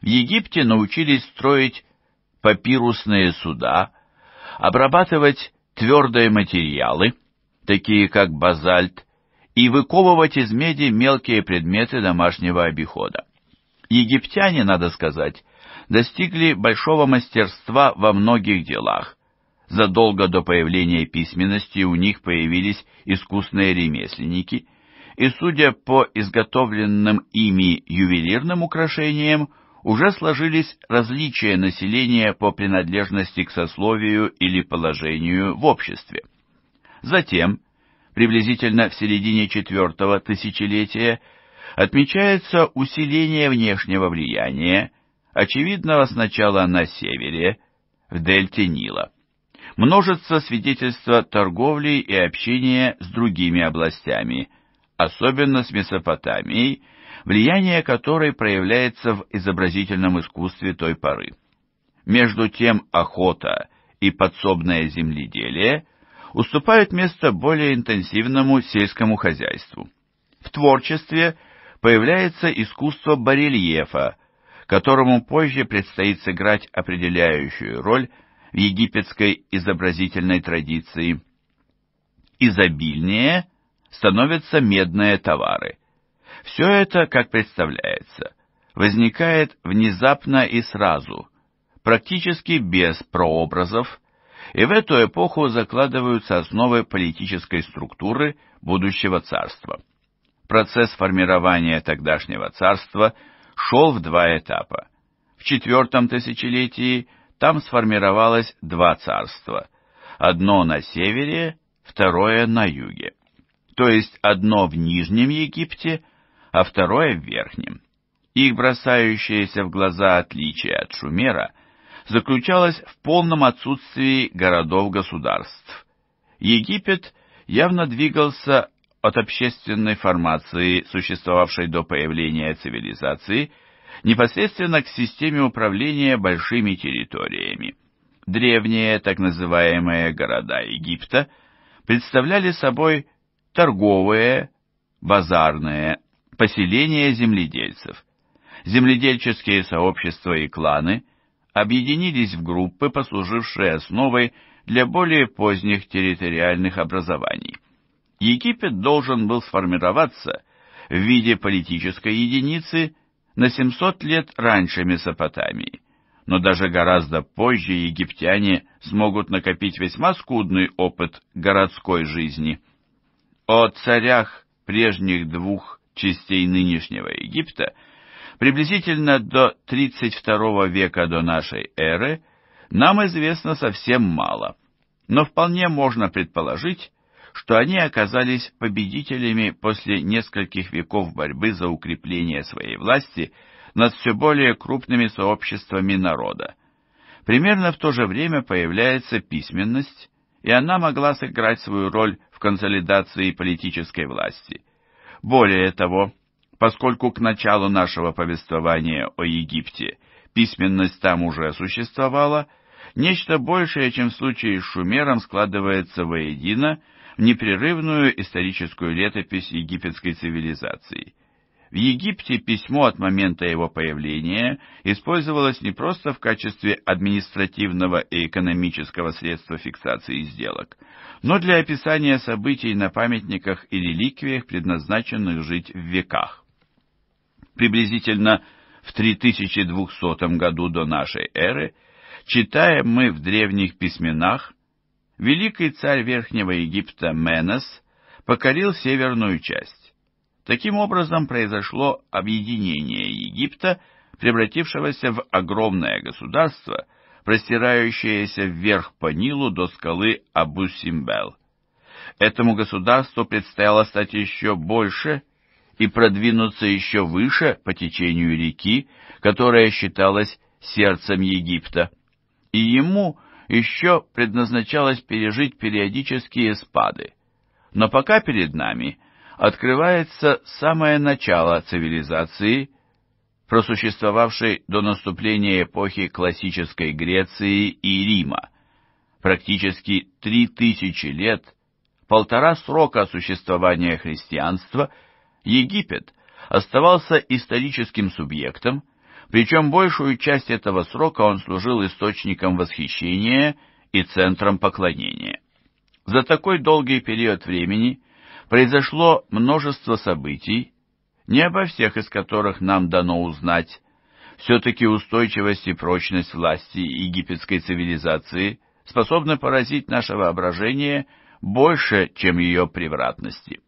В Египте научились строить папирусные суда, обрабатывать твердые материалы, такие как базальт, и выковывать из меди мелкие предметы домашнего обихода. Египтяне, надо сказать, достигли большого мастерства во многих делах. Задолго до появления письменности у них появились искусные ремесленники, и, судя по изготовленным ими ювелирным украшениям, уже сложились различия населения по принадлежности к сословию или положению в обществе. Затем, приблизительно в середине четвертого тысячелетия, отмечается усиление внешнего влияния, очевидного сначала на севере, в дельте Нила. Множится свидетельства торговли и общения с другими областями, особенно с Месопотамией, влияние которой проявляется в изобразительном искусстве той поры. Между тем охота и подсобное земледелие уступают место более интенсивному сельскому хозяйству. В творчестве появляется искусство барельефа, которому позже предстоит сыграть определяющую роль в египетской изобразительной традиции. Изобильнее становятся медные товары. Все это, как представляется, возникает внезапно и сразу, практически без прообразов, и в эту эпоху закладываются основы политической структуры будущего царства. Процесс формирования тогдашнего царства шел в два этапа. В четвертом тысячелетии там сформировалось два царства, одно на севере, второе на юге, то есть одно в Нижнем Египте, а второе в верхнем. Их бросающееся в глаза отличие от Шумера заключалось в полном отсутствии городов-государств. Египет явно двигался от общественной формации, существовавшей до появления цивилизации, непосредственно к системе управления большими территориями. Древние так называемые города Египта представляли собой торговые, базарные, поселения земледельцев. Земледельческие сообщества и кланы объединились в группы, послужившие основой для более поздних территориальных образований. Египет должен был сформироваться в виде политической единицы на 700 лет раньше Месопотамии, но даже гораздо позже египтяне смогут накопить весьма скудный опыт городской жизни. О царях прежних двух частей нынешнего Египта приблизительно до 32 века до нашей эры нам известно совсем мало, но вполне можно предположить, что они оказались победителями после нескольких веков борьбы за укрепление своей власти над все более крупными сообществами народа. Примерно в то же время появляется письменность, и она могла сыграть свою роль в консолидации политической власти – более того, поскольку к началу нашего повествования о Египте письменность там уже существовала, нечто большее, чем в случае с Шумером, складывается воедино в непрерывную историческую летопись египетской цивилизации. В Египте письмо от момента его появления использовалось не просто в качестве административного и экономического средства фиксации сделок, но для описания событий на памятниках и реликвиях, предназначенных жить в веках. Приблизительно в 3200 году до нашей эры читаем мы в древних письменах, великий царь Верхнего Египта Менес покорил северную часть. Таким образом произошло объединение Египта, превратившегося в огромное государство, простирающееся вверх по Нилу до скалы Абу-Симбел. Этому государству предстояло стать еще больше и продвинуться еще выше по течению реки, которая считалась сердцем Египта. И ему еще предназначалось пережить периодические спады. Но пока перед нами – открывается самое начало цивилизации, просуществовавшей до наступления эпохи классической Греции и Рима. Практически три тысячи лет, полтора срока существования христианства, Египет оставался историческим субъектом, причем большую часть этого срока он служил источником восхищения и центром поклонения. За такой долгий период времени – произошло множество событий, не обо всех из которых нам дано узнать. Все-таки устойчивость и прочность власти египетской цивилизации способны поразить наше воображение больше, чем ее превратности.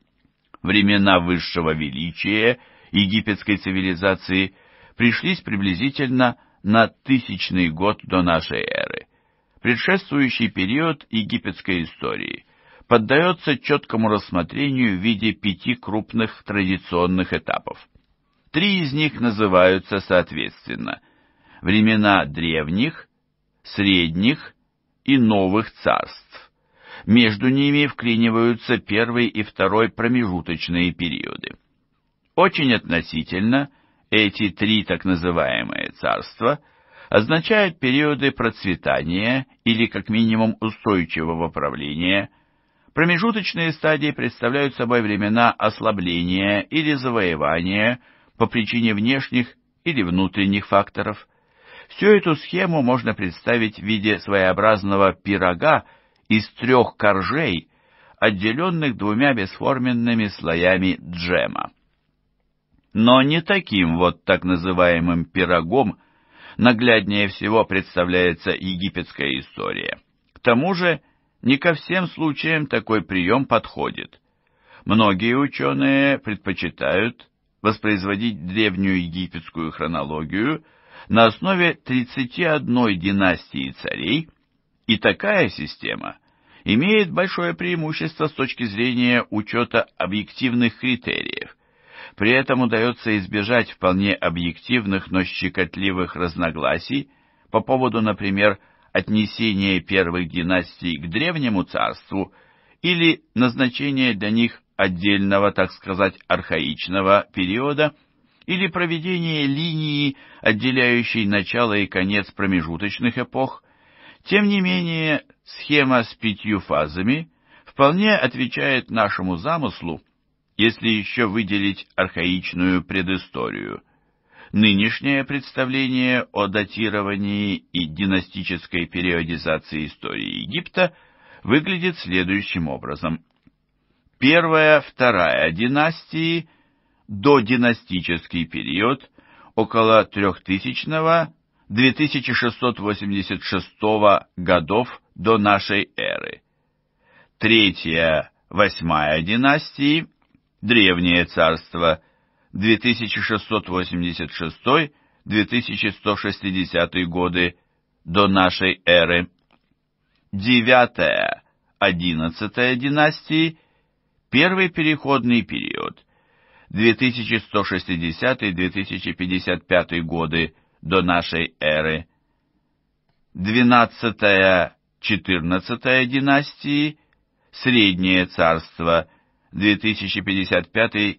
Времена высшего величия египетской цивилизации пришлись приблизительно на тысячный год до нашей эры, предшествующий период египетской истории – поддается четкому рассмотрению в виде пяти крупных традиционных этапов. Три из них называются соответственно времена древних, средних и новых царств. Между ними вклиниваются первый и второй промежуточные периоды. Очень относительно эти три так называемые царства означают периоды процветания или как минимум устойчивого правления – Промежуточные стадии представляют собой времена ослабления или завоевания по причине внешних или внутренних факторов. Всю эту схему можно представить в виде своеобразного пирога из трех коржей, отделенных двумя бесформенными слоями джема. Но не таким вот так называемым пирогом нагляднее всего представляется египетская история. К тому же, не ко всем случаям такой прием подходит. Многие ученые предпочитают воспроизводить древнюю египетскую хронологию на основе 31 династии царей, и такая система имеет большое преимущество с точки зрения учета объективных критериев. При этом удается избежать вполне объективных, но щекотливых разногласий по поводу, например, отнесение первых династий к древнему царству или назначение для них отдельного, так сказать, архаичного периода или проведение линии, отделяющей начало и конец промежуточных эпох, тем не менее схема с пятью фазами вполне отвечает нашему замыслу, если еще выделить архаичную предысторию – Нынешнее представление о датировании и династической периодизации истории Египта выглядит следующим образом. Первая, вторая династии, додинастический период, около 3000-2686 годов до нашей эры. Третья, восьмая династии, древнее царство – 2686-2160 годы до нашей эры, 9-11 династии, первый переходный период, 2160-2055 годы до нашей эры, 12-14 династии, Среднее царство, 2055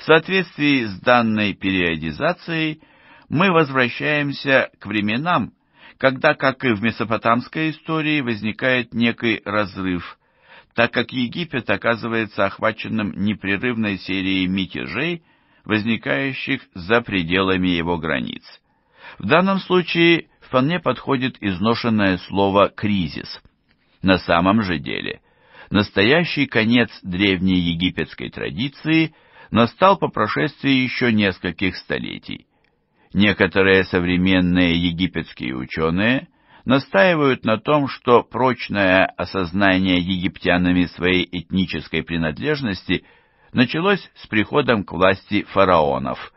В соответствии с данной периодизацией мы возвращаемся к временам, когда, как и в месопотамской истории, возникает некий разрыв, так как Египет оказывается охваченным непрерывной серией мятежей, возникающих за пределами его границ. В данном случае вполне подходит изношенное слово «кризис». На самом же деле, настоящий конец древней египетской традиции – настал по прошествии еще нескольких столетий. Некоторые современные египетские ученые настаивают на том, что прочное осознание египтянами своей этнической принадлежности началось с приходом к власти фараонов.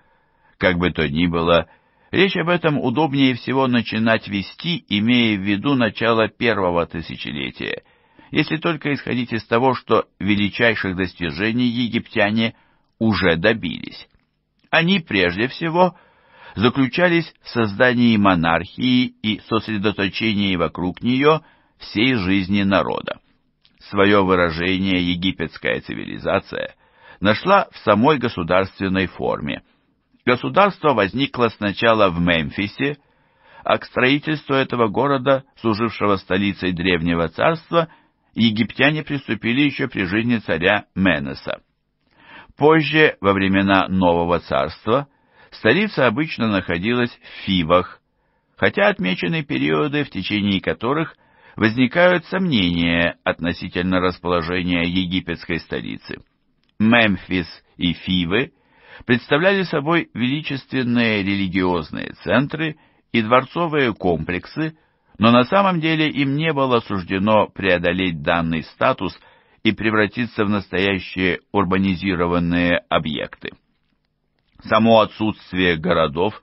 Как бы то ни было, речь об этом удобнее всего начинать вести, имея в виду начало первого тысячелетия – если только исходить из того, что величайших достижений египтяне уже добились. Они прежде всего заключались в создании монархии и сосредоточении вокруг нее всей жизни народа. Свое выражение египетская цивилизация нашла в самой государственной форме. Государство возникло сначала в Мемфисе, а к строительству этого города, служившего столицей древнего царства, египтяне приступили еще при жизни царя Менеса. Позже, во времена Нового Царства, столица обычно находилась в Фивах, хотя отмечены периоды, в течение которых возникают сомнения относительно расположения египетской столицы. Мемфис и Фивы представляли собой величественные религиозные центры и дворцовые комплексы, но на самом деле им не было суждено преодолеть данный статус – и превратиться в настоящие урбанизированные объекты. Само отсутствие городов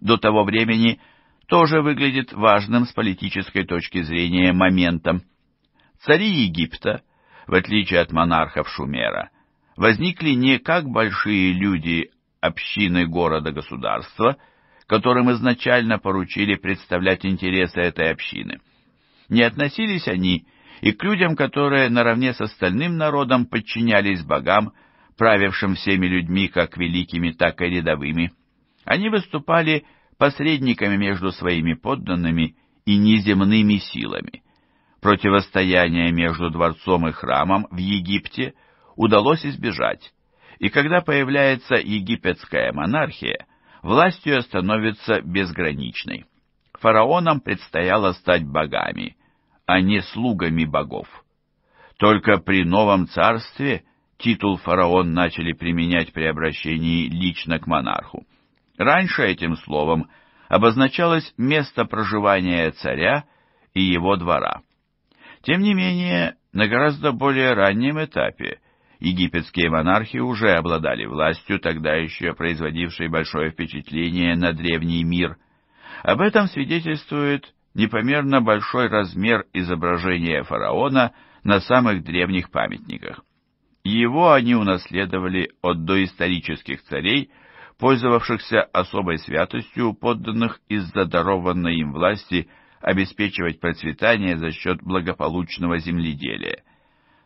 до того времени тоже выглядит важным с политической точки зрения моментом. Цари Египта, в отличие от монархов Шумера, возникли не как большие люди общины города-государства, которым изначально поручили представлять интересы этой общины. Не относились они и к людям, которые наравне с остальным народом подчинялись богам, правившим всеми людьми, как великими, так и рядовыми. Они выступали посредниками между своими подданными и неземными силами. Противостояние между дворцом и храмом в Египте удалось избежать, и когда появляется египетская монархия, власть ее становится безграничной. Фараонам предстояло стать богами, а не слугами богов. Только при новом царстве титул фараон начали применять при обращении лично к монарху. Раньше этим словом обозначалось место проживания царя и его двора. Тем не менее, на гораздо более раннем этапе египетские монархи уже обладали властью, тогда еще производившей большое впечатление на древний мир. Об этом свидетельствует непомерно большой размер изображения фараона на самых древних памятниках. Его они унаследовали от доисторических царей, пользовавшихся особой святостью подданных из-за дарованной им власти обеспечивать процветание за счет благополучного земледелия.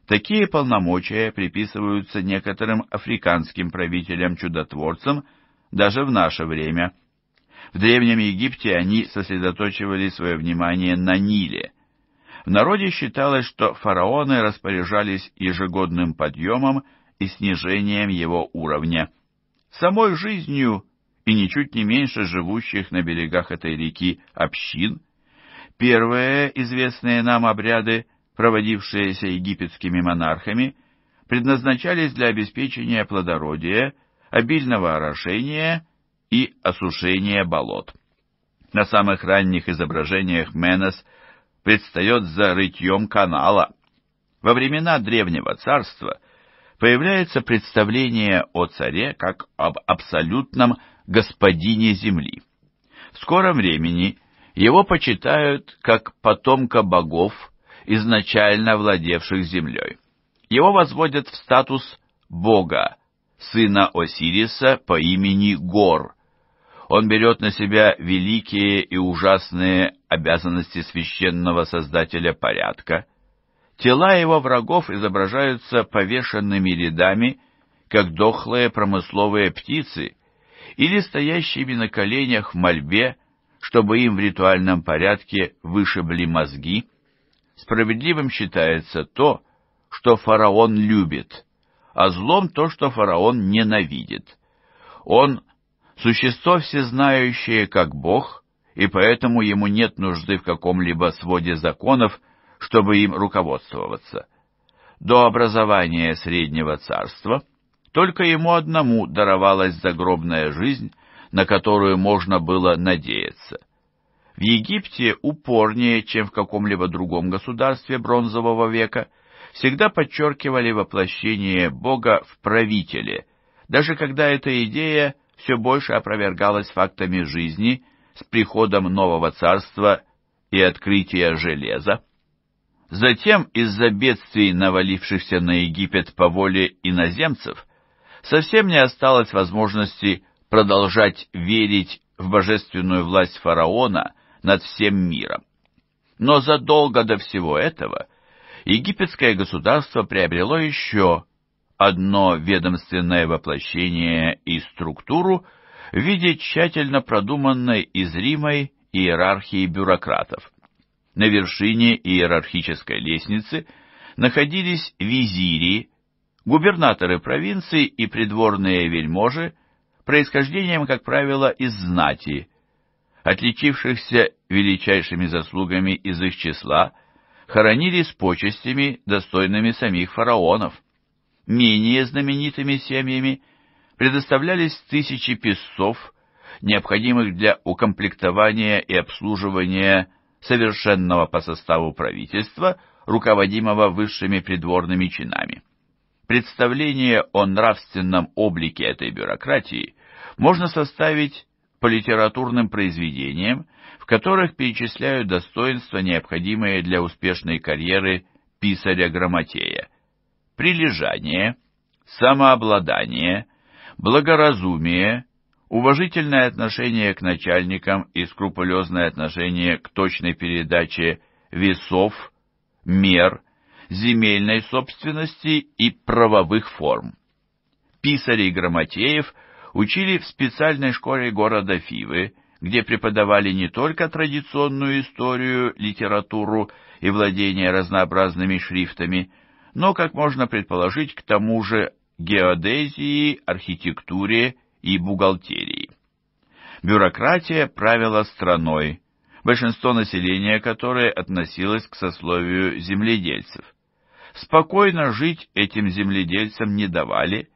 Такие полномочия приписываются некоторым африканским правителям-чудотворцам даже в наше время – в Древнем Египте они сосредоточивали свое внимание на Ниле. В народе считалось, что фараоны распоряжались ежегодным подъемом и снижением его уровня. Самой жизнью и ничуть не меньше живущих на берегах этой реки общин. Первые известные нам обряды, проводившиеся египетскими монархами, предназначались для обеспечения плодородия, обильного орошения и осушения болот. На самых ранних изображениях Менес предстает за рытьем канала. Во времена Древнего Царства появляется представление о царе как об абсолютном господине земли. В скором времени его почитают как потомка богов, изначально владевших землей. Его возводят в статус бога, сына Осириса по имени Гор – он берет на себя великие и ужасные обязанности священного создателя порядка. Тела его врагов изображаются повешенными рядами, как дохлые промысловые птицы, или стоящими на коленях в мольбе, чтобы им в ритуальном порядке вышибли мозги. Справедливым считается то, что фараон любит, а злом то, что фараон ненавидит. Он Существо всезнающее, как Бог, и поэтому ему нет нужды в каком-либо своде законов, чтобы им руководствоваться. До образования Среднего Царства только ему одному даровалась загробная жизнь, на которую можно было надеяться. В Египте упорнее, чем в каком-либо другом государстве бронзового века, всегда подчеркивали воплощение Бога в правителе, даже когда эта идея все больше опровергалось фактами жизни с приходом нового царства и открытия железа. Затем из-за бедствий, навалившихся на Египет по воле иноземцев, совсем не осталось возможности продолжать верить в божественную власть фараона над всем миром. Но задолго до всего этого египетское государство приобрело еще одно ведомственное воплощение и структуру в виде тщательно продуманной и зримой иерархии бюрократов. На вершине иерархической лестницы находились визири, губернаторы провинции и придворные вельможи, происхождением, как правило, из знати, отличившихся величайшими заслугами из их числа, хоронили с почестями, достойными самих фараонов менее знаменитыми семьями предоставлялись тысячи песцов, необходимых для укомплектования и обслуживания совершенного по составу правительства, руководимого высшими придворными чинами. Представление о нравственном облике этой бюрократии можно составить по литературным произведениям, в которых перечисляют достоинства, необходимые для успешной карьеры писаря-грамотея прилежание, самообладание, благоразумие, уважительное отношение к начальникам и скрупулезное отношение к точной передаче весов, мер, земельной собственности и правовых форм. Писарей Грамотеев учили в специальной школе города Фивы, где преподавали не только традиционную историю, литературу и владение разнообразными шрифтами, но, как можно предположить, к тому же геодезии, архитектуре и бухгалтерии. Бюрократия правила страной, большинство населения которой относилось к сословию земледельцев. Спокойно жить этим земледельцам не давали,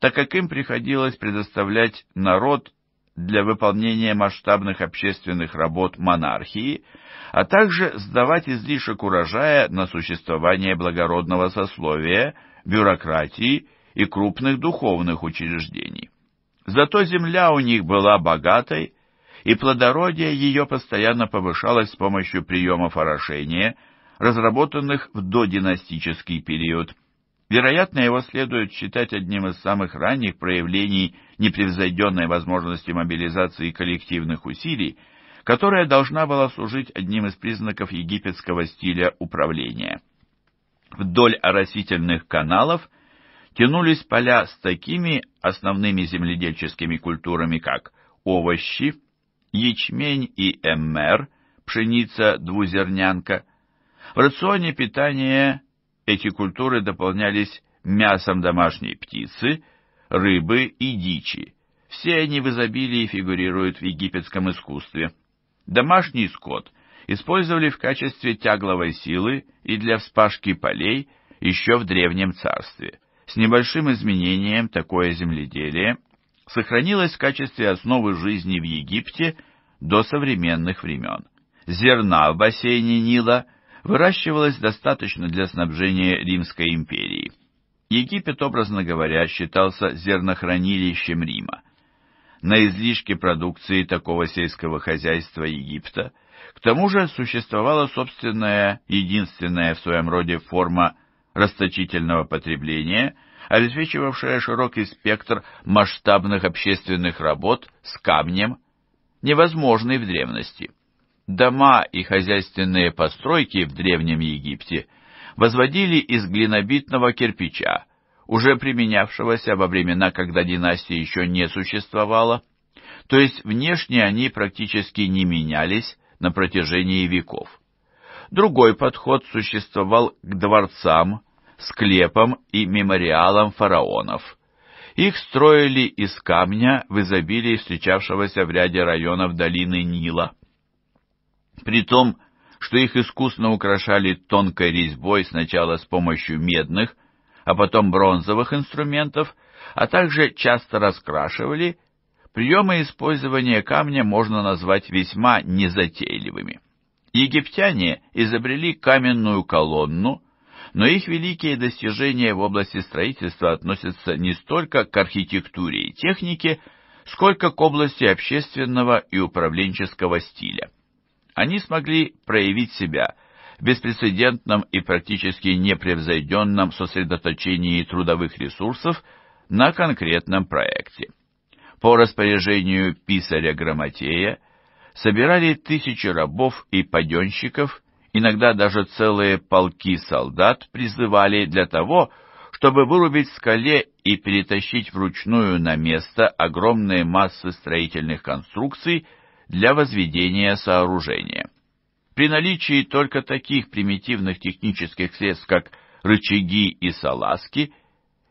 так как им приходилось предоставлять народ для выполнения масштабных общественных работ монархии, а также сдавать излишек урожая на существование благородного сословия, бюрократии и крупных духовных учреждений. Зато земля у них была богатой, и плодородие ее постоянно повышалось с помощью приемов орошения, разработанных в додинастический период. Вероятно, его следует считать одним из самых ранних проявлений непревзойденной возможности мобилизации коллективных усилий – которая должна была служить одним из признаков египетского стиля управления. Вдоль оросительных каналов тянулись поля с такими основными земледельческими культурами, как овощи, ячмень и эммер, пшеница, двузернянка. В рационе питания эти культуры дополнялись мясом домашней птицы, рыбы и дичи. Все они в изобилии фигурируют в египетском искусстве. Домашний скот использовали в качестве тягловой силы и для вспашки полей еще в Древнем Царстве. С небольшим изменением такое земледелие сохранилось в качестве основы жизни в Египте до современных времен. Зерна в бассейне Нила выращивалось достаточно для снабжения Римской империи. Египет, образно говоря, считался зернохранилищем Рима на излишки продукции такого сельского хозяйства Египта. К тому же существовала собственная, единственная в своем роде форма расточительного потребления, обеспечивавшая широкий спектр масштабных общественных работ с камнем, невозможный в древности. Дома и хозяйственные постройки в Древнем Египте возводили из глинобитного кирпича, уже применявшегося во времена, когда династия еще не существовала, то есть внешне они практически не менялись на протяжении веков. Другой подход существовал к дворцам, склепам и мемориалам фараонов. Их строили из камня в изобилии встречавшегося в ряде районов долины Нила. При том, что их искусно украшали тонкой резьбой сначала с помощью медных, а потом бронзовых инструментов, а также часто раскрашивали, приемы использования камня можно назвать весьма незатейливыми. Египтяне изобрели каменную колонну, но их великие достижения в области строительства относятся не столько к архитектуре и технике, сколько к области общественного и управленческого стиля. Они смогли проявить себя – беспрецедентном и практически непревзойденном сосредоточении трудовых ресурсов на конкретном проекте. По распоряжению писаря-грамотея собирали тысячи рабов и паденщиков, иногда даже целые полки солдат призывали для того, чтобы вырубить в скале и перетащить вручную на место огромные массы строительных конструкций для возведения сооружения. При наличии только таких примитивных технических средств, как рычаги и салазки,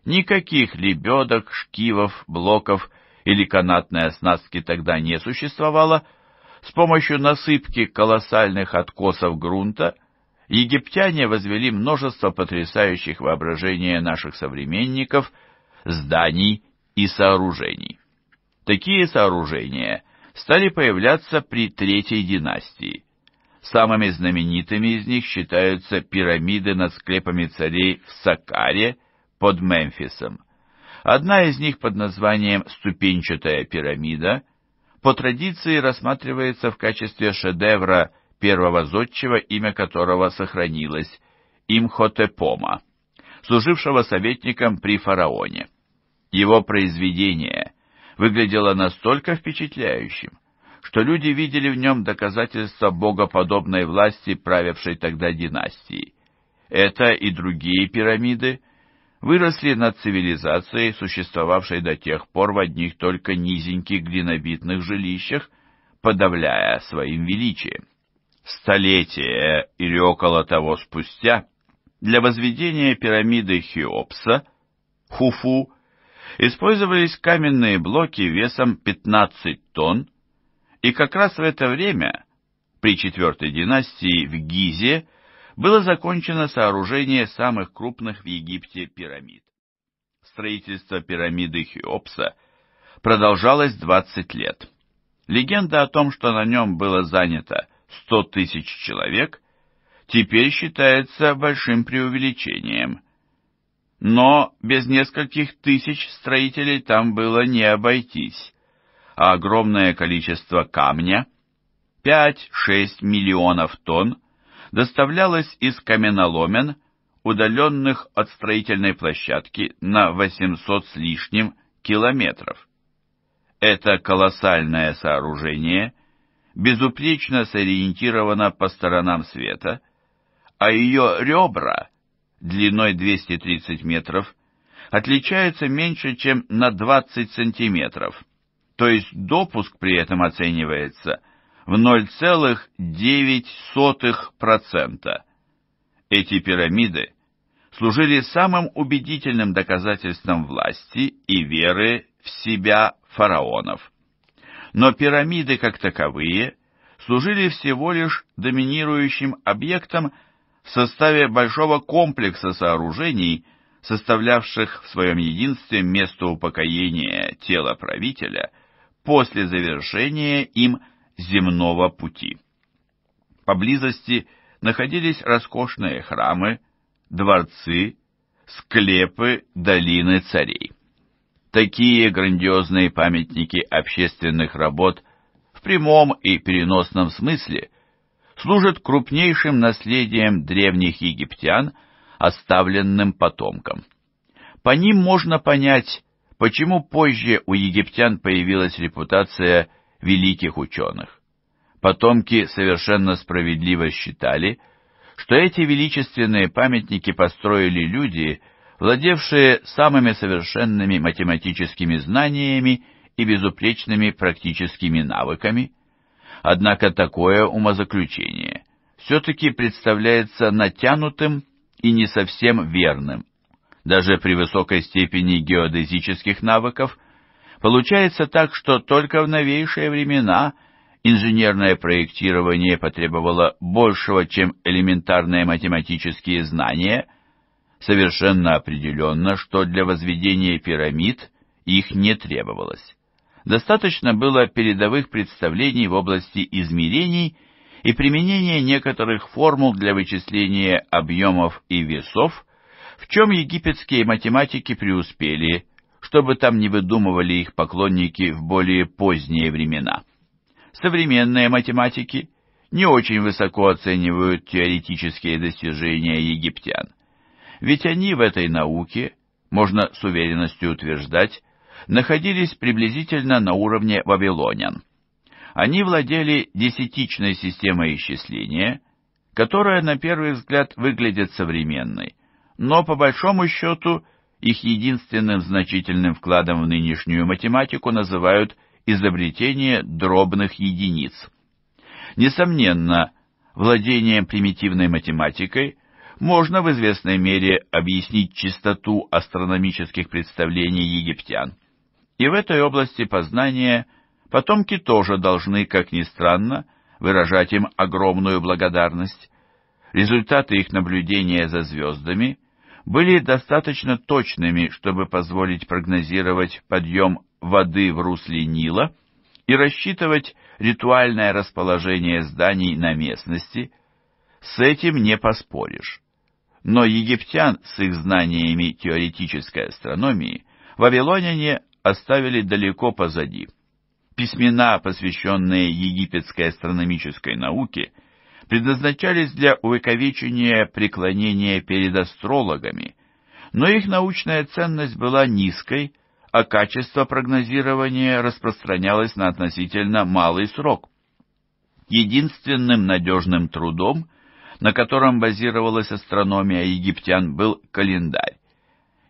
никаких лебедок, шкивов, блоков или канатной оснастки тогда не существовало, с помощью насыпки колоссальных откосов грунта египтяне возвели множество потрясающих воображения наших современников зданий и сооружений. Такие сооружения стали появляться при Третьей династии. Самыми знаменитыми из них считаются пирамиды над склепами царей в Сакаре под Мемфисом. Одна из них под названием «Ступенчатая пирамида» по традиции рассматривается в качестве шедевра первого зодчего, имя которого сохранилось, Имхотепома, служившего советником при фараоне. Его произведение выглядело настолько впечатляющим, что люди видели в нем доказательство богоподобной власти, правившей тогда династии. Это и другие пирамиды выросли над цивилизацией, существовавшей до тех пор в одних только низеньких глинобитных жилищах, подавляя своим величием. Столетие или около того спустя для возведения пирамиды Хеопса, Хуфу, использовались каменные блоки весом 15 тонн, и как раз в это время, при четвертой династии в Гизе, было закончено сооружение самых крупных в Египте пирамид. Строительство пирамиды Хеопса продолжалось 20 лет. Легенда о том, что на нем было занято 100 тысяч человек, теперь считается большим преувеличением. Но без нескольких тысяч строителей там было не обойтись а огромное количество камня, 5-6 миллионов тонн, доставлялось из каменоломен, удаленных от строительной площадки на 800 с лишним километров. Это колоссальное сооружение безупречно сориентировано по сторонам света, а ее ребра длиной 230 метров отличаются меньше, чем на 20 сантиметров – то есть допуск при этом оценивается в 0,09%. Эти пирамиды служили самым убедительным доказательством власти и веры в себя фараонов. Но пирамиды как таковые служили всего лишь доминирующим объектом в составе большого комплекса сооружений, составлявших в своем единстве место упокоения тела правителя – после завершения им земного пути. Поблизости находились роскошные храмы, дворцы, склепы долины царей. Такие грандиозные памятники общественных работ в прямом и переносном смысле служат крупнейшим наследием древних египтян, оставленным потомкам. По ним можно понять, почему позже у египтян появилась репутация великих ученых. Потомки совершенно справедливо считали, что эти величественные памятники построили люди, владевшие самыми совершенными математическими знаниями и безупречными практическими навыками. Однако такое умозаключение все-таки представляется натянутым и не совсем верным даже при высокой степени геодезических навыков, получается так, что только в новейшие времена инженерное проектирование потребовало большего, чем элементарные математические знания, совершенно определенно, что для возведения пирамид их не требовалось. Достаточно было передовых представлений в области измерений и применения некоторых формул для вычисления объемов и весов – в чем египетские математики преуспели, чтобы там не выдумывали их поклонники в более поздние времена? Современные математики не очень высоко оценивают теоретические достижения египтян. Ведь они в этой науке, можно с уверенностью утверждать, находились приблизительно на уровне вавилонян. Они владели десятичной системой исчисления, которая на первый взгляд выглядит современной, но по большому счету их единственным значительным вкладом в нынешнюю математику называют изобретение дробных единиц. Несомненно, владением примитивной математикой можно в известной мере объяснить чистоту астрономических представлений египтян. И в этой области познания потомки тоже должны, как ни странно, выражать им огромную благодарность. Результаты их наблюдения за звездами – были достаточно точными, чтобы позволить прогнозировать подъем воды в русле Нила и рассчитывать ритуальное расположение зданий на местности. С этим не поспоришь. Но египтян с их знаниями теоретической астрономии вавилоняне оставили далеко позади. Письмена, посвященные египетской астрономической науке, – предназначались для увековечения преклонения перед астрологами, но их научная ценность была низкой, а качество прогнозирования распространялось на относительно малый срок. Единственным надежным трудом, на котором базировалась астрономия египтян, был календарь.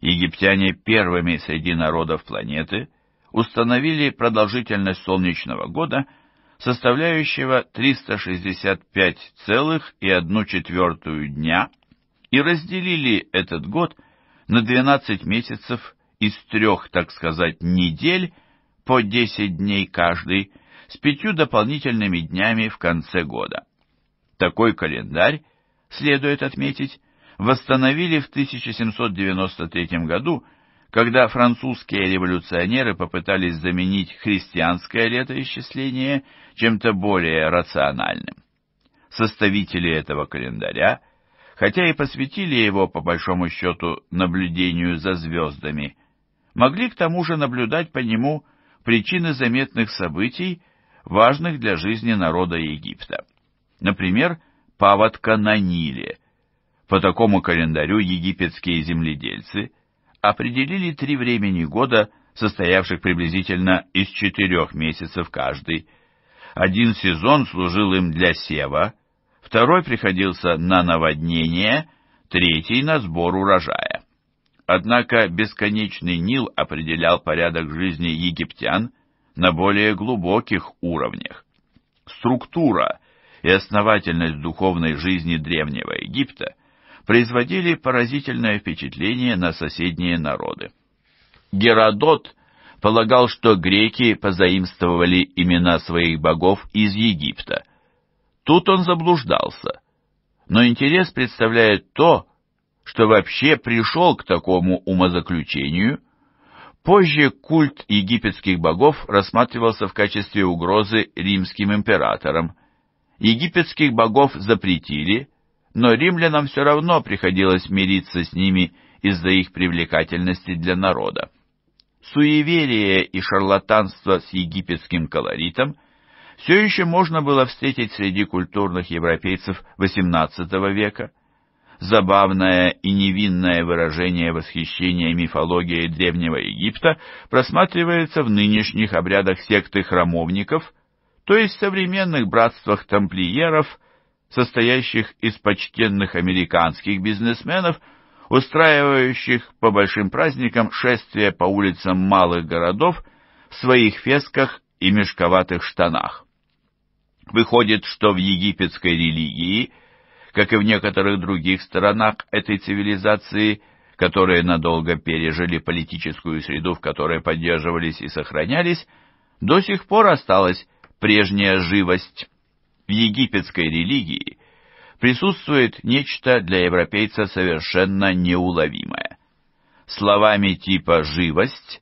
Египтяне первыми среди народов планеты установили продолжительность солнечного года – составляющего 365,1 дня, и разделили этот год на 12 месяцев из трех, так сказать, недель по 10 дней каждый, с пятью дополнительными днями в конце года. Такой календарь, следует отметить, восстановили в 1793 году когда французские революционеры попытались заменить христианское летоисчисление чем-то более рациональным. Составители этого календаря, хотя и посвятили его, по большому счету, наблюдению за звездами, могли к тому же наблюдать по нему причины заметных событий, важных для жизни народа Египта. Например, паводка на Ниле. По такому календарю египетские земледельцы – определили три времени года, состоявших приблизительно из четырех месяцев каждый. Один сезон служил им для сева, второй приходился на наводнение, третий — на сбор урожая. Однако бесконечный Нил определял порядок жизни египтян на более глубоких уровнях. Структура и основательность духовной жизни Древнего Египта производили поразительное впечатление на соседние народы. Геродот полагал, что греки позаимствовали имена своих богов из Египта. Тут он заблуждался. Но интерес представляет то, что вообще пришел к такому умозаключению. Позже культ египетских богов рассматривался в качестве угрозы римским императорам. Египетских богов запретили – но римлянам все равно приходилось мириться с ними из-за их привлекательности для народа. Суеверие и шарлатанство с египетским колоритом все еще можно было встретить среди культурных европейцев XVIII века. Забавное и невинное выражение восхищения мифологией Древнего Египта просматривается в нынешних обрядах секты храмовников, то есть современных братствах тамплиеров – состоящих из почтенных американских бизнесменов, устраивающих по большим праздникам шествия по улицам малых городов в своих фесках и мешковатых штанах. Выходит, что в египетской религии, как и в некоторых других сторонах этой цивилизации, которые надолго пережили политическую среду, в которой поддерживались и сохранялись, до сих пор осталась прежняя живость в египетской религии присутствует нечто для европейца совершенно неуловимое. Словами типа «живость»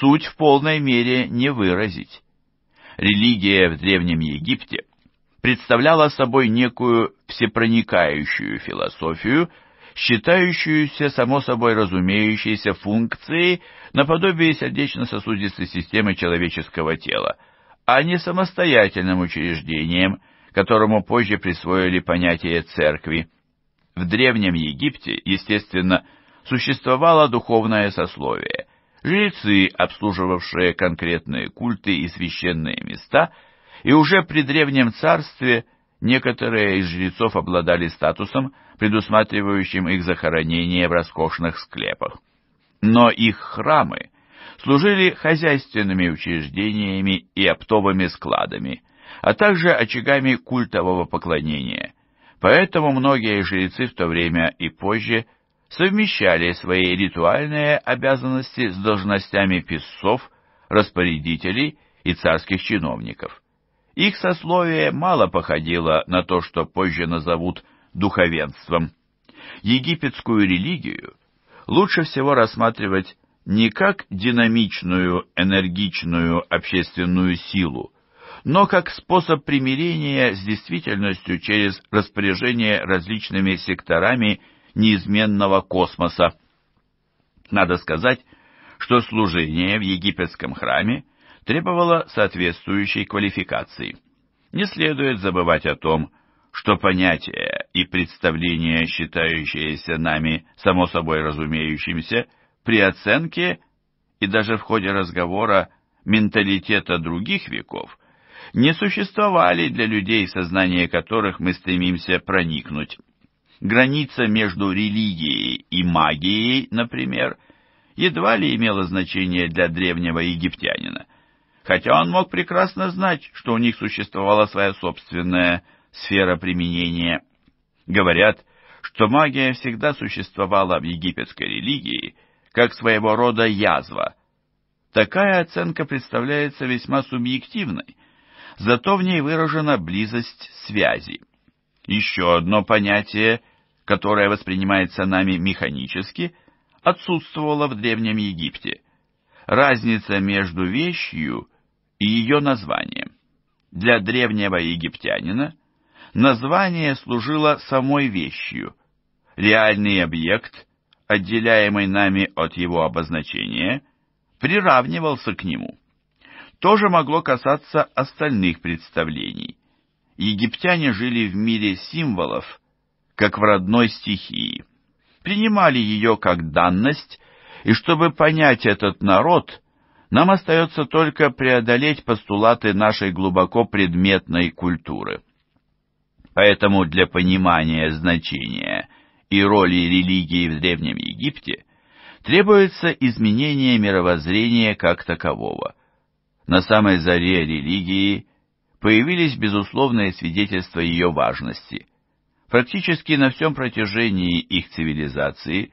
суть в полной мере не выразить. Религия в Древнем Египте представляла собой некую всепроникающую философию, считающуюся само собой разумеющейся функцией наподобие сердечно-сосудистой системы человеческого тела, а не самостоятельным учреждением, которому позже присвоили понятие церкви. В Древнем Египте, естественно, существовало духовное сословие. Жрецы, обслуживавшие конкретные культы и священные места, и уже при Древнем Царстве некоторые из жрецов обладали статусом, предусматривающим их захоронение в роскошных склепах. Но их храмы служили хозяйственными учреждениями и оптовыми складами, а также очагами культового поклонения, поэтому многие жрецы в то время и позже совмещали свои ритуальные обязанности с должностями писцов, распорядителей и царских чиновников. Их сословие мало походило на то, что позже назовут духовенством. Египетскую религию лучше всего рассматривать не как динамичную, энергичную общественную силу, но как способ примирения с действительностью через распоряжение различными секторами неизменного космоса. Надо сказать, что служение в египетском храме требовало соответствующей квалификации. Не следует забывать о том, что понятия и представления, считающиеся нами само собой разумеющимся, при оценке и даже в ходе разговора менталитета других веков, не существовали для людей, сознание которых мы стремимся проникнуть. Граница между религией и магией, например, едва ли имела значение для древнего египтянина, хотя он мог прекрасно знать, что у них существовала своя собственная сфера применения. Говорят, что магия всегда существовала в египетской религии как своего рода язва. Такая оценка представляется весьма субъективной, зато в ней выражена близость связи. Еще одно понятие, которое воспринимается нами механически, отсутствовало в Древнем Египте. Разница между вещью и ее названием. Для древнего египтянина название служило самой вещью. Реальный объект, отделяемый нами от его обозначения, приравнивался к нему тоже могло касаться остальных представлений. Египтяне жили в мире символов, как в родной стихии, принимали ее как данность, и чтобы понять этот народ, нам остается только преодолеть постулаты нашей глубоко предметной культуры. Поэтому для понимания значения и роли религии в Древнем Египте требуется изменение мировоззрения как такового – на самой заре религии появились безусловные свидетельства ее важности. Практически на всем протяжении их цивилизации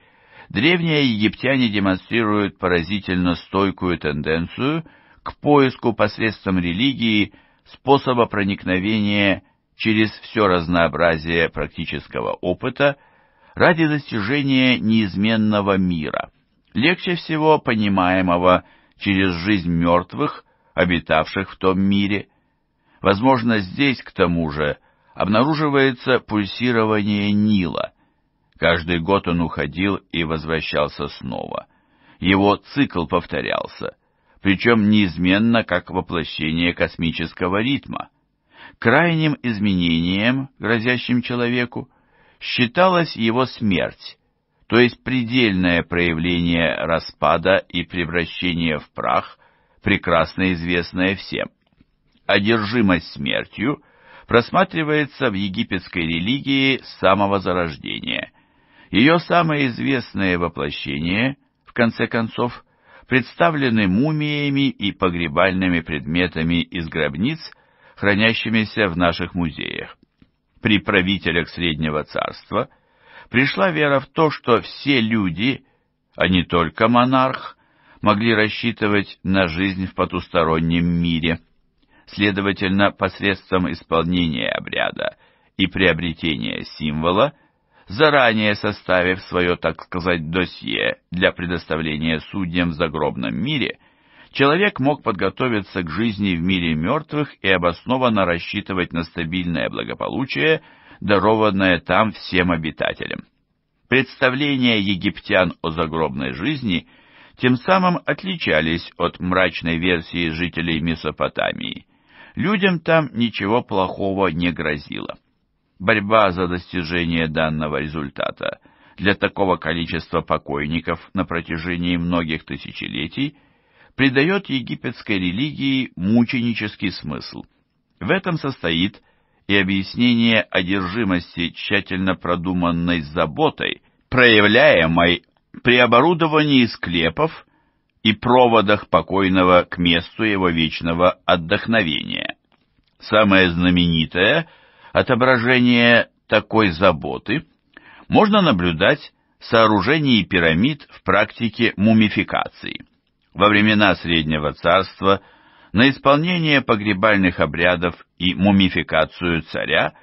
древние египтяне демонстрируют поразительно стойкую тенденцию к поиску посредством религии способа проникновения через все разнообразие практического опыта ради достижения неизменного мира, легче всего понимаемого через жизнь мертвых обитавших в том мире. Возможно, здесь, к тому же, обнаруживается пульсирование Нила. Каждый год он уходил и возвращался снова. Его цикл повторялся, причем неизменно как воплощение космического ритма. Крайним изменением, грозящим человеку, считалась его смерть, то есть предельное проявление распада и превращения в прах прекрасно известная всем. Одержимость смертью просматривается в египетской религии с самого зарождения. Ее самое известное воплощение, в конце концов, представлены мумиями и погребальными предметами из гробниц, хранящимися в наших музеях. При правителях Среднего Царства пришла вера в то, что все люди, а не только монарх, могли рассчитывать на жизнь в потустороннем мире. Следовательно, посредством исполнения обряда и приобретения символа, заранее составив свое, так сказать, досье для предоставления судьям в загробном мире, человек мог подготовиться к жизни в мире мертвых и обоснованно рассчитывать на стабильное благополучие, дарованное там всем обитателям. Представление египтян о загробной жизни тем самым отличались от мрачной версии жителей Месопотамии. Людям там ничего плохого не грозило. Борьба за достижение данного результата для такого количества покойников на протяжении многих тысячелетий придает египетской религии мученический смысл. В этом состоит и объяснение одержимости тщательно продуманной заботой, проявляемой при оборудовании склепов и проводах покойного к месту его вечного отдохновения. Самое знаменитое отображение такой заботы можно наблюдать в сооружении пирамид в практике мумификации. Во времена Среднего Царства на исполнение погребальных обрядов и мумификацию царя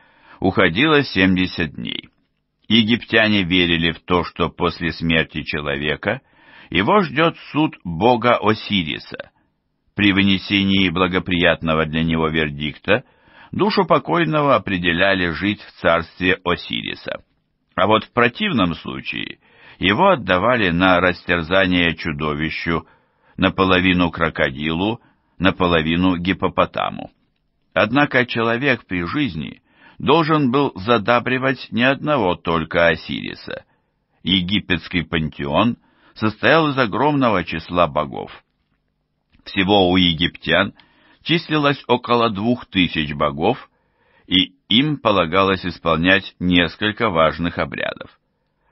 уходило 70 дней. Египтяне верили в то, что после смерти человека его ждет суд бога Осириса. При вынесении благоприятного для него вердикта душу покойного определяли жить в царстве Осириса. А вот в противном случае его отдавали на растерзание чудовищу, наполовину крокодилу, наполовину гипопотаму. Однако человек при жизни должен был задабривать не одного только Осириса. Египетский пантеон состоял из огромного числа богов. Всего у египтян числилось около двух тысяч богов, и им полагалось исполнять несколько важных обрядов.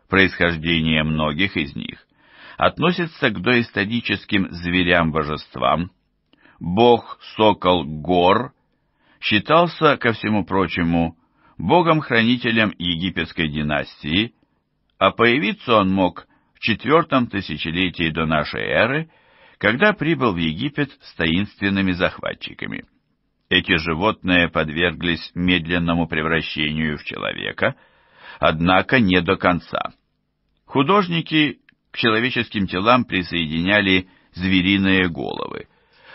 Происхождение многих из них относится к доисторическим зверям-божествам, бог-сокол Гор считался, ко всему прочему, богом-хранителем египетской династии, а появиться он мог в четвертом тысячелетии до нашей эры, когда прибыл в Египет с таинственными захватчиками. Эти животные подверглись медленному превращению в человека, однако не до конца. Художники к человеческим телам присоединяли звериные головы.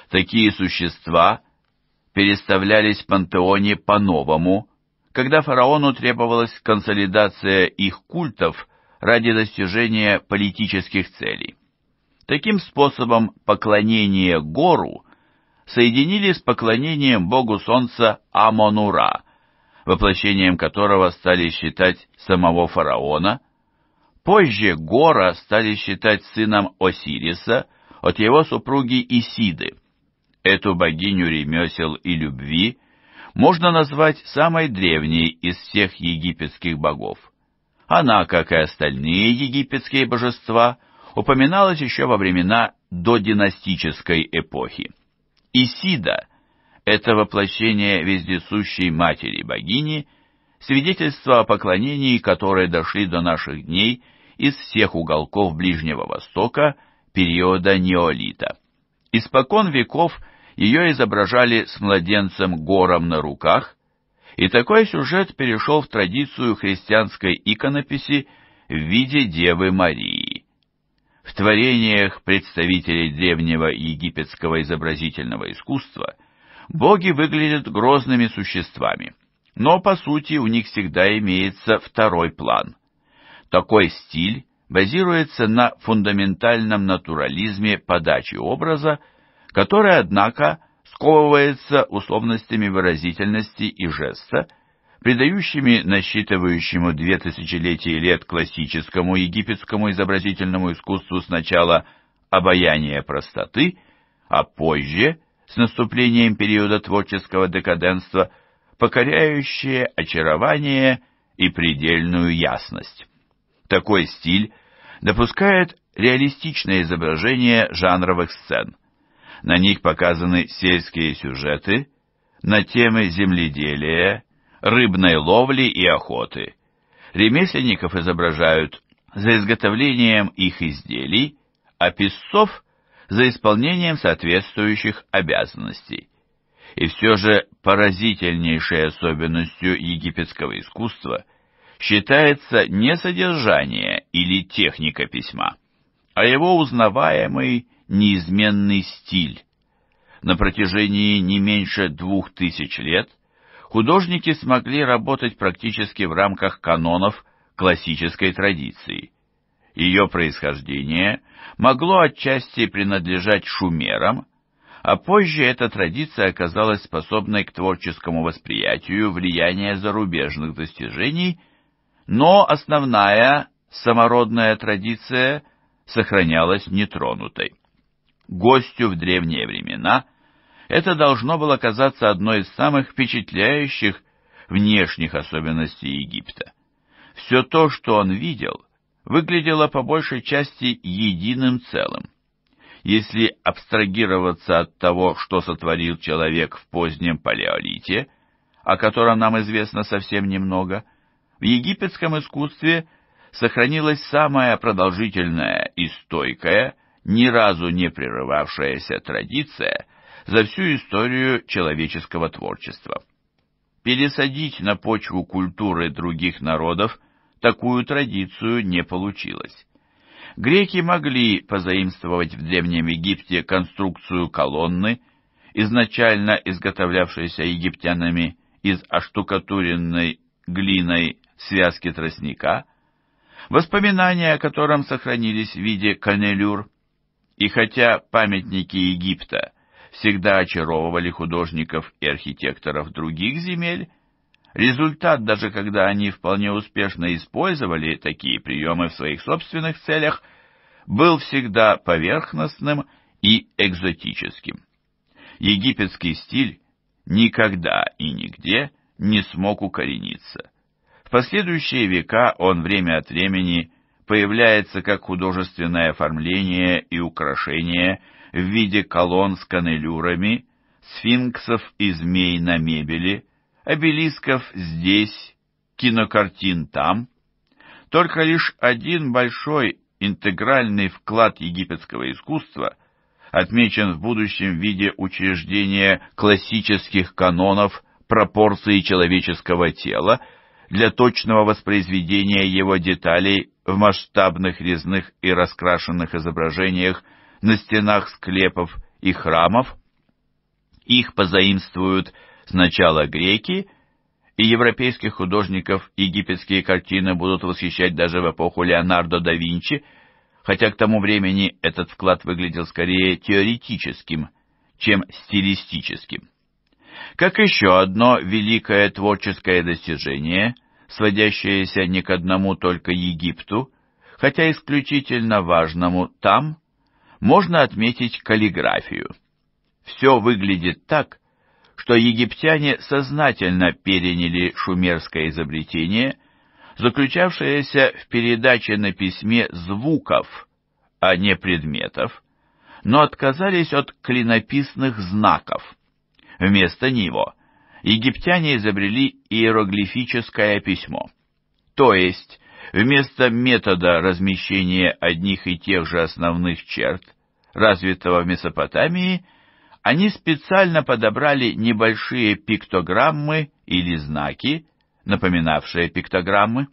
Такие существа переставлялись в пантеоне по-новому, когда фараону требовалась консолидация их культов ради достижения политических целей. Таким способом поклонение Гору соединили с поклонением богу солнца Амонура, воплощением которого стали считать самого фараона, позже Гора стали считать сыном Осириса от его супруги Исиды – Эту богиню ремесел и любви можно назвать самой древней из всех египетских богов. Она, как и остальные египетские божества, упоминалась еще во времена додинастической эпохи. Исида – это воплощение вездесущей матери-богини, свидетельство о поклонении которой дошли до наших дней из всех уголков Ближнего Востока периода неолита. Испокон веков – ее изображали с младенцем гором на руках, и такой сюжет перешел в традицию христианской иконописи в виде Девы Марии. В творениях представителей древнего египетского изобразительного искусства боги выглядят грозными существами, но по сути у них всегда имеется второй план. Такой стиль базируется на фундаментальном натурализме подачи образа которое, однако, сковывается условностями выразительности и жеста, придающими насчитывающему две тысячелетия лет классическому египетскому изобразительному искусству сначала обаяние простоты, а позже, с наступлением периода творческого декаденства, покоряющее очарование и предельную ясность. Такой стиль допускает реалистичное изображение жанровых сцен – на них показаны сельские сюжеты на темы земледелия, рыбной ловли и охоты. Ремесленников изображают за изготовлением их изделий, а песцов – за исполнением соответствующих обязанностей. И все же поразительнейшей особенностью египетского искусства считается не содержание или техника письма, а его узнаваемый неизменный стиль. На протяжении не меньше двух тысяч лет художники смогли работать практически в рамках канонов классической традиции. Ее происхождение могло отчасти принадлежать шумерам, а позже эта традиция оказалась способной к творческому восприятию влияния зарубежных достижений, но основная самородная традиция сохранялась нетронутой гостю в древние времена, это должно было казаться одной из самых впечатляющих внешних особенностей Египта. Все то, что он видел, выглядело по большей части единым целым. Если абстрагироваться от того, что сотворил человек в позднем палеолите, о котором нам известно совсем немного, в египетском искусстве сохранилась самая продолжительная и стойкая – ни разу не прерывавшаяся традиция за всю историю человеческого творчества. Пересадить на почву культуры других народов такую традицию не получилось. Греки могли позаимствовать в Древнем Египте конструкцию колонны, изначально изготовлявшейся египтянами из оштукатуренной глиной связки тростника, воспоминания о котором сохранились в виде канелюр, и хотя памятники Египта всегда очаровывали художников и архитекторов других земель, результат, даже когда они вполне успешно использовали такие приемы в своих собственных целях, был всегда поверхностным и экзотическим. Египетский стиль никогда и нигде не смог укорениться. В последующие века он время от времени появляется как художественное оформление и украшение в виде колонн с канелюрами, сфинксов и змей на мебели, обелисков здесь, кинокартин там. Только лишь один большой интегральный вклад египетского искусства отмечен в будущем в виде учреждения классических канонов пропорции человеческого тела для точного воспроизведения его деталей в масштабных резных и раскрашенных изображениях на стенах склепов и храмов. Их позаимствуют сначала греки, и европейских художников египетские картины будут восхищать даже в эпоху Леонардо да Винчи, хотя к тому времени этот вклад выглядел скорее теоретическим, чем стилистическим. Как еще одно великое творческое достижение – сводящееся не к одному только Египту, хотя исключительно важному там, можно отметить каллиграфию. Все выглядит так, что египтяне сознательно переняли шумерское изобретение, заключавшееся в передаче на письме звуков, а не предметов, но отказались от клинописных знаков. Вместо него египтяне изобрели иероглифическое письмо. То есть, вместо метода размещения одних и тех же основных черт, развитого в Месопотамии, они специально подобрали небольшие пиктограммы или знаки, напоминавшие пиктограммы.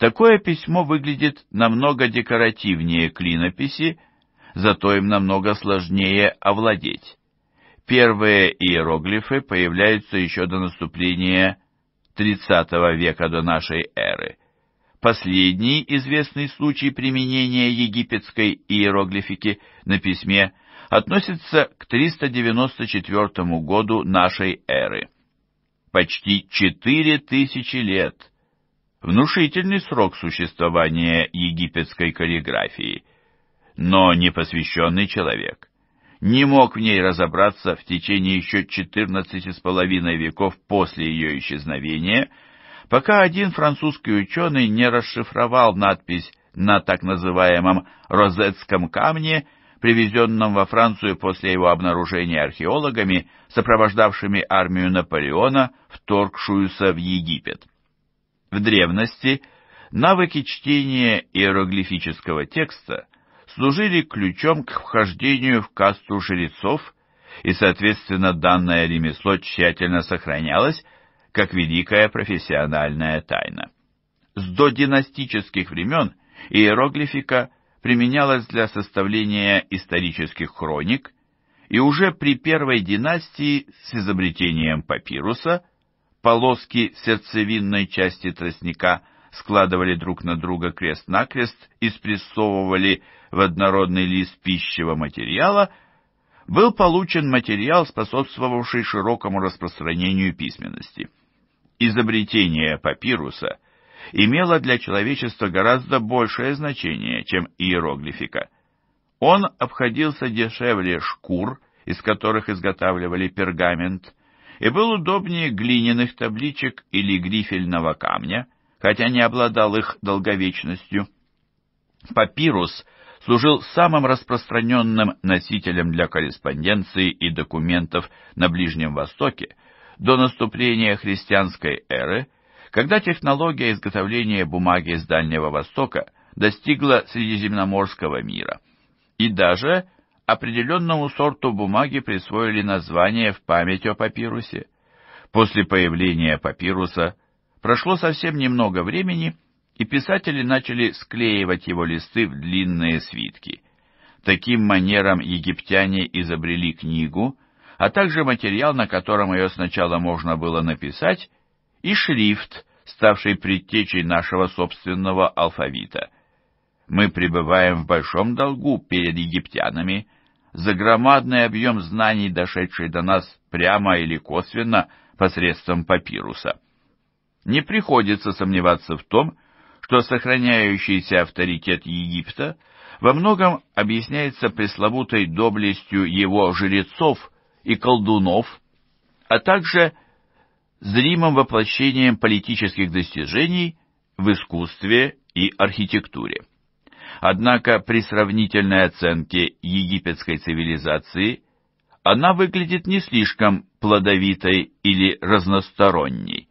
Такое письмо выглядит намного декоративнее клинописи, зато им намного сложнее овладеть. Первые иероглифы появляются еще до наступления 30 века до нашей эры. Последний известный случай применения египетской иероглифики на письме относится к 394 году нашей эры. Почти 4000 лет. Внушительный срок существования египетской каллиграфии, но непосвященный человек – не мог в ней разобраться в течение еще четырнадцати с половиной веков после ее исчезновения, пока один французский ученый не расшифровал надпись на так называемом «розетском камне», привезенном во Францию после его обнаружения археологами, сопровождавшими армию Наполеона, вторгшуюся в Египет. В древности навыки чтения иероглифического текста – служили ключом к вхождению в касту жрецов, и, соответственно, данное ремесло тщательно сохранялось как великая профессиональная тайна. С додинастических времен иероглифика применялась для составления исторических хроник, и уже при первой династии с изобретением папируса полоски сердцевинной части тростника – складывали друг на друга крест-накрест и спрессовывали в однородный лист пищевого материала, был получен материал, способствовавший широкому распространению письменности. Изобретение папируса имело для человечества гораздо большее значение, чем иероглифика. Он обходился дешевле шкур, из которых изготавливали пергамент, и был удобнее глиняных табличек или грифельного камня, хотя не обладал их долговечностью. Папирус служил самым распространенным носителем для корреспонденции и документов на Ближнем Востоке до наступления христианской эры, когда технология изготовления бумаги из Дальнего Востока достигла Средиземноморского мира. И даже определенному сорту бумаги присвоили название в память о папирусе. После появления папируса Прошло совсем немного времени, и писатели начали склеивать его листы в длинные свитки. Таким манером египтяне изобрели книгу, а также материал, на котором ее сначала можно было написать, и шрифт, ставший предтечей нашего собственного алфавита. Мы пребываем в большом долгу перед египтянами за громадный объем знаний, дошедший до нас прямо или косвенно посредством папируса не приходится сомневаться в том, что сохраняющийся авторитет Египта во многом объясняется пресловутой доблестью его жрецов и колдунов, а также зримым воплощением политических достижений в искусстве и архитектуре. Однако при сравнительной оценке египетской цивилизации она выглядит не слишком плодовитой или разносторонней.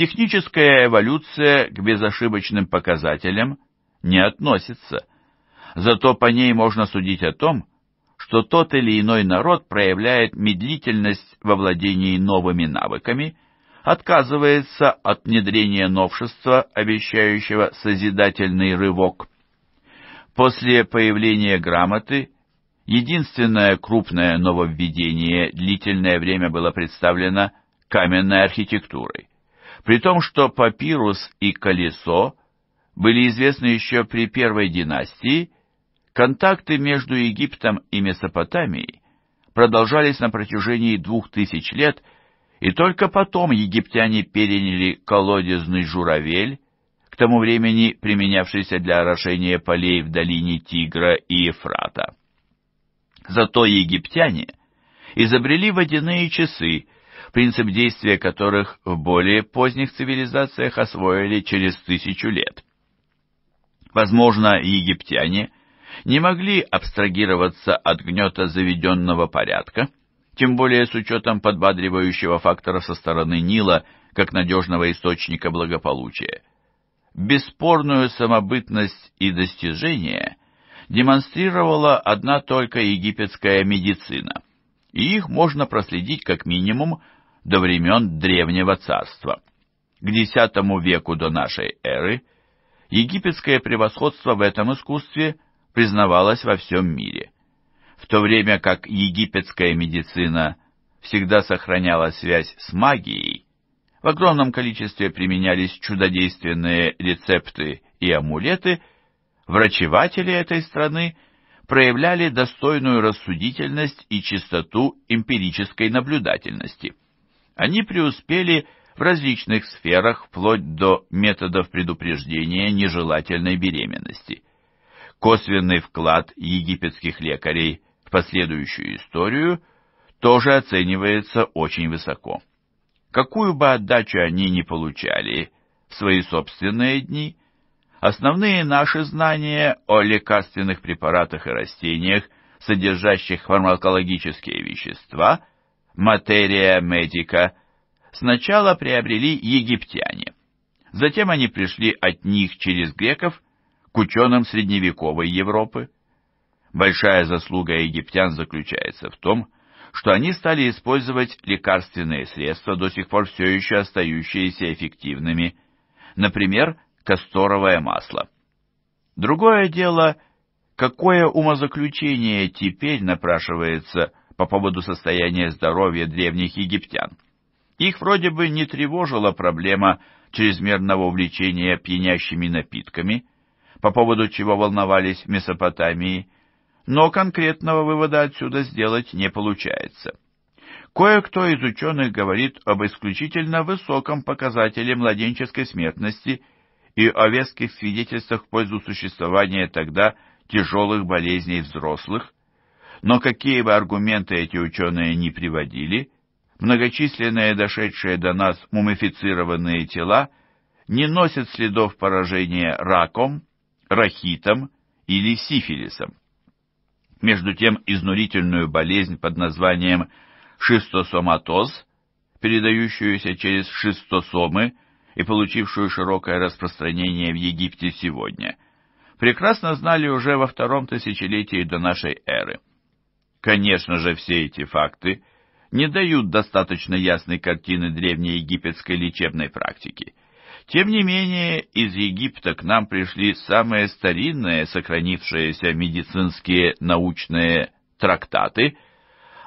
Техническая эволюция к безошибочным показателям не относится, зато по ней можно судить о том, что тот или иной народ проявляет медлительность во владении новыми навыками, отказывается от внедрения новшества, обещающего созидательный рывок. После появления грамоты единственное крупное нововведение длительное время было представлено каменной архитектурой при том, что папирус и колесо были известны еще при первой династии, контакты между Египтом и Месопотамией продолжались на протяжении двух тысяч лет, и только потом египтяне переняли колодезный журавель, к тому времени применявшийся для орошения полей в долине Тигра и Ефрата. Зато египтяне изобрели водяные часы, принцип действия которых в более поздних цивилизациях освоили через тысячу лет. Возможно, египтяне не могли абстрагироваться от гнета заведенного порядка, тем более с учетом подбадривающего фактора со стороны Нила как надежного источника благополучия. Бесспорную самобытность и достижения демонстрировала одна только египетская медицина, и их можно проследить как минимум до времен Древнего Царства. К X веку до нашей эры египетское превосходство в этом искусстве признавалось во всем мире, в то время как египетская медицина всегда сохраняла связь с магией, в огромном количестве применялись чудодейственные рецепты и амулеты, врачеватели этой страны проявляли достойную рассудительность и чистоту эмпирической наблюдательности. Они преуспели в различных сферах, вплоть до методов предупреждения нежелательной беременности. Косвенный вклад египетских лекарей в последующую историю тоже оценивается очень высоко. Какую бы отдачу они ни получали в свои собственные дни, основные наши знания о лекарственных препаратах и растениях, содержащих фармакологические вещества, материя медика сначала приобрели египтяне. Затем они пришли от них через греков к ученым средневековой Европы. Большая заслуга египтян заключается в том, что они стали использовать лекарственные средства, до сих пор все еще остающиеся эффективными, например, касторовое масло. Другое дело, какое умозаключение теперь напрашивается по поводу состояния здоровья древних египтян. Их вроде бы не тревожила проблема чрезмерного увлечения пьянящими напитками, по поводу чего волновались в Месопотамии, но конкретного вывода отсюда сделать не получается. Кое-кто из ученых говорит об исключительно высоком показателе младенческой смертности и о веских свидетельствах в пользу существования тогда тяжелых болезней взрослых, но какие бы аргументы эти ученые ни приводили, многочисленные дошедшие до нас мумифицированные тела не носят следов поражения раком, рахитом или сифилисом. Между тем, изнурительную болезнь под названием шистосоматоз, передающуюся через шистосомы и получившую широкое распространение в Египте сегодня, прекрасно знали уже во втором тысячелетии до нашей эры. Конечно же, все эти факты не дают достаточно ясной картины древнеегипетской лечебной практики. Тем не менее, из Египта к нам пришли самые старинные сохранившиеся медицинские научные трактаты,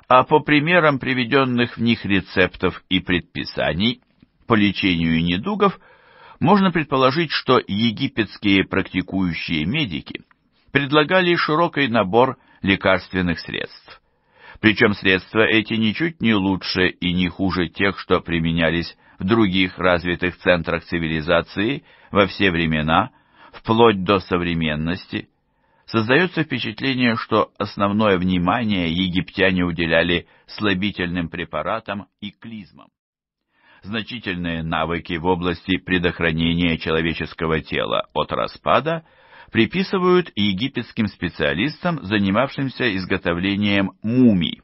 а по примерам приведенных в них рецептов и предписаний по лечению недугов можно предположить, что египетские практикующие медики предлагали широкий набор лекарственных средств. Причем средства эти ничуть не лучше и не хуже тех, что применялись в других развитых центрах цивилизации во все времена, вплоть до современности. Создается впечатление, что основное внимание египтяне уделяли слабительным препаратам и клизмам. Значительные навыки в области предохранения человеческого тела от распада – приписывают египетским специалистам, занимавшимся изготовлением мумий.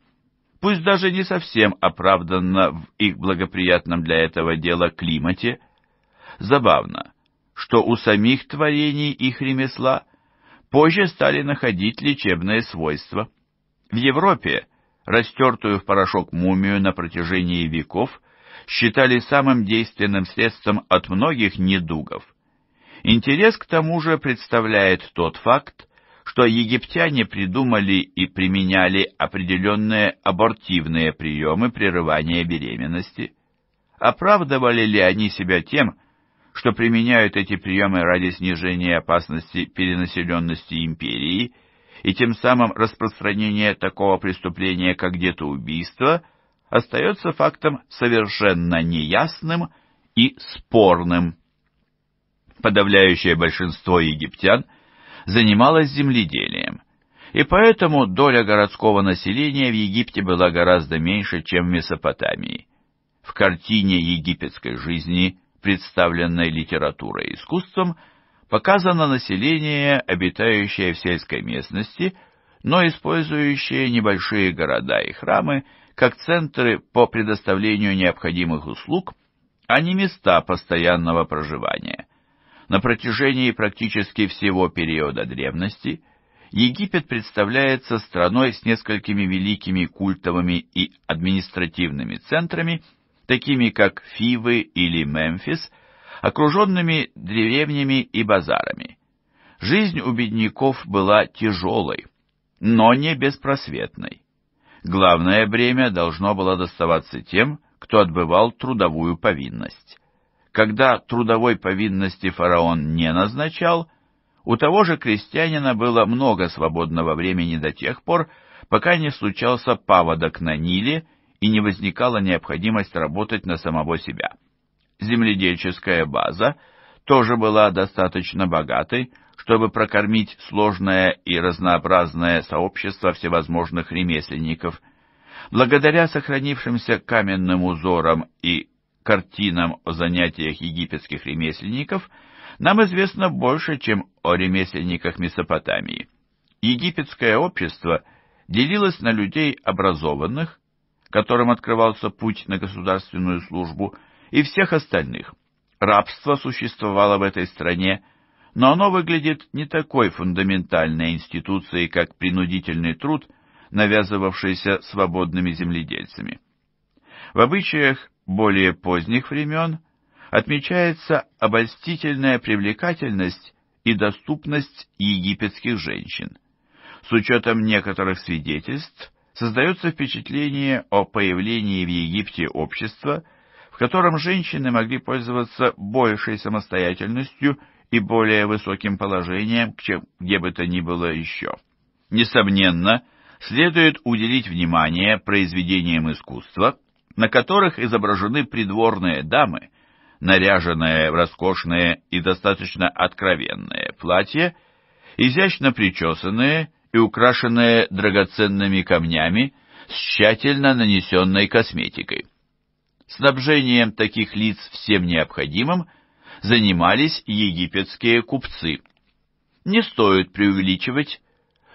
Пусть даже не совсем оправданно в их благоприятном для этого дела климате. Забавно, что у самих творений их ремесла позже стали находить лечебные свойства. В Европе растертую в порошок мумию на протяжении веков считали самым действенным средством от многих недугов – Интерес к тому же представляет тот факт, что египтяне придумали и применяли определенные абортивные приемы прерывания беременности. Оправдывали ли они себя тем, что применяют эти приемы ради снижения опасности перенаселенности империи и тем самым распространения такого преступления, как детоубийство, остается фактом совершенно неясным и спорным подавляющее большинство египтян, занималось земледелием, и поэтому доля городского населения в Египте была гораздо меньше, чем в Месопотамии. В картине египетской жизни, представленной литературой и искусством, показано население, обитающее в сельской местности, но использующее небольшие города и храмы как центры по предоставлению необходимых услуг, а не места постоянного проживания. На протяжении практически всего периода древности Египет представляется страной с несколькими великими культовыми и административными центрами, такими как Фивы или Мемфис, окруженными деревнями и базарами. Жизнь у бедняков была тяжелой, но не беспросветной. Главное бремя должно было доставаться тем, кто отбывал трудовую повинность когда трудовой повинности фараон не назначал, у того же крестьянина было много свободного времени до тех пор, пока не случался паводок на Ниле и не возникала необходимость работать на самого себя. Земледельческая база тоже была достаточно богатой, чтобы прокормить сложное и разнообразное сообщество всевозможных ремесленников. Благодаря сохранившимся каменным узорам и картинам о занятиях египетских ремесленников нам известно больше, чем о ремесленниках Месопотамии. Египетское общество делилось на людей образованных, которым открывался путь на государственную службу, и всех остальных. Рабство существовало в этой стране, но оно выглядит не такой фундаментальной институцией, как принудительный труд, навязывавшийся свободными земледельцами. В обычаях более поздних времен отмечается обольстительная привлекательность и доступность египетских женщин. С учетом некоторых свидетельств создается впечатление о появлении в Египте общества, в котором женщины могли пользоваться большей самостоятельностью и более высоким положением, чем где бы то ни было еще. Несомненно, следует уделить внимание произведениям искусства – на которых изображены придворные дамы, наряженные в роскошные и достаточно откровенные платья, изящно причесанные и украшенные драгоценными камнями с тщательно нанесенной косметикой. Снабжением таких лиц всем необходимым занимались египетские купцы. Не стоит преувеличивать,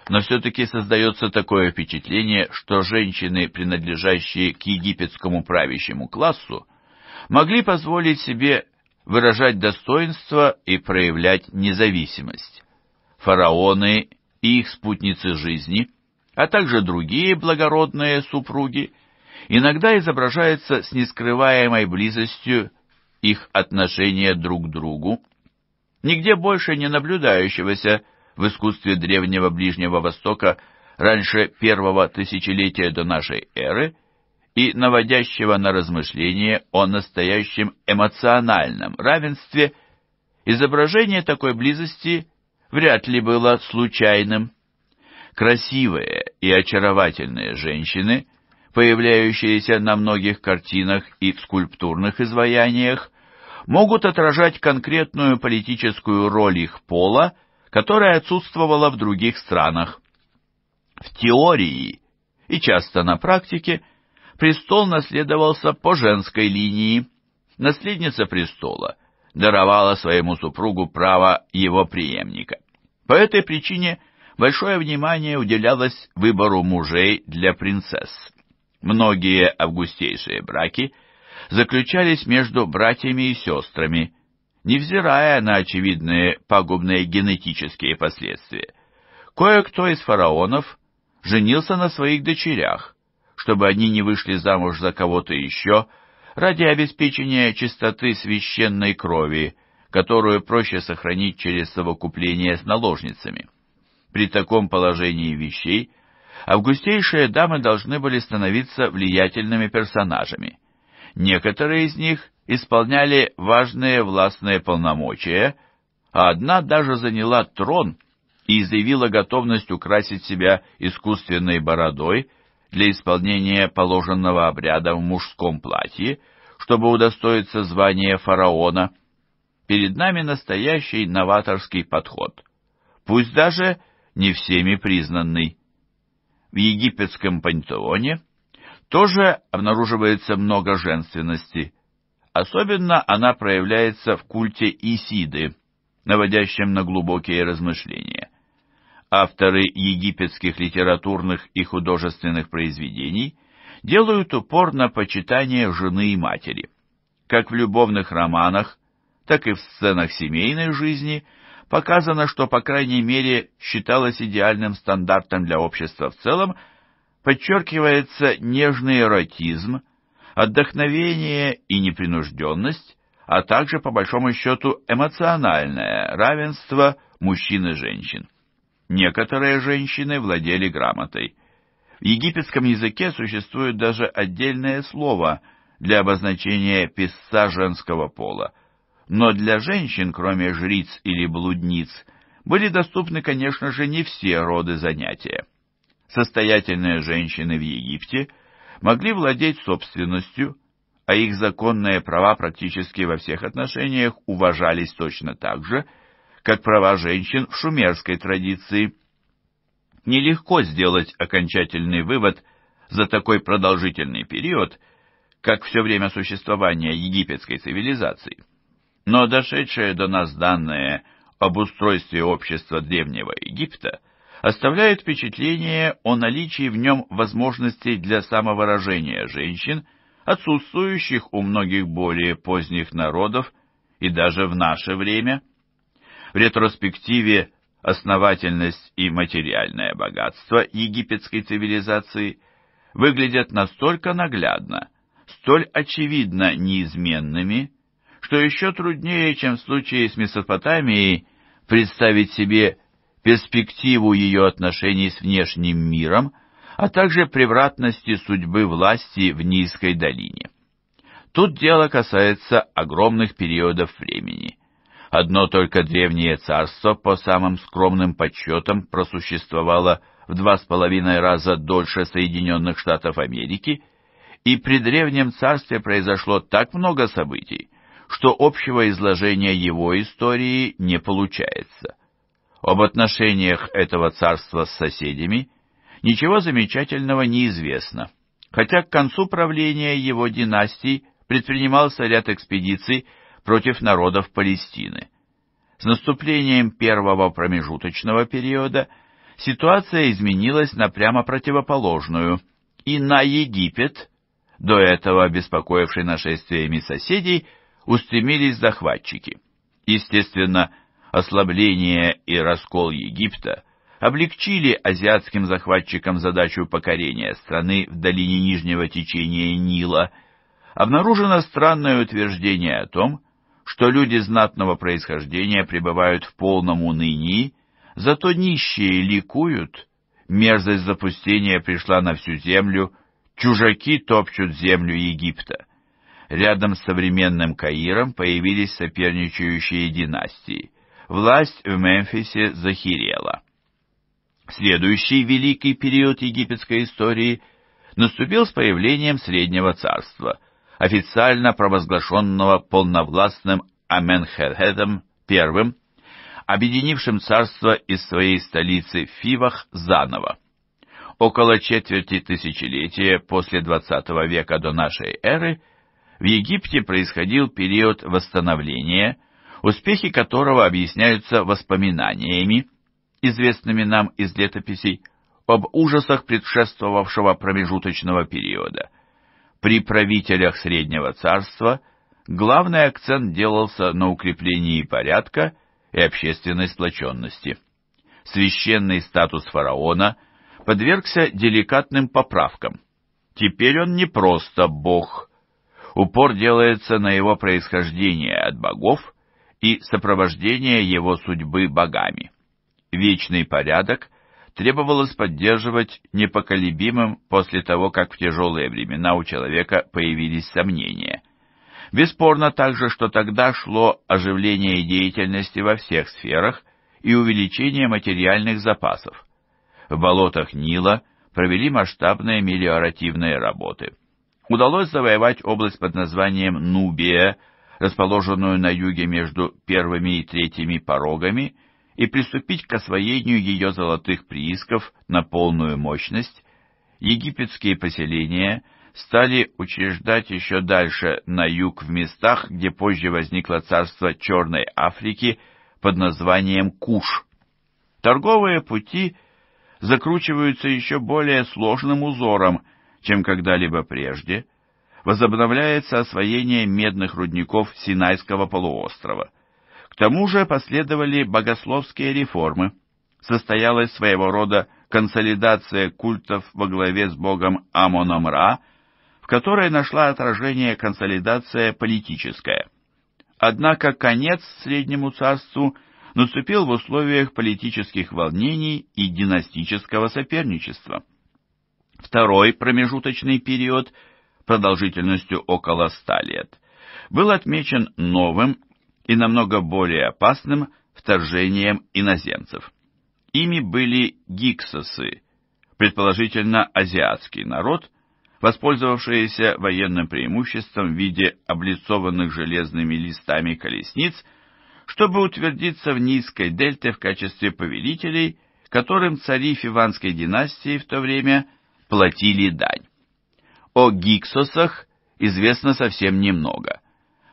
но все-таки создается такое впечатление, что женщины, принадлежащие к египетскому правящему классу, могли позволить себе выражать достоинство и проявлять независимость. Фараоны и их спутницы жизни, а также другие благородные супруги, иногда изображаются с нескрываемой близостью их отношения друг к другу, нигде больше не наблюдающегося в искусстве древнего Ближнего Востока раньше первого тысячелетия до нашей эры и наводящего на размышление о настоящем эмоциональном равенстве, изображение такой близости вряд ли было случайным. Красивые и очаровательные женщины, появляющиеся на многих картинах и в скульптурных изваяниях, могут отражать конкретную политическую роль их пола которая отсутствовала в других странах. В теории и часто на практике престол наследовался по женской линии. Наследница престола даровала своему супругу право его преемника. По этой причине большое внимание уделялось выбору мужей для принцесс. Многие августейшие браки заключались между братьями и сестрами – невзирая на очевидные пагубные генетические последствия. Кое-кто из фараонов женился на своих дочерях, чтобы они не вышли замуж за кого-то еще, ради обеспечения чистоты священной крови, которую проще сохранить через совокупление с наложницами. При таком положении вещей августейшие дамы должны были становиться влиятельными персонажами. Некоторые из них исполняли важные властные полномочия, а одна даже заняла трон и заявила готовность украсить себя искусственной бородой для исполнения положенного обряда в мужском платье, чтобы удостоиться звания фараона. Перед нами настоящий новаторский подход, пусть даже не всеми признанный. В египетском пантеоне тоже обнаруживается много женственности – Особенно она проявляется в культе Исиды, наводящем на глубокие размышления. Авторы египетских литературных и художественных произведений делают упор на почитание жены и матери. Как в любовных романах, так и в сценах семейной жизни показано, что, по крайней мере, считалось идеальным стандартом для общества в целом, подчеркивается нежный эротизм, Отдохновение и непринужденность, а также, по большому счету, эмоциональное равенство мужчин и женщин. Некоторые женщины владели грамотой. В египетском языке существует даже отдельное слово для обозначения писца женского пола. Но для женщин, кроме жриц или блудниц, были доступны, конечно же, не все роды занятия. Состоятельные женщины в Египте – могли владеть собственностью, а их законные права практически во всех отношениях уважались точно так же, как права женщин в шумерской традиции. Нелегко сделать окончательный вывод за такой продолжительный период, как все время существования египетской цивилизации. Но дошедшие до нас данные об устройстве общества Древнего Египта – оставляет впечатление о наличии в нем возможностей для самовыражения женщин, отсутствующих у многих более поздних народов и даже в наше время. В ретроспективе основательность и материальное богатство египетской цивилизации выглядят настолько наглядно, столь очевидно неизменными, что еще труднее, чем в случае с Месопотамией, представить себе перспективу ее отношений с внешним миром, а также превратности судьбы власти в Низкой долине. Тут дело касается огромных периодов времени. Одно только древнее царство, по самым скромным подсчетам, просуществовало в два с половиной раза дольше Соединенных Штатов Америки, и при древнем царстве произошло так много событий, что общего изложения его истории не получается. Об отношениях этого царства с соседями ничего замечательного не известно, хотя к концу правления его династии предпринимался ряд экспедиций против народов Палестины. С наступлением первого промежуточного периода ситуация изменилась на прямо противоположную, и на Египет, до этого обеспокоивший нашествиями соседей, устремились захватчики. Естественно, ослабление и раскол Египта облегчили азиатским захватчикам задачу покорения страны в долине нижнего течения Нила, обнаружено странное утверждение о том, что люди знатного происхождения пребывают в полном унынии, зато нищие ликуют, мерзость запустения пришла на всю землю, чужаки топчут землю Египта. Рядом с современным Каиром появились соперничающие династии власть в Мемфисе захирела. Следующий великий период египетской истории наступил с появлением Среднего Царства, официально провозглашенного полновластным Аменхерхедом I, объединившим царство из своей столицы Фивах заново. Около четверти тысячелетия после XX века до нашей эры в Египте происходил период восстановления, успехи которого объясняются воспоминаниями, известными нам из летописей, об ужасах предшествовавшего промежуточного периода. При правителях Среднего Царства главный акцент делался на укреплении порядка и общественной сплоченности. Священный статус фараона подвергся деликатным поправкам. Теперь он не просто бог. Упор делается на его происхождение от богов и сопровождение его судьбы богами. Вечный порядок требовалось поддерживать непоколебимым после того, как в тяжелые времена у человека появились сомнения. Бесспорно также, что тогда шло оживление деятельности во всех сферах и увеличение материальных запасов. В болотах Нила провели масштабные мелиоративные работы. Удалось завоевать область под названием Нубия – расположенную на юге между первыми и третьими порогами, и приступить к освоению ее золотых приисков на полную мощность, египетские поселения стали учреждать еще дальше на юг в местах, где позже возникло царство Черной Африки под названием Куш. Торговые пути закручиваются еще более сложным узором, чем когда-либо прежде – возобновляется освоение медных рудников Синайского полуострова. К тому же последовали богословские реформы, состоялась своего рода консолидация культов во главе с богом Амоном-Ра, в которой нашла отражение консолидация политическая. Однако конец Среднему Царству наступил в условиях политических волнений и династического соперничества. Второй промежуточный период – продолжительностью около 100 лет, был отмечен новым и намного более опасным вторжением иноземцев. Ими были гиксосы, предположительно азиатский народ, воспользовавшиеся военным преимуществом в виде облицованных железными листами колесниц, чтобы утвердиться в Низкой дельте в качестве повелителей, которым цари Фиванской династии в то время платили дань. О гиксосах известно совсем немного.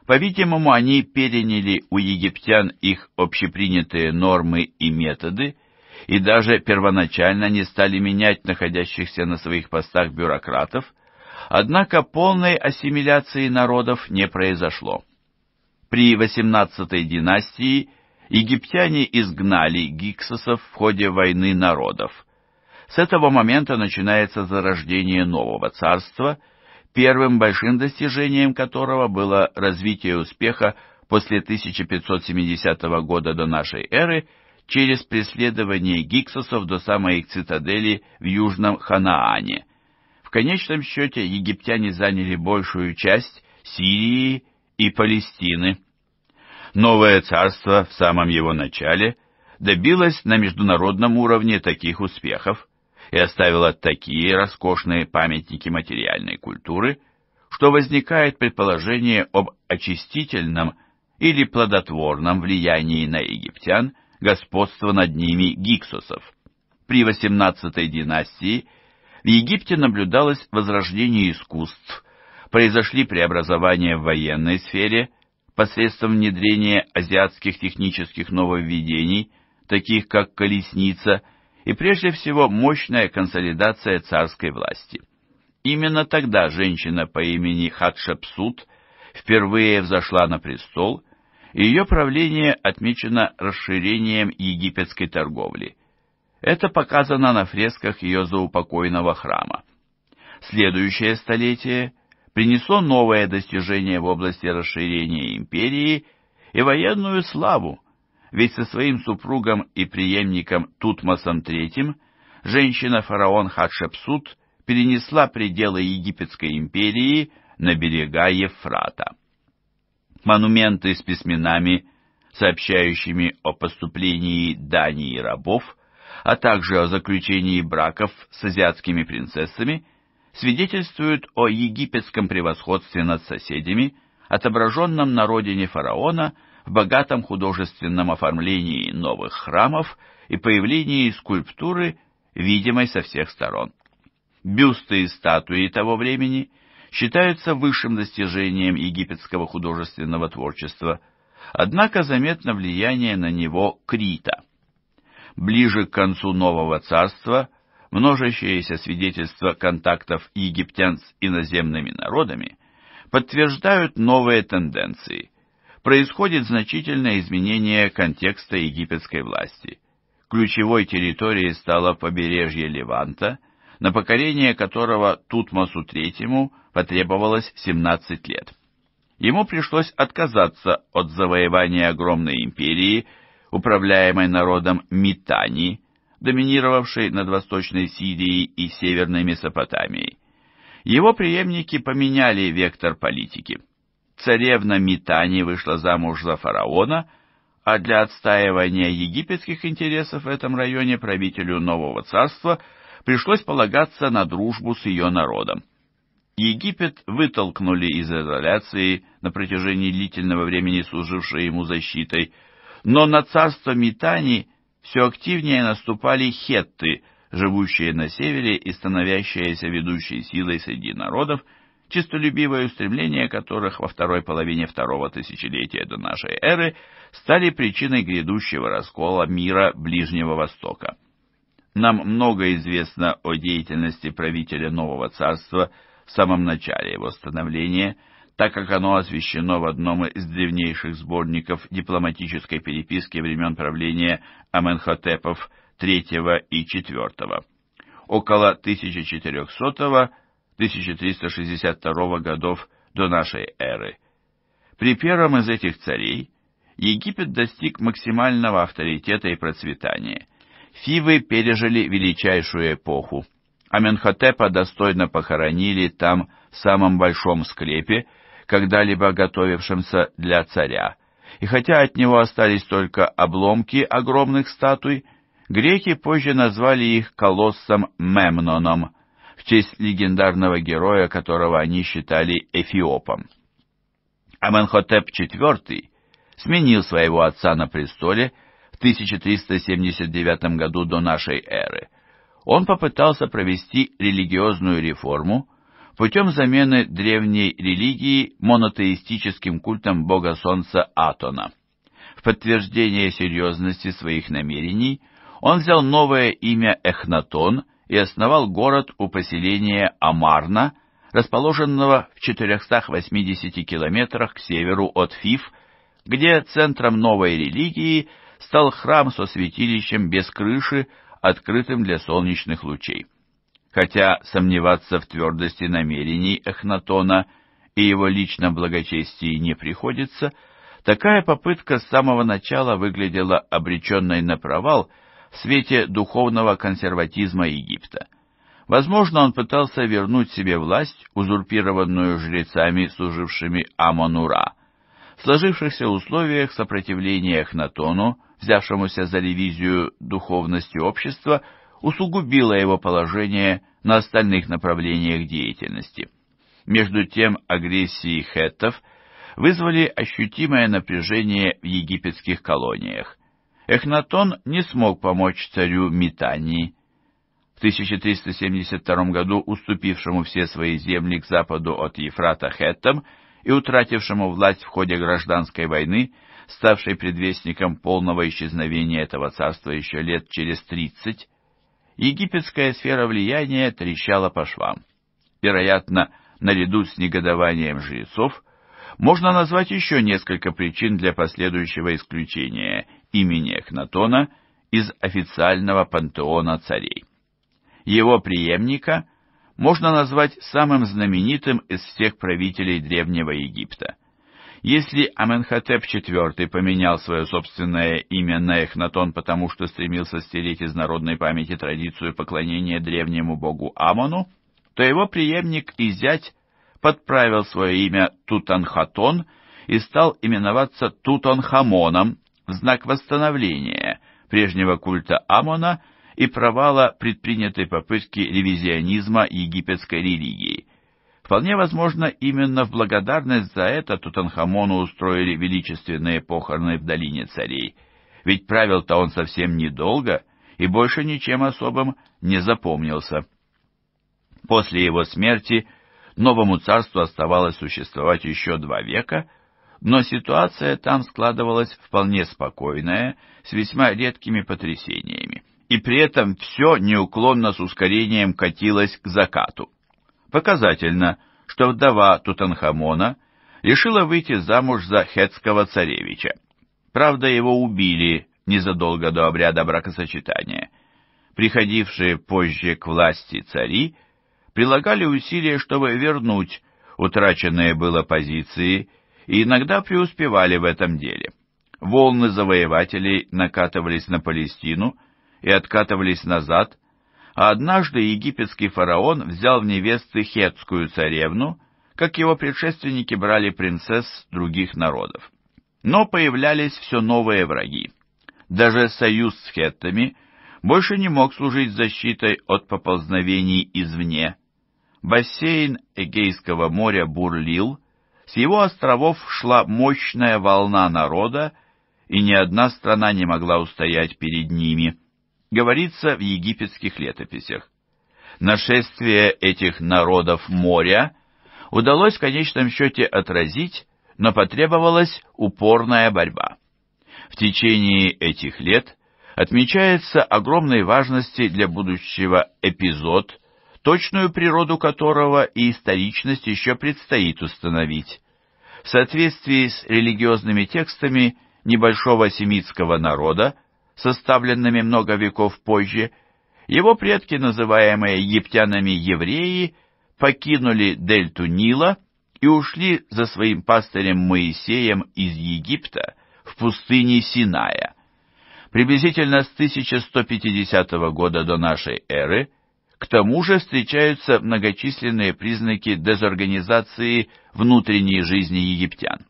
По-видимому, они переняли у египтян их общепринятые нормы и методы и даже первоначально не стали менять находящихся на своих постах бюрократов, однако полной ассимиляции народов не произошло. При 18-й династии египтяне изгнали гиксосов в ходе войны народов – с этого момента начинается зарождение нового царства, первым большим достижением которого было развитие успеха после 1570 года до нашей эры через преследование гиксосов до самой их цитадели в Южном Ханаане. В конечном счете египтяне заняли большую часть Сирии и Палестины. Новое царство в самом его начале добилось на международном уровне таких успехов, и оставила такие роскошные памятники материальной культуры, что возникает предположение об очистительном или плодотворном влиянии на египтян господства над ними гиксосов. При XVIII династии в Египте наблюдалось возрождение искусств, произошли преобразования в военной сфере посредством внедрения азиатских технических нововведений, таких как колесница – и прежде всего мощная консолидация царской власти. Именно тогда женщина по имени Хатшепсут впервые взошла на престол, и ее правление отмечено расширением египетской торговли. Это показано на фресках ее заупокойного храма. Следующее столетие принесло новое достижение в области расширения империи и военную славу, ведь со своим супругом и преемником Тутмосом III женщина-фараон Хатшепсут перенесла пределы Египетской империи на берега Ефрата. Монументы с письменами, сообщающими о поступлении Дании рабов, а также о заключении браков с азиатскими принцессами, свидетельствуют о египетском превосходстве над соседями, отображенном на родине фараона – в богатом художественном оформлении новых храмов и появлении скульптуры, видимой со всех сторон. Бюсты и статуи того времени считаются высшим достижением египетского художественного творчества, однако заметно влияние на него Крита. Ближе к концу Нового Царства множащиеся свидетельства контактов египтян с иноземными народами подтверждают новые тенденции – происходит значительное изменение контекста египетской власти. Ключевой территорией стало побережье Леванта, на покорение которого Тутмосу III потребовалось 17 лет. Ему пришлось отказаться от завоевания огромной империи, управляемой народом Митани, доминировавшей над Восточной Сирией и Северной Месопотамией. Его преемники поменяли вектор политики – Царевна Митани вышла замуж за фараона, а для отстаивания египетских интересов в этом районе правителю нового царства пришлось полагаться на дружбу с ее народом. Египет вытолкнули из изоляции на протяжении длительного времени служившей ему защитой, но на царство Митани все активнее наступали хетты, живущие на севере и становящиеся ведущей силой среди народов, чистолюбивые устремления которых во второй половине второго тысячелетия до нашей эры стали причиной грядущего раскола мира Ближнего Востока. Нам много известно о деятельности правителя Нового Царства в самом начале его становления, так как оно освещено в одном из древнейших сборников дипломатической переписки времен правления Аменхотепов III и IV около 1400 1362 годов до нашей эры. При первом из этих царей Египет достиг максимального авторитета и процветания. Фивы пережили величайшую эпоху. Аменхотепа достойно похоронили там, в самом большом склепе, когда-либо готовившемся для царя. И хотя от него остались только обломки огромных статуй, греки позже назвали их колоссом Мемноном – в честь легендарного героя, которого они считали Эфиопом. Аменхотеп IV сменил своего отца на престоле в 1379 году до нашей эры. Он попытался провести религиозную реформу путем замены древней религии монотеистическим культом бога солнца Атона. В подтверждение серьезности своих намерений он взял новое имя Эхнатон и основал город у поселения Амарна, расположенного в 480 километрах к северу от Фиф, где центром новой религии стал храм со святилищем без крыши, открытым для солнечных лучей. Хотя сомневаться в твердости намерений Эхнатона и его личном благочестии не приходится, такая попытка с самого начала выглядела обреченной на провал – в свете духовного консерватизма Египта. Возможно, он пытался вернуть себе власть, узурпированную жрецами, служившими Амонура. В сложившихся условиях сопротивления Эхнатону, взявшемуся за ревизию духовности общества, усугубило его положение на остальных направлениях деятельности. Между тем агрессии хеттов вызвали ощутимое напряжение в египетских колониях. Эхнатон не смог помочь царю Митании. В 1372 году уступившему все свои земли к западу от Ефрата Хеттам и утратившему власть в ходе гражданской войны, ставшей предвестником полного исчезновения этого царства еще лет через 30, египетская сфера влияния трещала по швам. Вероятно, наряду с негодованием жрецов, можно назвать еще несколько причин для последующего исключения имени Эхнатона из официального пантеона царей. Его преемника можно назвать самым знаменитым из всех правителей Древнего Египта. Если Аменхотеп IV поменял свое собственное имя на Эхнатон, потому что стремился стереть из народной памяти традицию поклонения древнему богу Амону, то его преемник и зять подправил свое имя Тутанхатон и стал именоваться Тутанхамоном, в знак восстановления прежнего культа Амона и провала предпринятой попытки ревизионизма египетской религии. Вполне возможно, именно в благодарность за это Тутанхамону устроили величественные похороны в долине царей, ведь правил-то он совсем недолго и больше ничем особым не запомнился. После его смерти новому царству оставалось существовать еще два века — но ситуация там складывалась вполне спокойная, с весьма редкими потрясениями, и при этом все неуклонно с ускорением катилось к закату. Показательно, что вдова Тутанхамона решила выйти замуж за хетского царевича. Правда, его убили незадолго до обряда бракосочетания. Приходившие позже к власти цари прилагали усилия, чтобы вернуть утраченные было позиции – и иногда преуспевали в этом деле. Волны завоевателей накатывались на Палестину и откатывались назад, а однажды египетский фараон взял в невесты хетскую царевну, как его предшественники брали принцесс других народов. Но появлялись все новые враги. Даже союз с хеттами больше не мог служить защитой от поползновений извне. Бассейн Эгейского моря бурлил, с его островов шла мощная волна народа, и ни одна страна не могла устоять перед ними, говорится в египетских летописях. Нашествие этих народов моря удалось в конечном счете отразить, но потребовалась упорная борьба. В течение этих лет отмечается огромной важности для будущего эпизод, точную природу которого и историчность еще предстоит установить. В соответствии с религиозными текстами небольшого семитского народа, составленными много веков позже, его предки, называемые египтянами-евреи, покинули дельту Нила и ушли за своим пастырем Моисеем из Египта в пустыне Синая. Приблизительно с 1150 года до нашей эры – к тому же встречаются многочисленные признаки дезорганизации внутренней жизни египтян.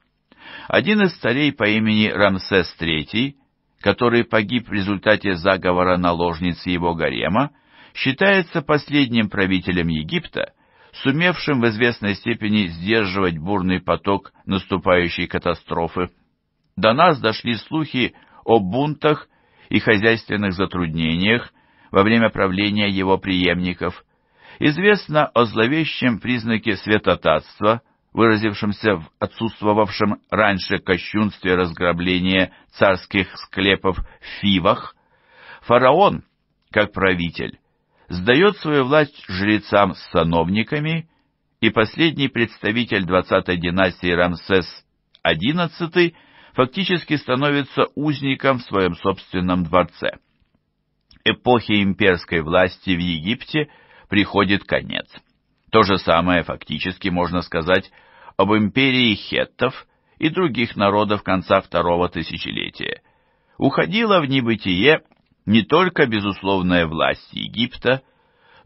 Один из царей по имени Рамсес III, который погиб в результате заговора наложницы его гарема, считается последним правителем Египта, сумевшим в известной степени сдерживать бурный поток наступающей катастрофы. До нас дошли слухи о бунтах и хозяйственных затруднениях, во время правления его преемников. Известно о зловещем признаке светотатства, выразившемся в отсутствовавшем раньше кощунстве разграбления царских склепов в Фивах. Фараон, как правитель, сдает свою власть жрецам с сановниками, и последний представитель двадцатой династии Рамсес XI фактически становится узником в своем собственном дворце эпохе имперской власти в Египте приходит конец. То же самое фактически можно сказать об империи хеттов и других народов конца второго тысячелетия. Уходила в небытие не только безусловная власть Египта,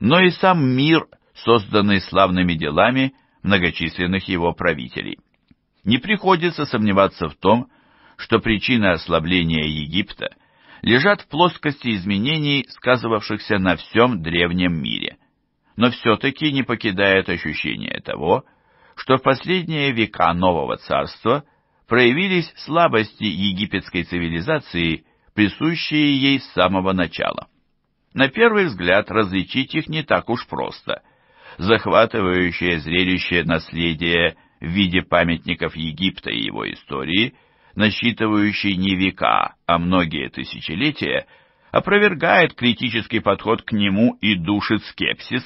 но и сам мир, созданный славными делами многочисленных его правителей. Не приходится сомневаться в том, что причина ослабления Египта – лежат в плоскости изменений, сказывавшихся на всем древнем мире. Но все-таки не покидает ощущение того, что в последние века нового царства проявились слабости египетской цивилизации, присущие ей с самого начала. На первый взгляд различить их не так уж просто. Захватывающее зрелище наследия в виде памятников Египта и его истории – насчитывающий не века, а многие тысячелетия, опровергает критический подход к нему и душит скепсис.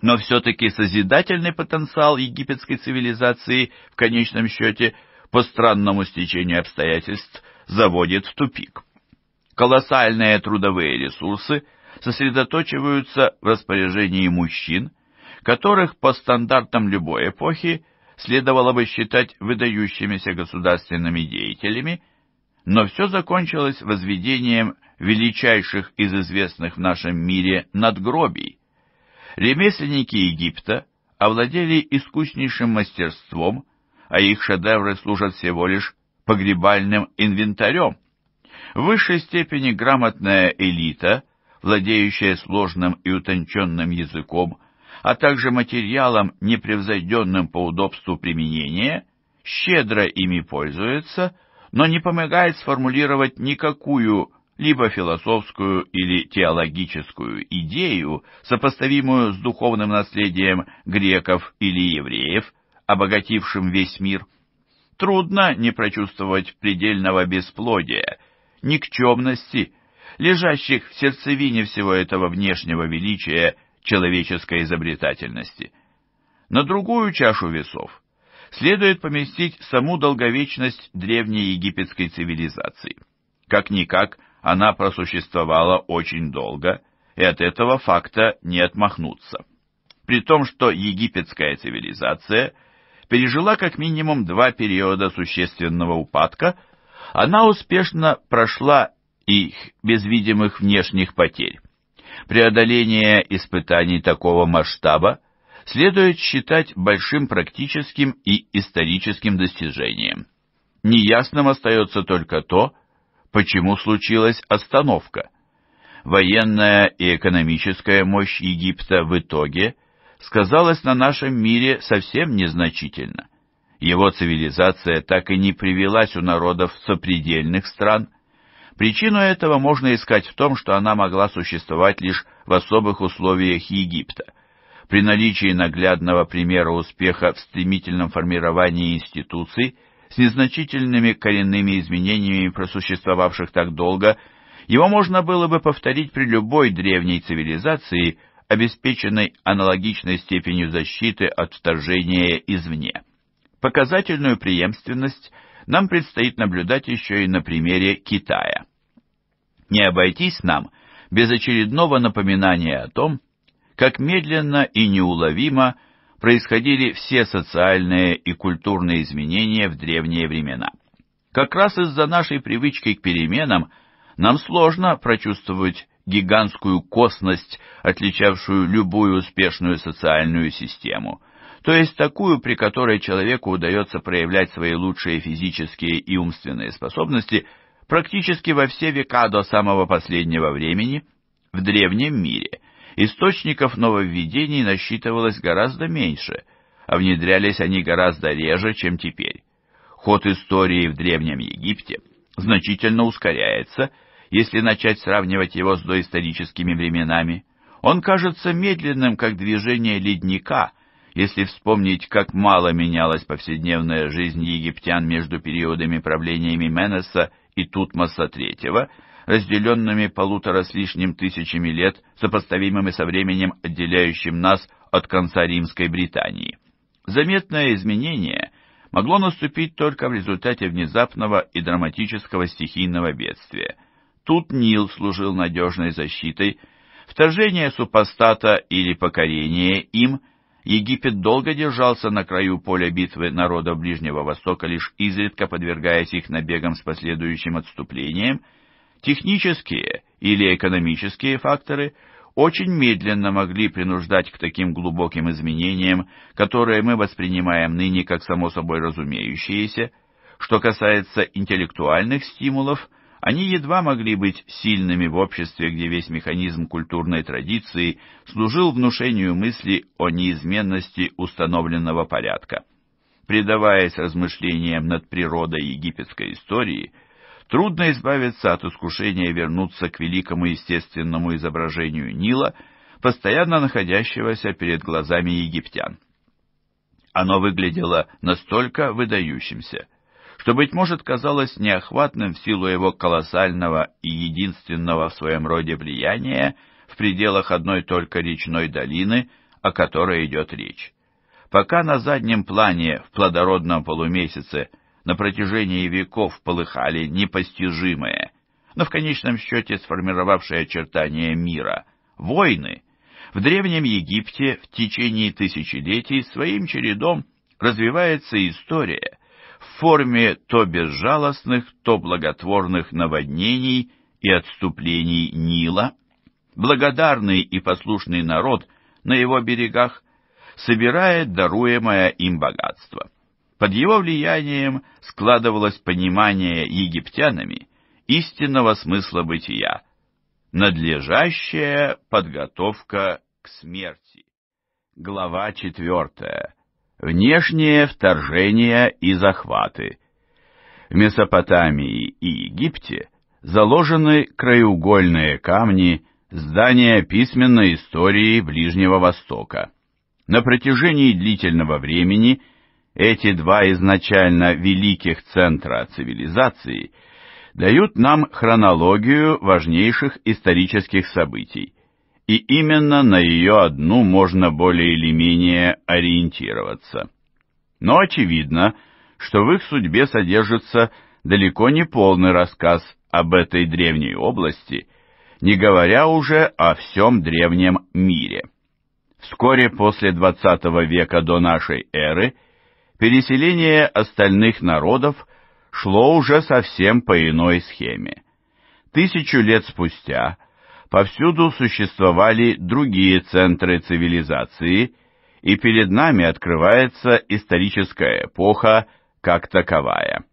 Но все-таки созидательный потенциал египетской цивилизации в конечном счете по странному стечению обстоятельств заводит в тупик. Колоссальные трудовые ресурсы сосредоточиваются в распоряжении мужчин, которых по стандартам любой эпохи следовало бы считать выдающимися государственными деятелями, но все закончилось возведением величайших из известных в нашем мире надгробий. Ремесленники Египта овладели искуснейшим мастерством, а их шедевры служат всего лишь погребальным инвентарем. В высшей степени грамотная элита, владеющая сложным и утонченным языком, а также материалам, непревзойденным по удобству применения, щедро ими пользуется, но не помогает сформулировать никакую либо философскую или теологическую идею, сопоставимую с духовным наследием греков или евреев, обогатившим весь мир. Трудно не прочувствовать предельного бесплодия, никчемности, лежащих в сердцевине всего этого внешнего величия человеческой изобретательности. На другую чашу весов следует поместить саму долговечность древней египетской цивилизации. Как-никак, она просуществовала очень долго, и от этого факта не отмахнуться. При том, что египетская цивилизация пережила как минимум два периода существенного упадка, она успешно прошла их без видимых внешних потерь. Преодоление испытаний такого масштаба следует считать большим практическим и историческим достижением. Неясным остается только то, почему случилась остановка. Военная и экономическая мощь Египта в итоге сказалась на нашем мире совсем незначительно. Его цивилизация так и не привелась у народов сопредельных стран, Причину этого можно искать в том, что она могла существовать лишь в особых условиях Египта. При наличии наглядного примера успеха в стремительном формировании институций с незначительными коренными изменениями просуществовавших так долго, его можно было бы повторить при любой древней цивилизации, обеспеченной аналогичной степенью защиты от вторжения извне. Показательную преемственность нам предстоит наблюдать еще и на примере Китая не обойтись нам без очередного напоминания о том, как медленно и неуловимо происходили все социальные и культурные изменения в древние времена. Как раз из-за нашей привычки к переменам нам сложно прочувствовать гигантскую косность, отличавшую любую успешную социальную систему, то есть такую, при которой человеку удается проявлять свои лучшие физические и умственные способности – Практически во все века до самого последнего времени в древнем мире источников нововведений насчитывалось гораздо меньше, а внедрялись они гораздо реже, чем теперь. Ход истории в Древнем Египте значительно ускоряется, если начать сравнивать его с доисторическими временами. Он кажется медленным, как движение ледника – если вспомнить, как мало менялась повседневная жизнь египтян между периодами правления Мименеса и Тутмоса III, разделенными полутора с лишним тысячами лет, сопоставимыми со временем, отделяющим нас от конца Римской Британии. Заметное изменение могло наступить только в результате внезапного и драматического стихийного бедствия. Тут Нил служил надежной защитой, вторжение супостата или покорение им – Египет долго держался на краю поля битвы народа Ближнего Востока, лишь изредка подвергаясь их набегам с последующим отступлением, технические или экономические факторы очень медленно могли принуждать к таким глубоким изменениям, которые мы воспринимаем ныне как само собой разумеющиеся. Что касается интеллектуальных стимулов – они едва могли быть сильными в обществе, где весь механизм культурной традиции служил внушению мысли о неизменности установленного порядка. Предаваясь размышлениям над природой египетской истории, трудно избавиться от искушения вернуться к великому естественному изображению Нила, постоянно находящегося перед глазами египтян. Оно выглядело настолько выдающимся, что, быть может, казалось неохватным в силу его колоссального и единственного в своем роде влияния в пределах одной только речной долины, о которой идет речь. Пока на заднем плане в плодородном полумесяце на протяжении веков полыхали непостижимые, но в конечном счете сформировавшие очертания мира, войны, в Древнем Египте в течение тысячелетий своим чередом развивается история, в форме то безжалостных, то благотворных наводнений и отступлений Нила. Благодарный и послушный народ на его берегах собирает даруемое им богатство. Под его влиянием складывалось понимание египтянами истинного смысла бытия, надлежащая подготовка к смерти. Глава четвертая Внешние вторжения и захваты. В Месопотамии и Египте заложены краеугольные камни здания письменной истории Ближнего Востока. На протяжении длительного времени эти два изначально великих центра цивилизации дают нам хронологию важнейших исторических событий – и именно на ее одну можно более или менее ориентироваться. Но очевидно, что в их судьбе содержится далеко не полный рассказ об этой древней области, не говоря уже о всем древнем мире. Вскоре после 20 века до нашей эры переселение остальных народов шло уже совсем по иной схеме. Тысячу лет спустя – Повсюду существовали другие центры цивилизации, и перед нами открывается историческая эпоха как таковая.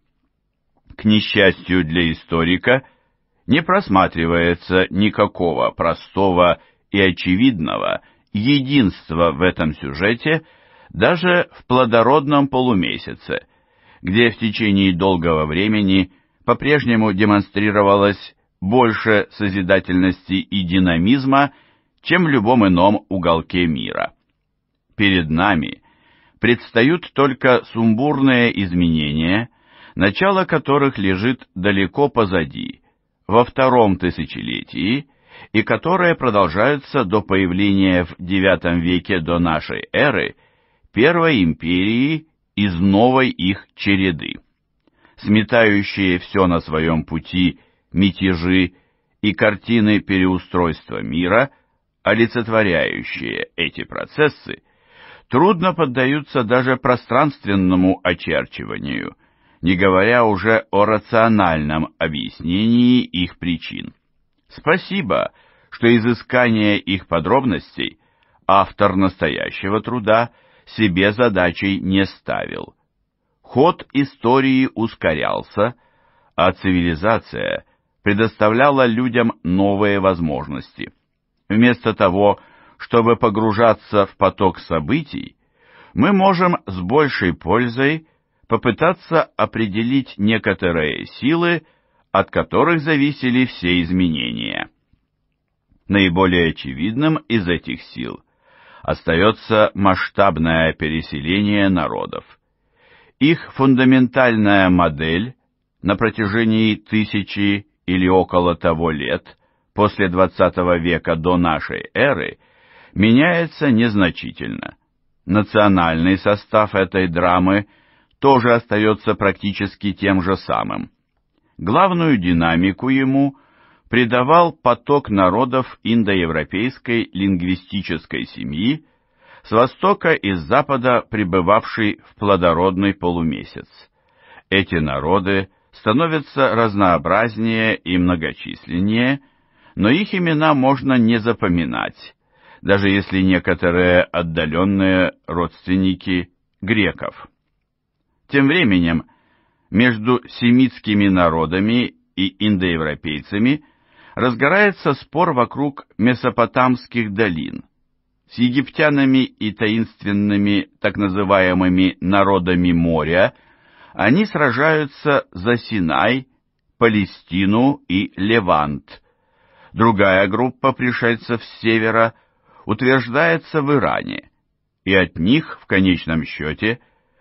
К несчастью для историка, не просматривается никакого простого и очевидного единства в этом сюжете даже в плодородном полумесяце, где в течение долгого времени по-прежнему демонстрировалось больше созидательности и динамизма, чем в любом ином уголке мира. Перед нами предстают только сумбурные изменения, начало которых лежит далеко позади, во втором тысячелетии, и которые продолжаются до появления в IX веке до нашей эры Первой империи из новой их череды. Сметающие все на своем пути – мятежи и картины переустройства мира, олицетворяющие эти процессы, трудно поддаются даже пространственному очерчиванию, не говоря уже о рациональном объяснении их причин. Спасибо, что изыскание их подробностей автор настоящего труда себе задачей не ставил. Ход истории ускорялся, а цивилизация предоставляла людям новые возможности. Вместо того, чтобы погружаться в поток событий, мы можем с большей пользой попытаться определить некоторые силы, от которых зависели все изменения. Наиболее очевидным из этих сил остается масштабное переселение народов. Их фундаментальная модель на протяжении тысячи или около того лет, после 20 века до нашей эры, меняется незначительно. Национальный состав этой драмы тоже остается практически тем же самым. Главную динамику ему придавал поток народов индоевропейской лингвистической семьи, с востока и с запада прибывавший в плодородный полумесяц. Эти народы – становятся разнообразнее и многочисленнее, но их имена можно не запоминать, даже если некоторые отдаленные родственники греков. Тем временем между семитскими народами и индоевропейцами разгорается спор вокруг месопотамских долин. С египтянами и таинственными так называемыми «народами моря» – они сражаются за Синай, Палестину и Левант. Другая группа пришельцев с севера утверждается в Иране, и от них, в конечном счете,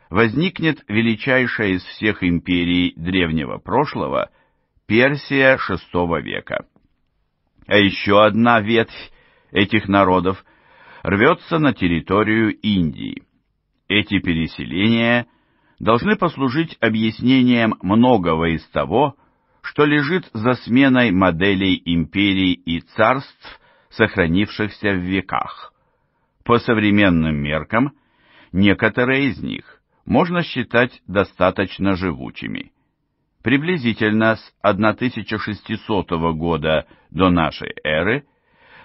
возникнет величайшая из всех империй древнего прошлого Персия VI века. А еще одна ветвь этих народов рвется на территорию Индии. Эти переселения – должны послужить объяснением многого из того, что лежит за сменой моделей империй и царств, сохранившихся в веках. По современным меркам, некоторые из них можно считать достаточно живучими. Приблизительно с 1600 года до нашей эры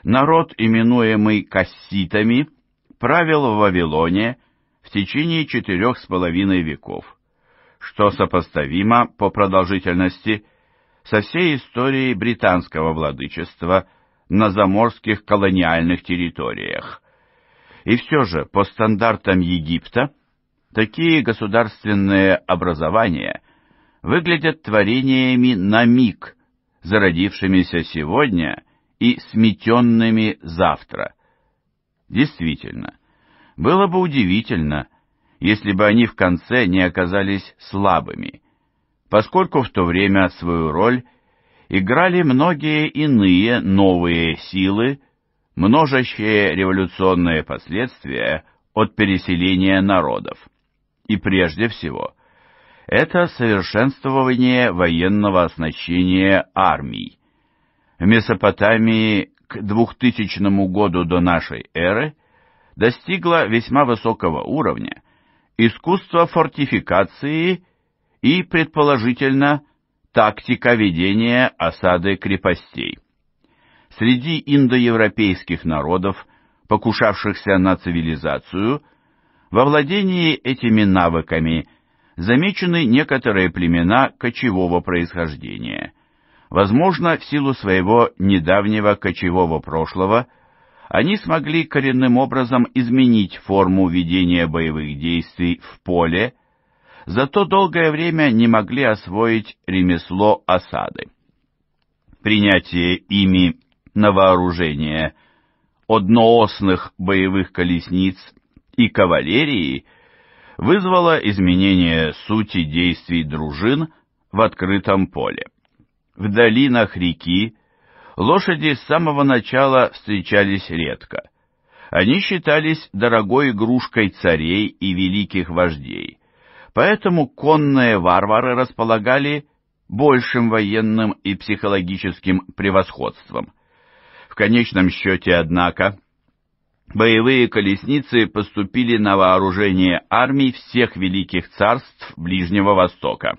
народ, именуемый касситами, правил в Вавилоне в течение четырех с половиной веков, что сопоставимо по продолжительности со всей историей британского владычества на заморских колониальных территориях. И все же, по стандартам Египта, такие государственные образования выглядят творениями на миг, зародившимися сегодня и сметенными завтра. Действительно, было бы удивительно, если бы они в конце не оказались слабыми, поскольку в то время свою роль играли многие иные новые силы, множащие революционные последствия от переселения народов. И прежде всего, это совершенствование военного оснащения армий. В Месопотамии к 2000 году до нашей эры достигло весьма высокого уровня искусство фортификации и, предположительно, тактика ведения осады крепостей. Среди индоевропейских народов, покушавшихся на цивилизацию, во владении этими навыками замечены некоторые племена кочевого происхождения, возможно, в силу своего недавнего кочевого прошлого – они смогли коренным образом изменить форму ведения боевых действий в поле, зато долгое время не могли освоить ремесло осады. Принятие ими на вооружение одноосных боевых колесниц и кавалерии вызвало изменение сути действий дружин в открытом поле. В долинах реки лошади с самого начала встречались редко. Они считались дорогой игрушкой царей и великих вождей, поэтому конные варвары располагали большим военным и психологическим превосходством. В конечном счете, однако, боевые колесницы поступили на вооружение армий всех великих царств Ближнего Востока.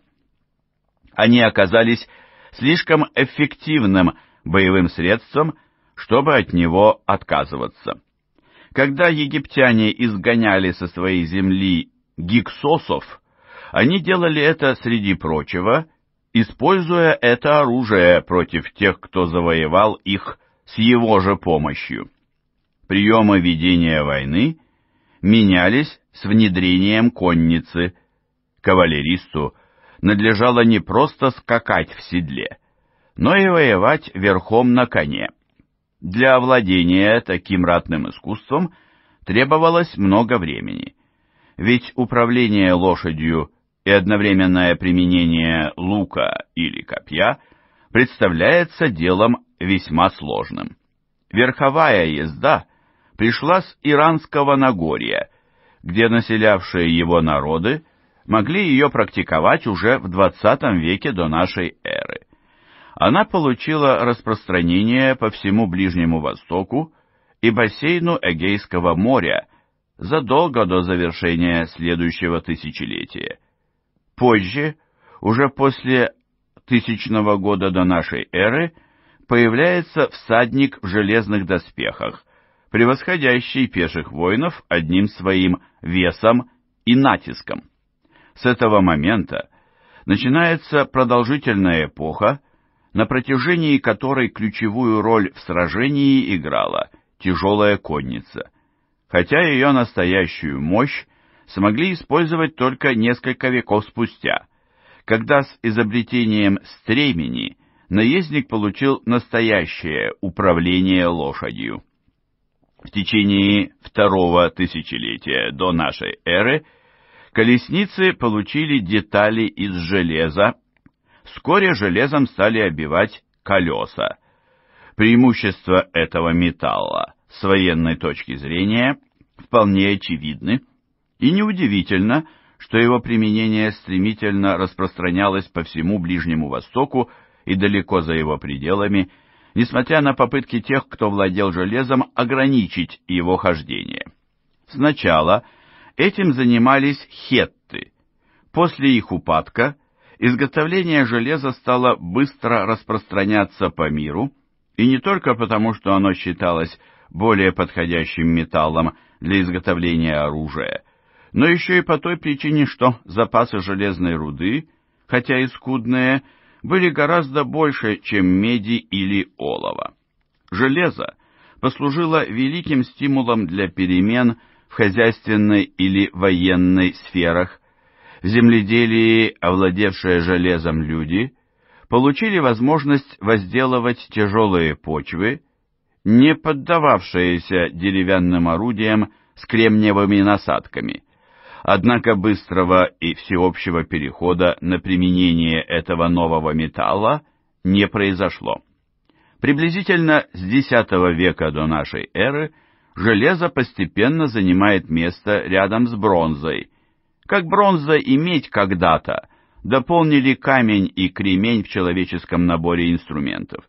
Они оказались слишком эффективным боевым средством, чтобы от него отказываться. Когда египтяне изгоняли со своей земли гиксосов, они делали это, среди прочего, используя это оружие против тех, кто завоевал их с его же помощью. Приемы ведения войны менялись с внедрением конницы. Кавалеристу надлежало не просто скакать в седле, но и воевать верхом на коне. Для овладения таким ратным искусством требовалось много времени, ведь управление лошадью и одновременное применение лука или копья представляется делом весьма сложным. Верховая езда пришла с Иранского Нагорья, где населявшие его народы могли ее практиковать уже в 20 веке до нашей эры она получила распространение по всему Ближнему Востоку и бассейну Эгейского моря задолго до завершения следующего тысячелетия. Позже, уже после тысячного года до нашей эры, появляется всадник в железных доспехах, превосходящий пеших воинов одним своим весом и натиском. С этого момента начинается продолжительная эпоха, на протяжении которой ключевую роль в сражении играла тяжелая конница, хотя ее настоящую мощь смогли использовать только несколько веков спустя, когда с изобретением стремени наездник получил настоящее управление лошадью. В течение второго тысячелетия до нашей эры колесницы получили детали из железа вскоре железом стали обивать колеса. Преимущества этого металла с военной точки зрения вполне очевидны, и неудивительно, что его применение стремительно распространялось по всему Ближнему Востоку и далеко за его пределами, несмотря на попытки тех, кто владел железом, ограничить его хождение. Сначала этим занимались хетты. После их упадка изготовление железа стало быстро распространяться по миру, и не только потому, что оно считалось более подходящим металлом для изготовления оружия, но еще и по той причине, что запасы железной руды, хотя и скудные, были гораздо больше, чем меди или олова. Железо послужило великим стимулом для перемен в хозяйственной или военной сферах, в земледелии, овладевшие железом люди, получили возможность возделывать тяжелые почвы, не поддававшиеся деревянным орудиям с кремниевыми насадками. Однако быстрого и всеобщего перехода на применение этого нового металла не произошло. Приблизительно с X века до нашей эры железо постепенно занимает место рядом с бронзой – как бронза и медь когда-то дополнили камень и кремень в человеческом наборе инструментов.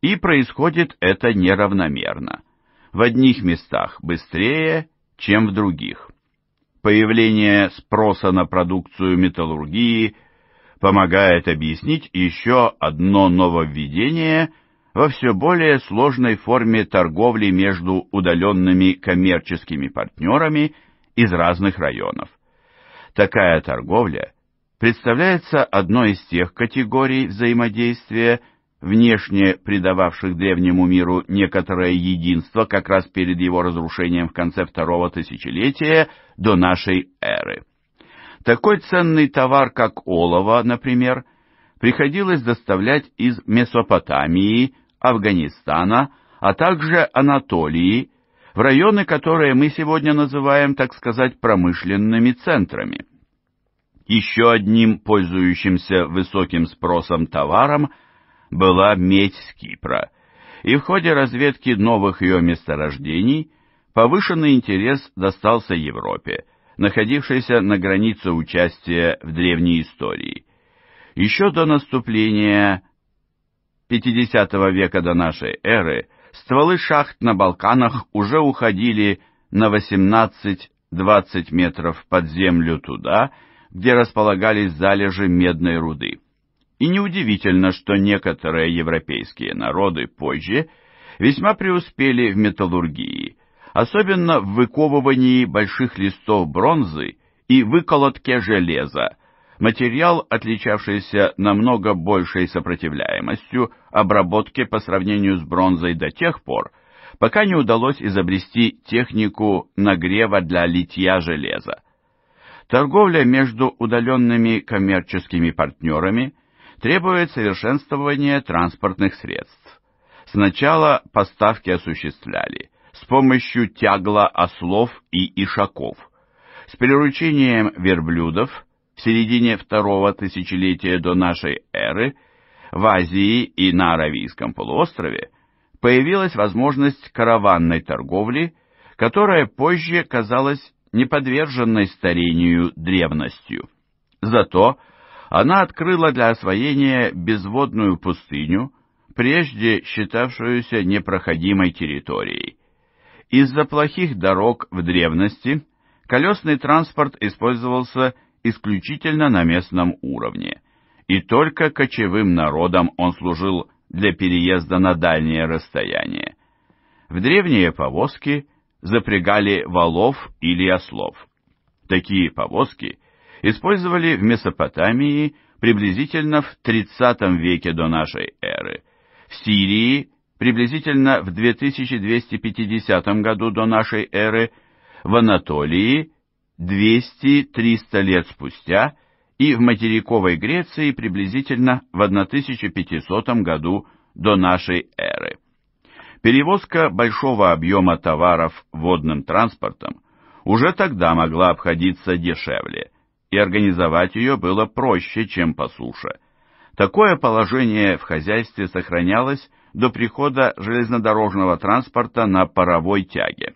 И происходит это неравномерно. В одних местах быстрее, чем в других. Появление спроса на продукцию металлургии помогает объяснить еще одно нововведение – во все более сложной форме торговли между удаленными коммерческими партнерами из разных районов. Такая торговля представляется одной из тех категорий взаимодействия, внешне придававших древнему миру некоторое единство как раз перед его разрушением в конце второго тысячелетия до нашей эры. Такой ценный товар, как олово, например, приходилось доставлять из Месопотамии, Афганистана, а также Анатолии, в районы, которые мы сегодня называем, так сказать, промышленными центрами. Еще одним пользующимся высоким спросом товаром была медь с Кипра, и в ходе разведки новых ее месторождений повышенный интерес достался Европе, находившейся на границе участия в древней истории. Еще до наступления 50 века до нашей эры стволы шахт на Балканах уже уходили на 18-20 метров под землю туда, где располагались залежи медной руды. И неудивительно, что некоторые европейские народы позже весьма преуспели в металлургии, особенно в выковывании больших листов бронзы и выколотке железа, материал, отличавшийся намного большей сопротивляемостью обработке по сравнению с бронзой до тех пор, пока не удалось изобрести технику нагрева для литья железа. Торговля между удаленными коммерческими партнерами требует совершенствования транспортных средств. Сначала поставки осуществляли с помощью тягла ослов и ишаков. С приручением верблюдов в середине второго тысячелетия до нашей эры в Азии и на Аравийском полуострове появилась возможность караванной торговли, которая позже казалась не подверженной старению древностью. Зато она открыла для освоения безводную пустыню, прежде считавшуюся непроходимой территорией. Из-за плохих дорог в древности колесный транспорт использовался исключительно на местном уровне, и только кочевым народам он служил для переезда на дальние расстояния. В древние повозки – запрягали валов или ослов. Такие повозки использовали в Месопотамии приблизительно в 30 веке до нашей эры, в Сирии приблизительно в 2250 году до нашей эры, в Анатолии 200-300 лет спустя и в материковой Греции приблизительно в 1500 году до нашей эры. Перевозка большого объема товаров водным транспортом уже тогда могла обходиться дешевле, и организовать ее было проще, чем по суше. Такое положение в хозяйстве сохранялось до прихода железнодорожного транспорта на паровой тяге.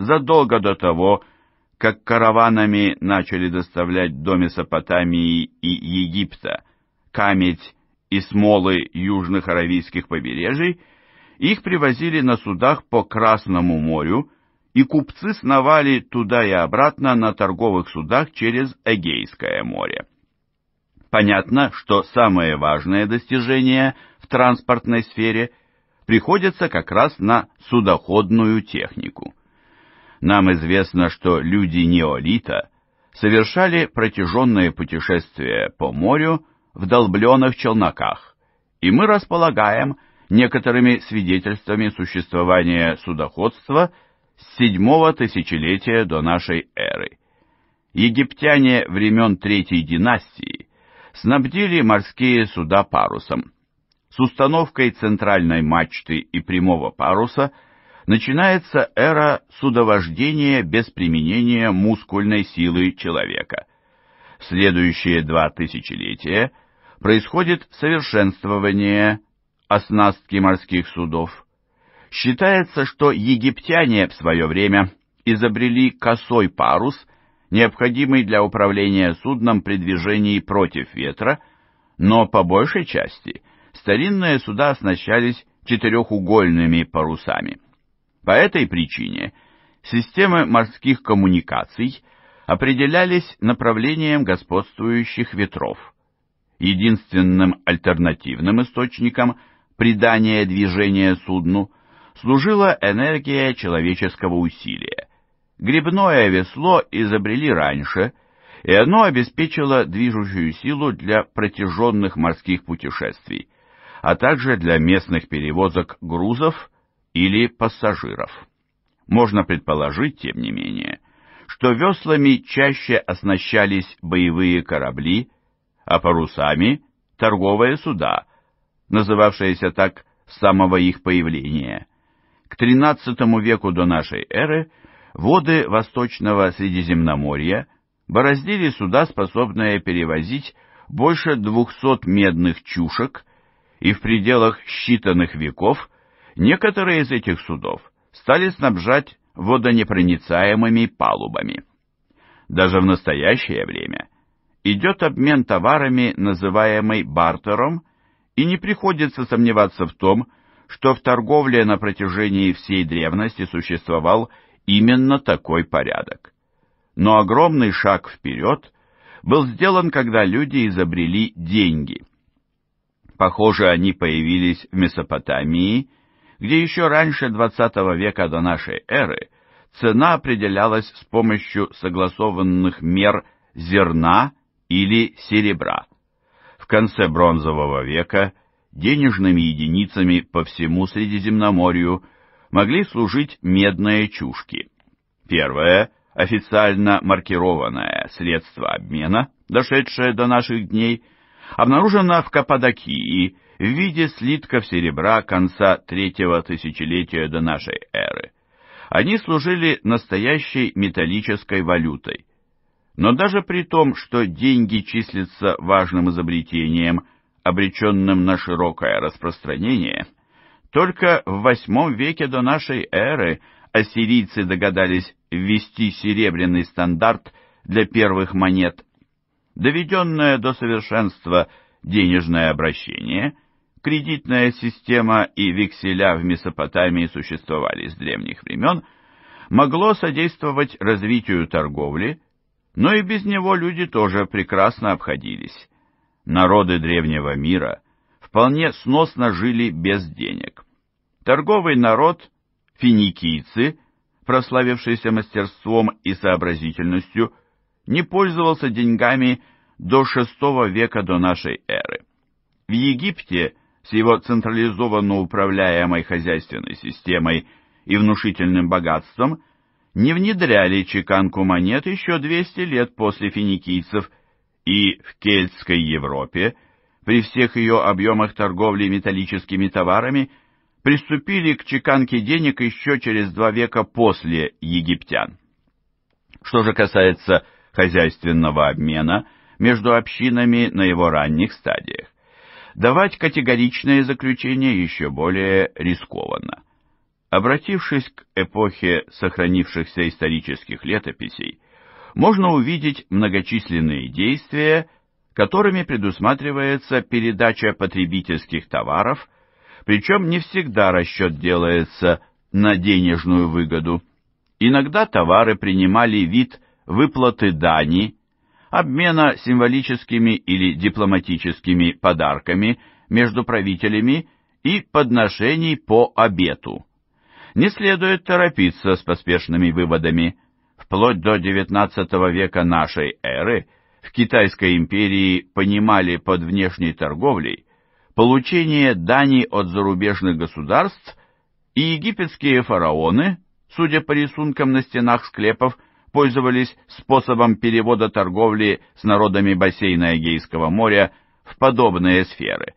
Задолго до того, как караванами начали доставлять до Месопотамии и Египта камедь и смолы южных аравийских побережий, их привозили на судах по Красному морю, и купцы сновали туда и обратно на торговых судах через Эгейское море. Понятно, что самое важное достижение в транспортной сфере приходится как раз на судоходную технику. Нам известно, что люди неолита совершали протяженные путешествия по морю в долбленных челноках, и мы располагаем, некоторыми свидетельствами существования судоходства с седьмого тысячелетия до нашей эры. Египтяне времен Третьей династии снабдили морские суда парусом. С установкой центральной мачты и прямого паруса начинается эра судовождения без применения мускульной силы человека. В следующие два тысячелетия происходит совершенствование оснастки морских судов. Считается, что египтяне в свое время изобрели косой парус, необходимый для управления судном при движении против ветра, но по большей части старинные суда оснащались четырехугольными парусами. По этой причине системы морских коммуникаций определялись направлением господствующих ветров. Единственным альтернативным источником – придание движения судну служила энергия человеческого усилия. Грибное весло изобрели раньше, и оно обеспечило движущую силу для протяженных морских путешествий, а также для местных перевозок грузов или пассажиров. Можно предположить, тем не менее, что веслами чаще оснащались боевые корабли, а парусами — торговые суда — называвшаяся так с самого их появления. К XIII веку до нашей эры воды Восточного Средиземноморья бороздили суда, способные перевозить больше 200 медных чушек, и в пределах считанных веков некоторые из этих судов стали снабжать водонепроницаемыми палубами. Даже в настоящее время идет обмен товарами, называемый бартером, и не приходится сомневаться в том, что в торговле на протяжении всей древности существовал именно такой порядок. Но огромный шаг вперед был сделан, когда люди изобрели деньги. Похоже, они появились в Месопотамии, где еще раньше 20 века до нашей эры цена определялась с помощью согласованных мер зерна или серебра конце бронзового века денежными единицами по всему Средиземноморью могли служить медные чушки. Первое – официально маркированное средство обмена, дошедшее до наших дней, обнаружено в Каппадокии в виде слитков серебра конца третьего тысячелетия до нашей эры. Они служили настоящей металлической валютой – но даже при том, что деньги числятся важным изобретением, обреченным на широкое распространение, только в восьмом веке до нашей эры ассирийцы догадались ввести серебряный стандарт для первых монет. Доведенное до совершенства денежное обращение, кредитная система и векселя в Месопотамии существовали с древних времен, могло содействовать развитию торговли, но и без него люди тоже прекрасно обходились. Народы древнего мира вполне сносно жили без денег. Торговый народ, финикийцы, прославившиеся мастерством и сообразительностью, не пользовался деньгами до VI века до нашей эры. В Египте с его централизованно управляемой хозяйственной системой и внушительным богатством – не внедряли чеканку монет еще 200 лет после финикийцев, и в кельтской Европе при всех ее объемах торговли металлическими товарами приступили к чеканке денег еще через два века после египтян. Что же касается хозяйственного обмена между общинами на его ранних стадиях, давать категоричные заключения еще более рискованно. Обратившись к эпохе сохранившихся исторических летописей, можно увидеть многочисленные действия, которыми предусматривается передача потребительских товаров, причем не всегда расчет делается на денежную выгоду. Иногда товары принимали вид выплаты дани, обмена символическими или дипломатическими подарками между правителями и подношений по обету не следует торопиться с поспешными выводами. Вплоть до XIX века нашей эры в Китайской империи понимали под внешней торговлей получение дани от зарубежных государств, и египетские фараоны, судя по рисункам на стенах склепов, пользовались способом перевода торговли с народами бассейна Эгейского моря в подобные сферы.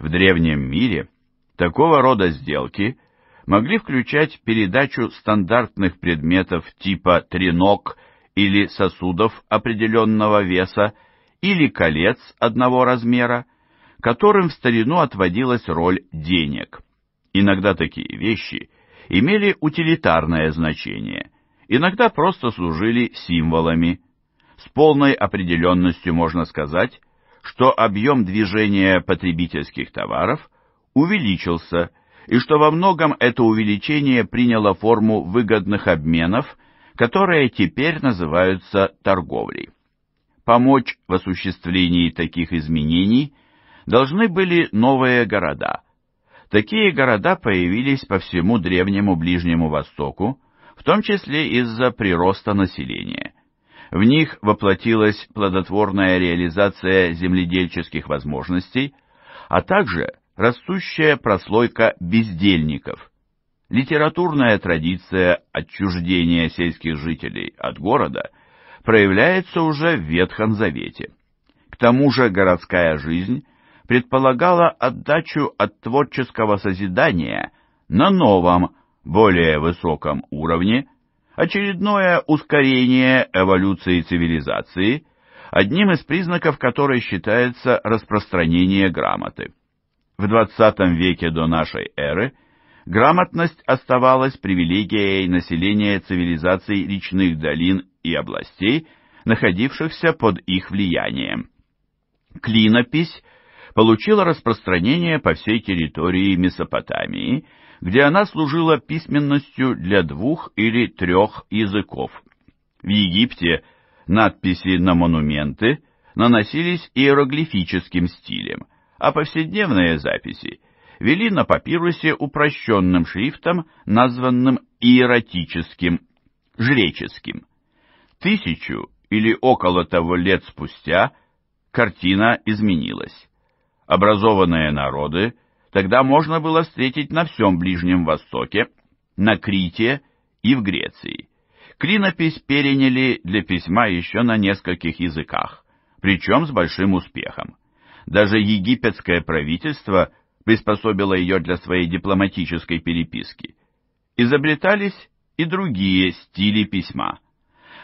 В древнем мире такого рода сделки – могли включать передачу стандартных предметов типа тренок или сосудов определенного веса или колец одного размера, которым в старину отводилась роль денег. Иногда такие вещи имели утилитарное значение, иногда просто служили символами. С полной определенностью можно сказать, что объем движения потребительских товаров увеличился – и что во многом это увеличение приняло форму выгодных обменов, которые теперь называются торговлей. Помочь в осуществлении таких изменений должны были новые города. Такие города появились по всему Древнему Ближнему Востоку, в том числе из-за прироста населения. В них воплотилась плодотворная реализация земледельческих возможностей, а также – растущая прослойка бездельников, литературная традиция отчуждения сельских жителей от города проявляется уже в Ветхом Завете. К тому же городская жизнь предполагала отдачу от творческого созидания на новом, более высоком уровне, очередное ускорение эволюции цивилизации, одним из признаков которой считается распространение грамоты в XX веке до нашей эры грамотность оставалась привилегией населения цивилизаций речных долин и областей, находившихся под их влиянием. Клинопись получила распространение по всей территории Месопотамии, где она служила письменностью для двух или трех языков. В Египте надписи на монументы наносились иероглифическим стилем – а повседневные записи вели на папирусе упрощенным шрифтом, названным иеротическим, жреческим. Тысячу или около того лет спустя картина изменилась. Образованные народы тогда можно было встретить на всем Ближнем Востоке, на Крите и в Греции. Клинопись переняли для письма еще на нескольких языках, причем с большим успехом. Даже египетское правительство приспособило ее для своей дипломатической переписки. Изобретались и другие стили письма.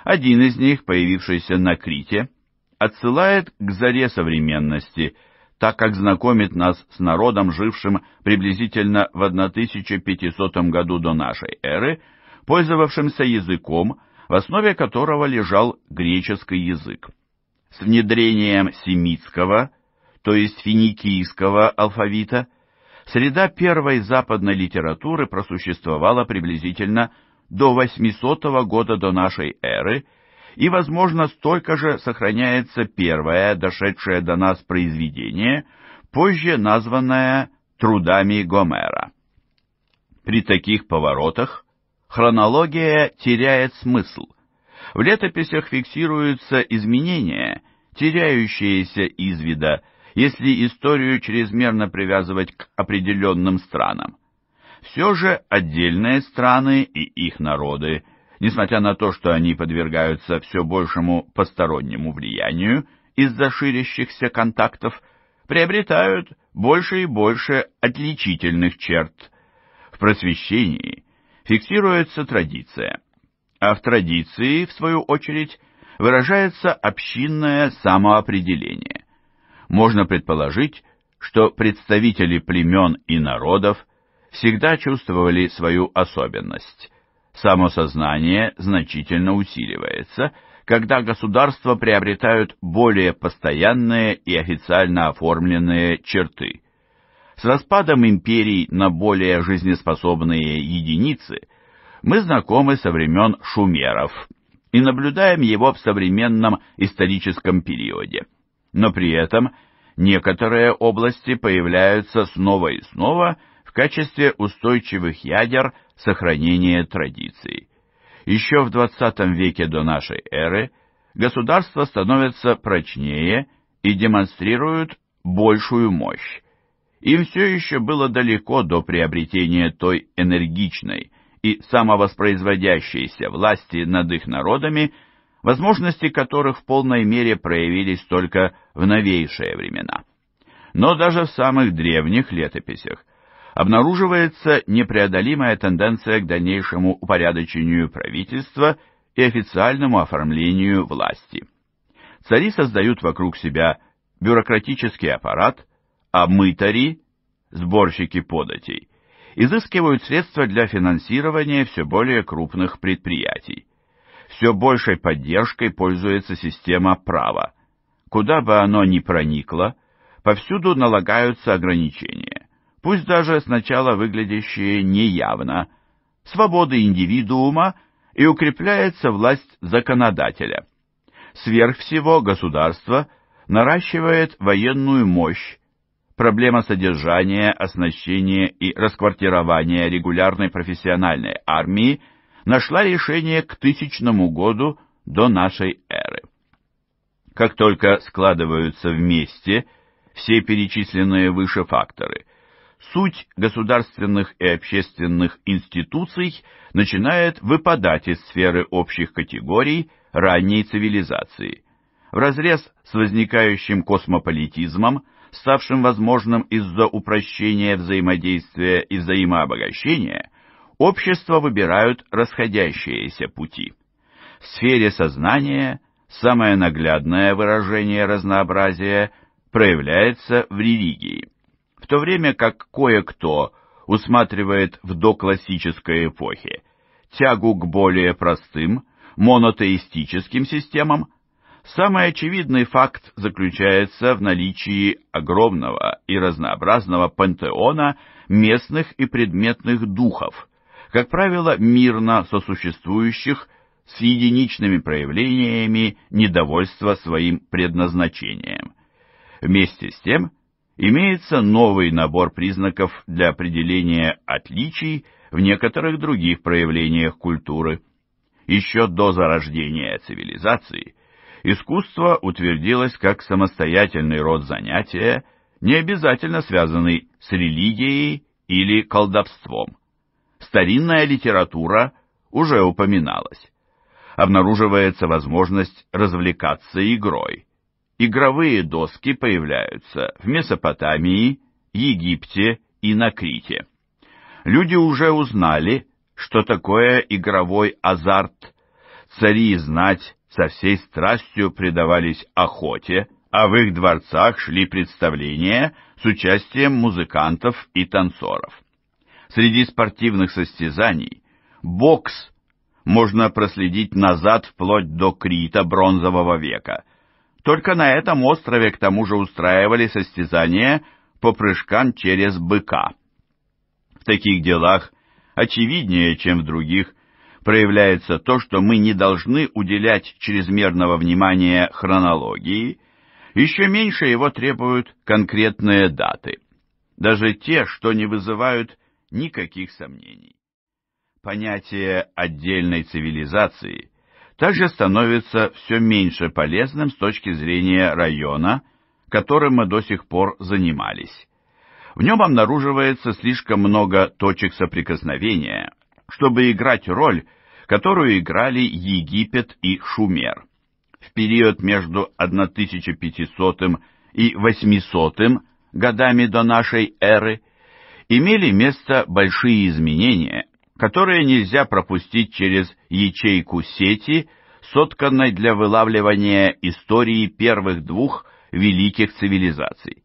Один из них, появившийся на Крите, отсылает к заре современности, так как знакомит нас с народом, жившим приблизительно в 1500 году до нашей эры, пользовавшимся языком, в основе которого лежал греческий язык. С внедрением семитского – то есть финикийского алфавита, среда первой западной литературы просуществовала приблизительно до 800 года до нашей эры, и, возможно, столько же сохраняется первое, дошедшее до нас произведение, позже названное «Трудами Гомера». При таких поворотах хронология теряет смысл. В летописях фиксируются изменения, теряющиеся из вида – если историю чрезмерно привязывать к определенным странам. Все же отдельные страны и их народы, несмотря на то, что они подвергаются все большему постороннему влиянию из-за ширящихся контактов, приобретают больше и больше отличительных черт. В просвещении фиксируется традиция, а в традиции, в свою очередь, выражается общинное самоопределение можно предположить, что представители племен и народов всегда чувствовали свою особенность. Самосознание значительно усиливается, когда государства приобретают более постоянные и официально оформленные черты. С распадом империй на более жизнеспособные единицы мы знакомы со времен шумеров и наблюдаем его в современном историческом периоде но при этом некоторые области появляются снова и снова в качестве устойчивых ядер сохранения традиций. Еще в 20 веке до нашей эры государства становятся прочнее и демонстрируют большую мощь. Им все еще было далеко до приобретения той энергичной и самовоспроизводящейся власти над их народами, возможности которых в полной мере проявились только в новейшие времена. Но даже в самых древних летописях обнаруживается непреодолимая тенденция к дальнейшему упорядочению правительства и официальному оформлению власти. Цари создают вокруг себя бюрократический аппарат, а мытари, сборщики податей, изыскивают средства для финансирования все более крупных предприятий все большей поддержкой пользуется система права. Куда бы оно ни проникло, повсюду налагаются ограничения, пусть даже сначала выглядящие неявно, свободы индивидуума и укрепляется власть законодателя. Сверх всего государство наращивает военную мощь, проблема содержания, оснащения и расквартирования регулярной профессиональной армии – нашла решение к тысячному году до нашей эры. Как только складываются вместе все перечисленные выше факторы, суть государственных и общественных институций начинает выпадать из сферы общих категорий ранней цивилизации. в разрез с возникающим космополитизмом, ставшим возможным из-за упрощения взаимодействия и взаимообогащения, общества выбирают расходящиеся пути. В сфере сознания самое наглядное выражение разнообразия проявляется в религии, в то время как кое-кто усматривает в доклассической эпохе тягу к более простым, монотеистическим системам, самый очевидный факт заключается в наличии огромного и разнообразного пантеона местных и предметных духов – как правило, мирно сосуществующих с единичными проявлениями недовольства своим предназначением. Вместе с тем, имеется новый набор признаков для определения отличий в некоторых других проявлениях культуры. Еще до зарождения цивилизации искусство утвердилось как самостоятельный род занятия, не обязательно связанный с религией или колдовством старинная литература уже упоминалась. Обнаруживается возможность развлекаться игрой. Игровые доски появляются в Месопотамии, Египте и на Крите. Люди уже узнали, что такое игровой азарт. Цари и знать со всей страстью предавались охоте, а в их дворцах шли представления с участием музыкантов и танцоров. Среди спортивных состязаний бокс можно проследить назад вплоть до Крита бронзового века. Только на этом острове к тому же устраивали состязания по прыжкам через быка. В таких делах очевиднее, чем в других, проявляется то, что мы не должны уделять чрезмерного внимания хронологии, еще меньше его требуют конкретные даты. Даже те, что не вызывают никаких сомнений. Понятие отдельной цивилизации также становится все меньше полезным с точки зрения района, которым мы до сих пор занимались. В нем обнаруживается слишком много точек соприкосновения, чтобы играть роль, которую играли Египет и Шумер. В период между 1500 и 800 годами до нашей эры – имели место большие изменения, которые нельзя пропустить через ячейку сети, сотканной для вылавливания истории первых двух великих цивилизаций.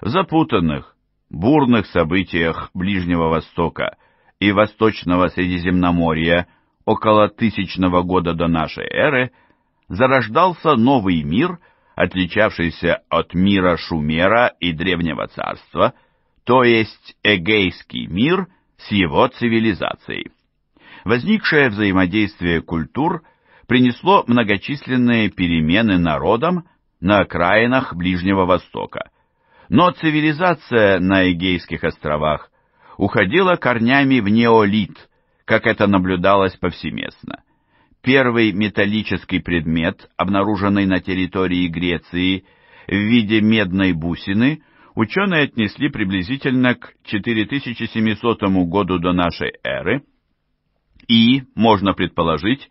В запутанных, бурных событиях Ближнего Востока и Восточного Средиземноморья около тысячного года до нашей эры зарождался новый мир, отличавшийся от мира Шумера и Древнего Царства – то есть Эгейский мир с его цивилизацией. Возникшее взаимодействие культур принесло многочисленные перемены народам на окраинах Ближнего Востока, но цивилизация на Эгейских островах уходила корнями в неолит, как это наблюдалось повсеместно. Первый металлический предмет, обнаруженный на территории Греции в виде медной бусины – ученые отнесли приблизительно к 4700 году до нашей эры, и, можно предположить,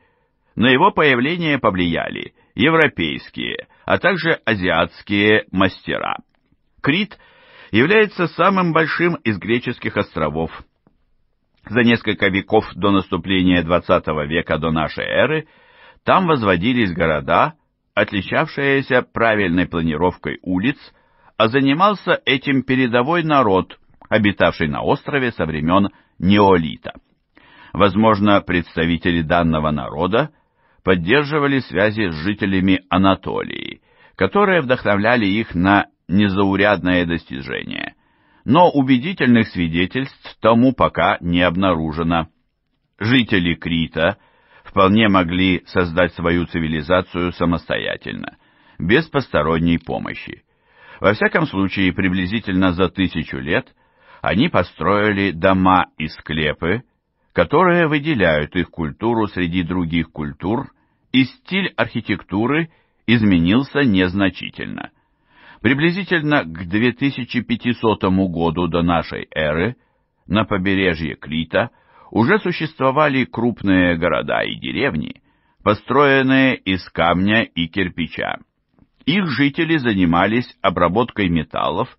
на его появление повлияли европейские, а также азиатские мастера. Крит является самым большим из греческих островов. За несколько веков до наступления XX века до нашей эры там возводились города, отличавшиеся правильной планировкой улиц, а занимался этим передовой народ, обитавший на острове со времен неолита. Возможно, представители данного народа поддерживали связи с жителями Анатолии, которые вдохновляли их на незаурядное достижение, но убедительных свидетельств тому пока не обнаружено. Жители Крита вполне могли создать свою цивилизацию самостоятельно, без посторонней помощи. Во всяком случае, приблизительно за тысячу лет они построили дома и склепы, которые выделяют их культуру среди других культур, и стиль архитектуры изменился незначительно. Приблизительно к 2500 году до нашей эры на побережье Крита уже существовали крупные города и деревни, построенные из камня и кирпича. Их жители занимались обработкой металлов,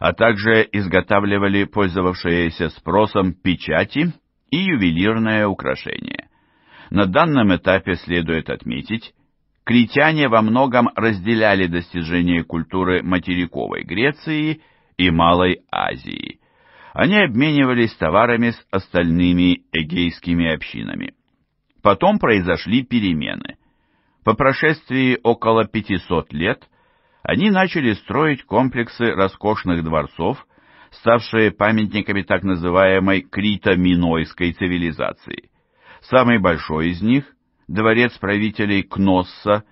а также изготавливали пользовавшиеся спросом печати и ювелирное украшение. На данном этапе следует отметить, критяне во многом разделяли достижения культуры материковой Греции и Малой Азии. Они обменивались товарами с остальными эгейскими общинами. Потом произошли перемены – по прошествии около 500 лет они начали строить комплексы роскошных дворцов, ставшие памятниками так называемой крито-минойской цивилизации. Самый большой из них, дворец правителей Кносса,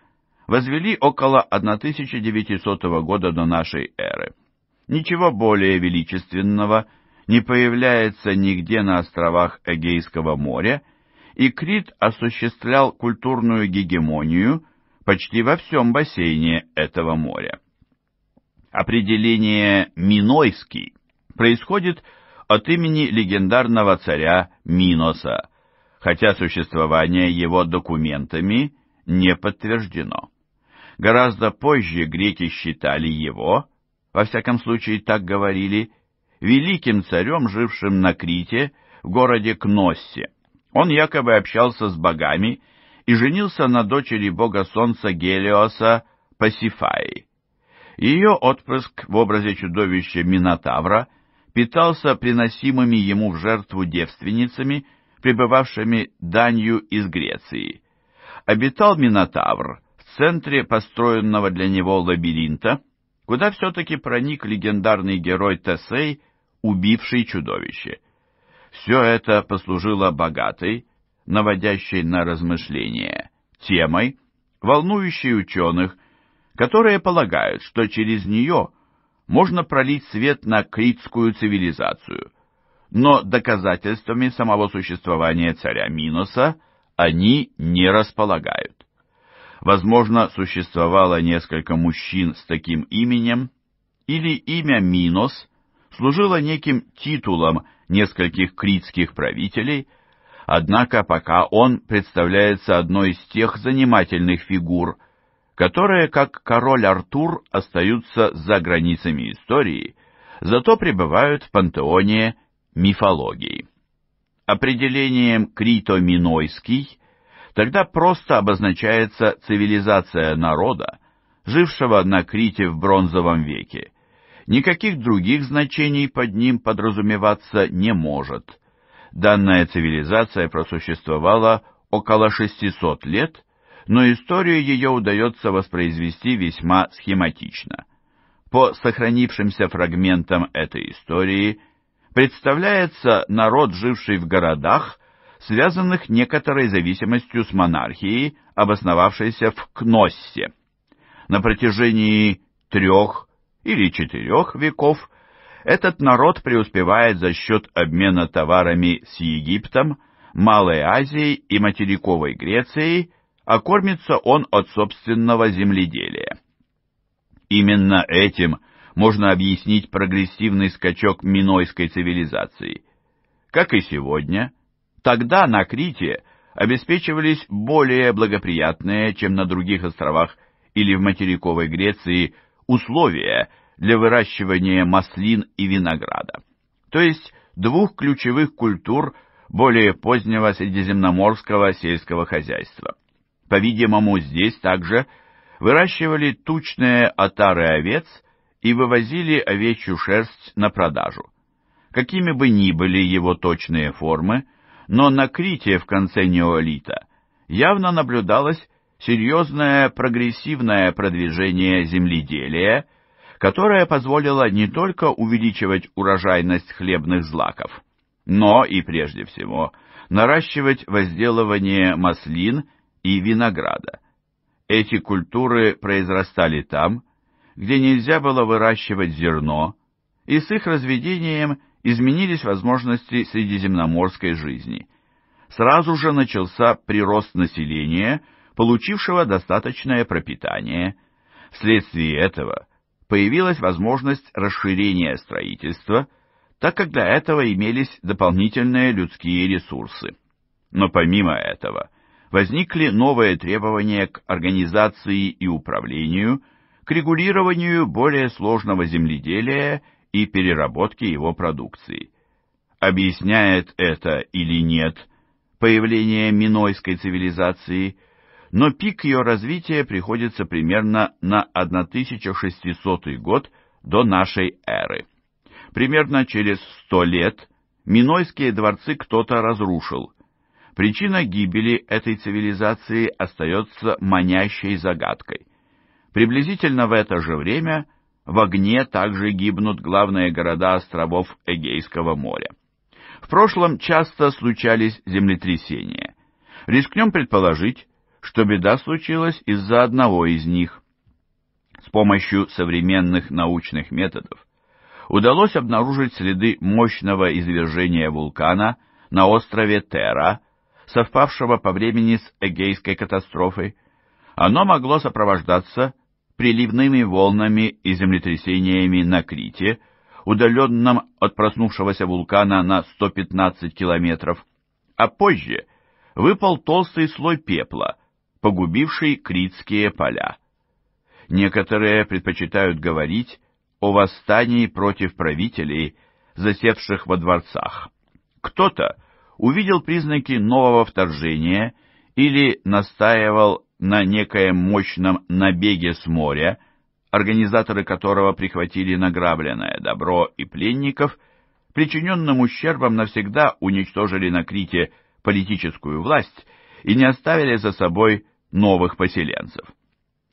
возвели около 1900 года до нашей эры. Ничего более величественного не появляется нигде на островах Эгейского моря – и Крит осуществлял культурную гегемонию почти во всем бассейне этого моря. Определение «Минойский» происходит от имени легендарного царя Миноса, хотя существование его документами не подтверждено. Гораздо позже греки считали его, во всяком случае так говорили, великим царем, жившим на Крите, в городе Кноссе. Он якобы общался с богами и женился на дочери бога солнца Гелиоса Пасифаи. Ее отпрыск в образе чудовища Минотавра питался приносимыми ему в жертву девственницами, пребывавшими данью из Греции. Обитал Минотавр в центре построенного для него лабиринта, куда все-таки проник легендарный герой Тесей, убивший чудовище — все это послужило богатой, наводящей на размышления, темой, волнующей ученых, которые полагают, что через нее можно пролить свет на критскую цивилизацию. Но доказательствами самого существования царя Миноса они не располагают. Возможно, существовало несколько мужчин с таким именем, или имя Минос служило неким титулом, нескольких критских правителей, однако пока он представляется одной из тех занимательных фигур, которые, как король Артур, остаются за границами истории, зато пребывают в пантеоне мифологии. Определением «крито-минойский» тогда просто обозначается цивилизация народа, жившего на Крите в бронзовом веке, Никаких других значений под ним подразумеваться не может. Данная цивилизация просуществовала около 600 лет, но историю ее удается воспроизвести весьма схематично. По сохранившимся фрагментам этой истории представляется народ, живший в городах, связанных некоторой зависимостью с монархией, обосновавшейся в Кноссе. На протяжении трех или четырех веков этот народ преуспевает за счет обмена товарами с Египтом, Малой Азией и материковой Грецией, а кормится он от собственного земледелия. Именно этим можно объяснить прогрессивный скачок минойской цивилизации. Как и сегодня, тогда на Крите обеспечивались более благоприятные, чем на других островах или в материковой Греции, условия для выращивания маслин и винограда, то есть двух ключевых культур более позднего средиземноморского сельского хозяйства. По-видимому, здесь также выращивали тучные отары овец и вывозили овечью шерсть на продажу. Какими бы ни были его точные формы, но на Крите в конце неолита явно наблюдалось серьезное прогрессивное продвижение земледелия, которое позволило не только увеличивать урожайность хлебных злаков, но и, прежде всего, наращивать возделывание маслин и винограда. Эти культуры произрастали там, где нельзя было выращивать зерно, и с их разведением изменились возможности средиземноморской жизни. Сразу же начался прирост населения – получившего достаточное пропитание. Вследствие этого появилась возможность расширения строительства, так как для этого имелись дополнительные людские ресурсы. Но помимо этого возникли новые требования к организации и управлению, к регулированию более сложного земледелия и переработке его продукции. Объясняет это или нет появление минойской цивилизации – но пик ее развития приходится примерно на 1600 год до нашей эры. Примерно через 100 лет Минойские дворцы кто-то разрушил. Причина гибели этой цивилизации остается манящей загадкой. Приблизительно в это же время в огне также гибнут главные города островов Эгейского моря. В прошлом часто случались землетрясения. Рискнем предположить, что беда случилась из-за одного из них. С помощью современных научных методов удалось обнаружить следы мощного извержения вулкана на острове Тера, совпавшего по времени с Эгейской катастрофой. Оно могло сопровождаться приливными волнами и землетрясениями на Крите, удаленном от проснувшегося вулкана на 115 километров, а позже выпал толстый слой пепла, погубивший критские поля. Некоторые предпочитают говорить о восстании против правителей, засевших во дворцах. Кто-то увидел признаки нового вторжения или настаивал на некоем мощном набеге с моря, организаторы которого прихватили награбленное добро и пленников, причиненным ущербом навсегда уничтожили на Крите политическую власть и не оставили за собой новых поселенцев.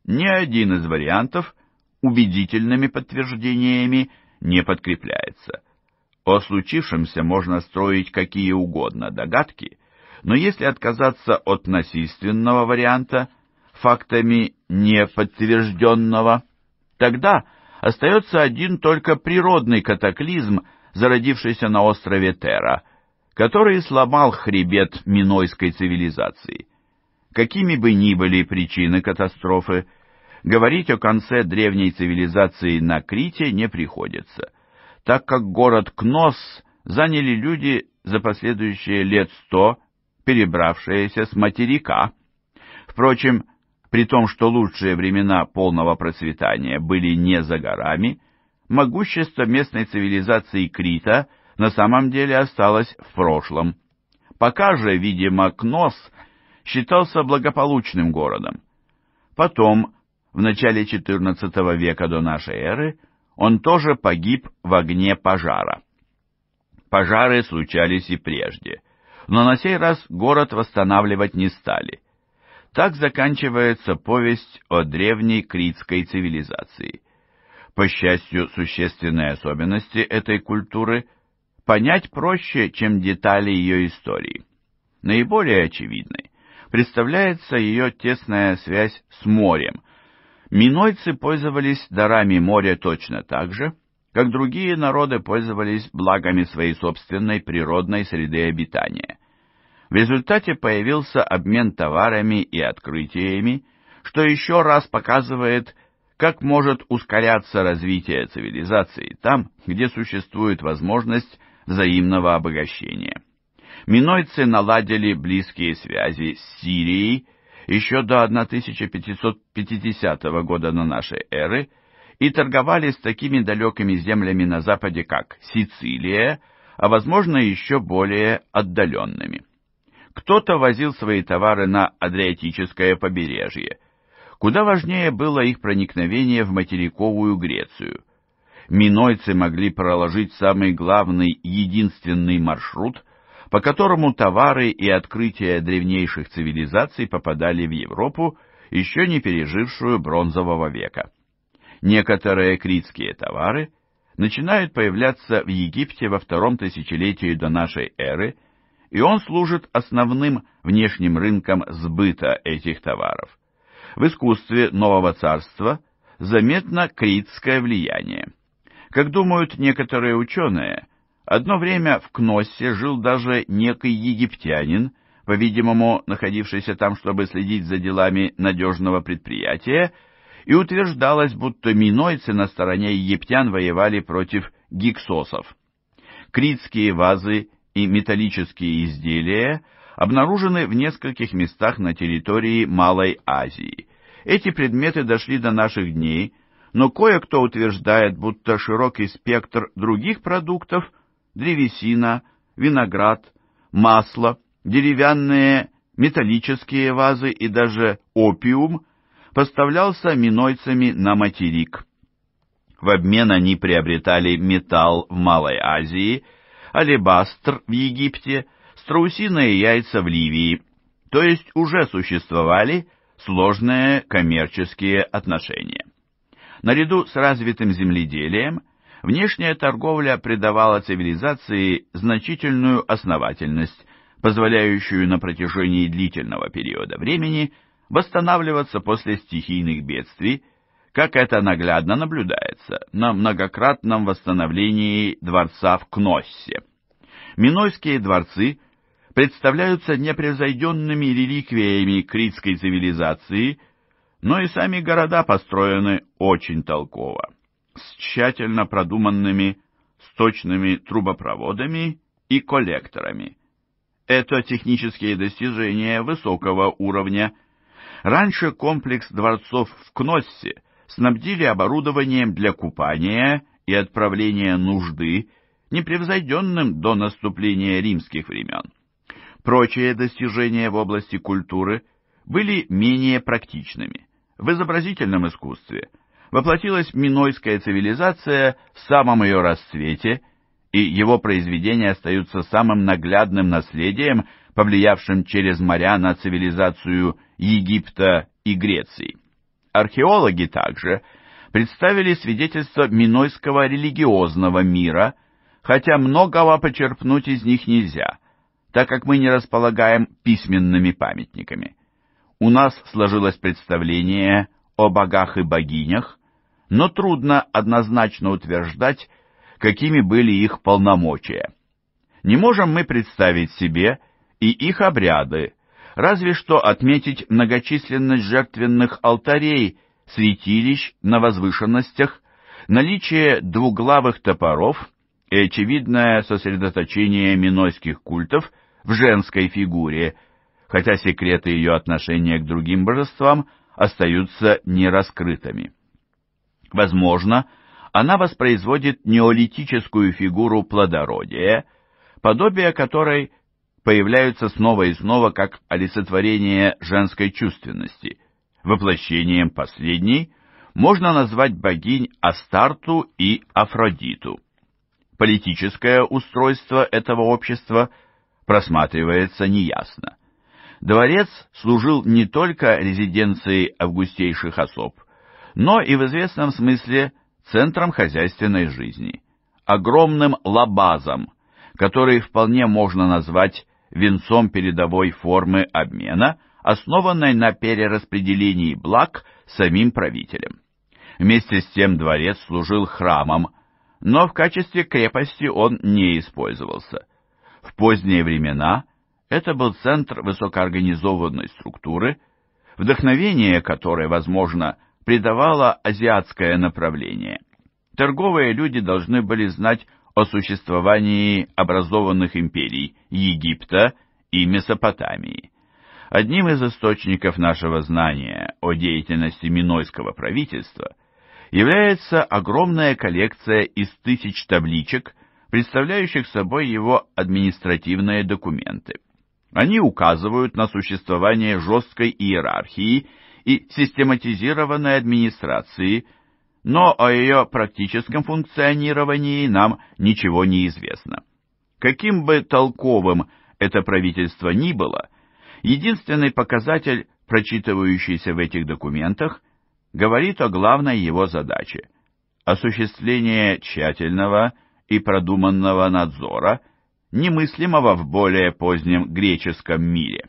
Ни один из вариантов убедительными подтверждениями не подкрепляется. О случившемся можно строить какие угодно догадки, но если отказаться от насильственного варианта, фактами неподтвержденного, тогда остается один только природный катаклизм, зародившийся на острове Тера, который сломал хребет минойской цивилизации. Какими бы ни были причины катастрофы, говорить о конце древней цивилизации на Крите не приходится, так как город Кнос заняли люди за последующие лет сто, перебравшиеся с материка. Впрочем, при том, что лучшие времена полного процветания были не за горами, могущество местной цивилизации Крита на самом деле осталось в прошлом. Пока же, видимо, Кнос – считался благополучным городом. Потом, в начале XIV века до нашей эры, он тоже погиб в огне пожара. Пожары случались и прежде, но на сей раз город восстанавливать не стали. Так заканчивается повесть о древней критской цивилизации. По счастью, существенные особенности этой культуры понять проще, чем детали ее истории. Наиболее очевидной представляется ее тесная связь с морем. Минойцы пользовались дарами моря точно так же, как другие народы пользовались благами своей собственной природной среды обитания. В результате появился обмен товарами и открытиями, что еще раз показывает, как может ускоряться развитие цивилизации там, где существует возможность взаимного обогащения минойцы наладили близкие связи с Сирией еще до 1550 года на нашей эры и торговали с такими далекими землями на западе, как Сицилия, а возможно еще более отдаленными. Кто-то возил свои товары на Адриатическое побережье. Куда важнее было их проникновение в материковую Грецию. Минойцы могли проложить самый главный единственный маршрут – по которому товары и открытия древнейших цивилизаций попадали в Европу, еще не пережившую бронзового века. Некоторые критские товары начинают появляться в Египте во втором тысячелетии до нашей эры, и он служит основным внешним рынком сбыта этих товаров. В искусстве нового царства заметно критское влияние. Как думают некоторые ученые, Одно время в Кноссе жил даже некий египтянин, по-видимому, находившийся там, чтобы следить за делами надежного предприятия, и утверждалось, будто минойцы на стороне египтян воевали против гиксосов. Критские вазы и металлические изделия обнаружены в нескольких местах на территории Малой Азии. Эти предметы дошли до наших дней, но кое-кто утверждает, будто широкий спектр других продуктов – древесина, виноград, масло, деревянные металлические вазы и даже опиум поставлялся минойцами на материк. В обмен они приобретали металл в Малой Азии, алебастр в Египте, страусиные яйца в Ливии, то есть уже существовали сложные коммерческие отношения. Наряду с развитым земледелием – Внешняя торговля придавала цивилизации значительную основательность, позволяющую на протяжении длительного периода времени восстанавливаться после стихийных бедствий, как это наглядно наблюдается на многократном восстановлении дворца в Кноссе. Минойские дворцы представляются непревзойденными реликвиями критской цивилизации, но и сами города построены очень толково с тщательно продуманными сточными трубопроводами и коллекторами. Это технические достижения высокого уровня. Раньше комплекс дворцов в Кноссе снабдили оборудованием для купания и отправления нужды, непревзойденным до наступления римских времен. Прочие достижения в области культуры были менее практичными. В изобразительном искусстве – воплотилась минойская цивилизация в самом ее расцвете, и его произведения остаются самым наглядным наследием, повлиявшим через моря на цивилизацию Египта и Греции. Археологи также представили свидетельство минойского религиозного мира, хотя многого почерпнуть из них нельзя, так как мы не располагаем письменными памятниками. У нас сложилось представление о богах и богинях, но трудно однозначно утверждать, какими были их полномочия. Не можем мы представить себе и их обряды, разве что отметить многочисленность жертвенных алтарей, святилищ на возвышенностях, наличие двуглавых топоров и очевидное сосредоточение минойских культов в женской фигуре, хотя секреты ее отношения к другим божествам остаются нераскрытыми. Возможно, она воспроизводит неолитическую фигуру плодородия, подобие которой появляются снова и снова как олицетворение женской чувственности. Воплощением последней можно назвать богинь Астарту и Афродиту. Политическое устройство этого общества просматривается неясно. Дворец служил не только резиденцией августейших особ – но и в известном смысле центром хозяйственной жизни, огромным лабазом, который вполне можно назвать венцом передовой формы обмена, основанной на перераспределении благ самим правителем. Вместе с тем дворец служил храмом, но в качестве крепости он не использовался. В поздние времена это был центр высокоорганизованной структуры, вдохновение которой, возможно, придавала азиатское направление. Торговые люди должны были знать о существовании образованных империй Египта и Месопотамии. Одним из источников нашего знания о деятельности Минойского правительства является огромная коллекция из тысяч табличек, представляющих собой его административные документы. Они указывают на существование жесткой иерархии и систематизированной администрации, но о ее практическом функционировании нам ничего не известно. Каким бы толковым это правительство ни было, единственный показатель, прочитывающийся в этих документах, говорит о главной его задаче – осуществление тщательного и продуманного надзора, немыслимого в более позднем греческом мире.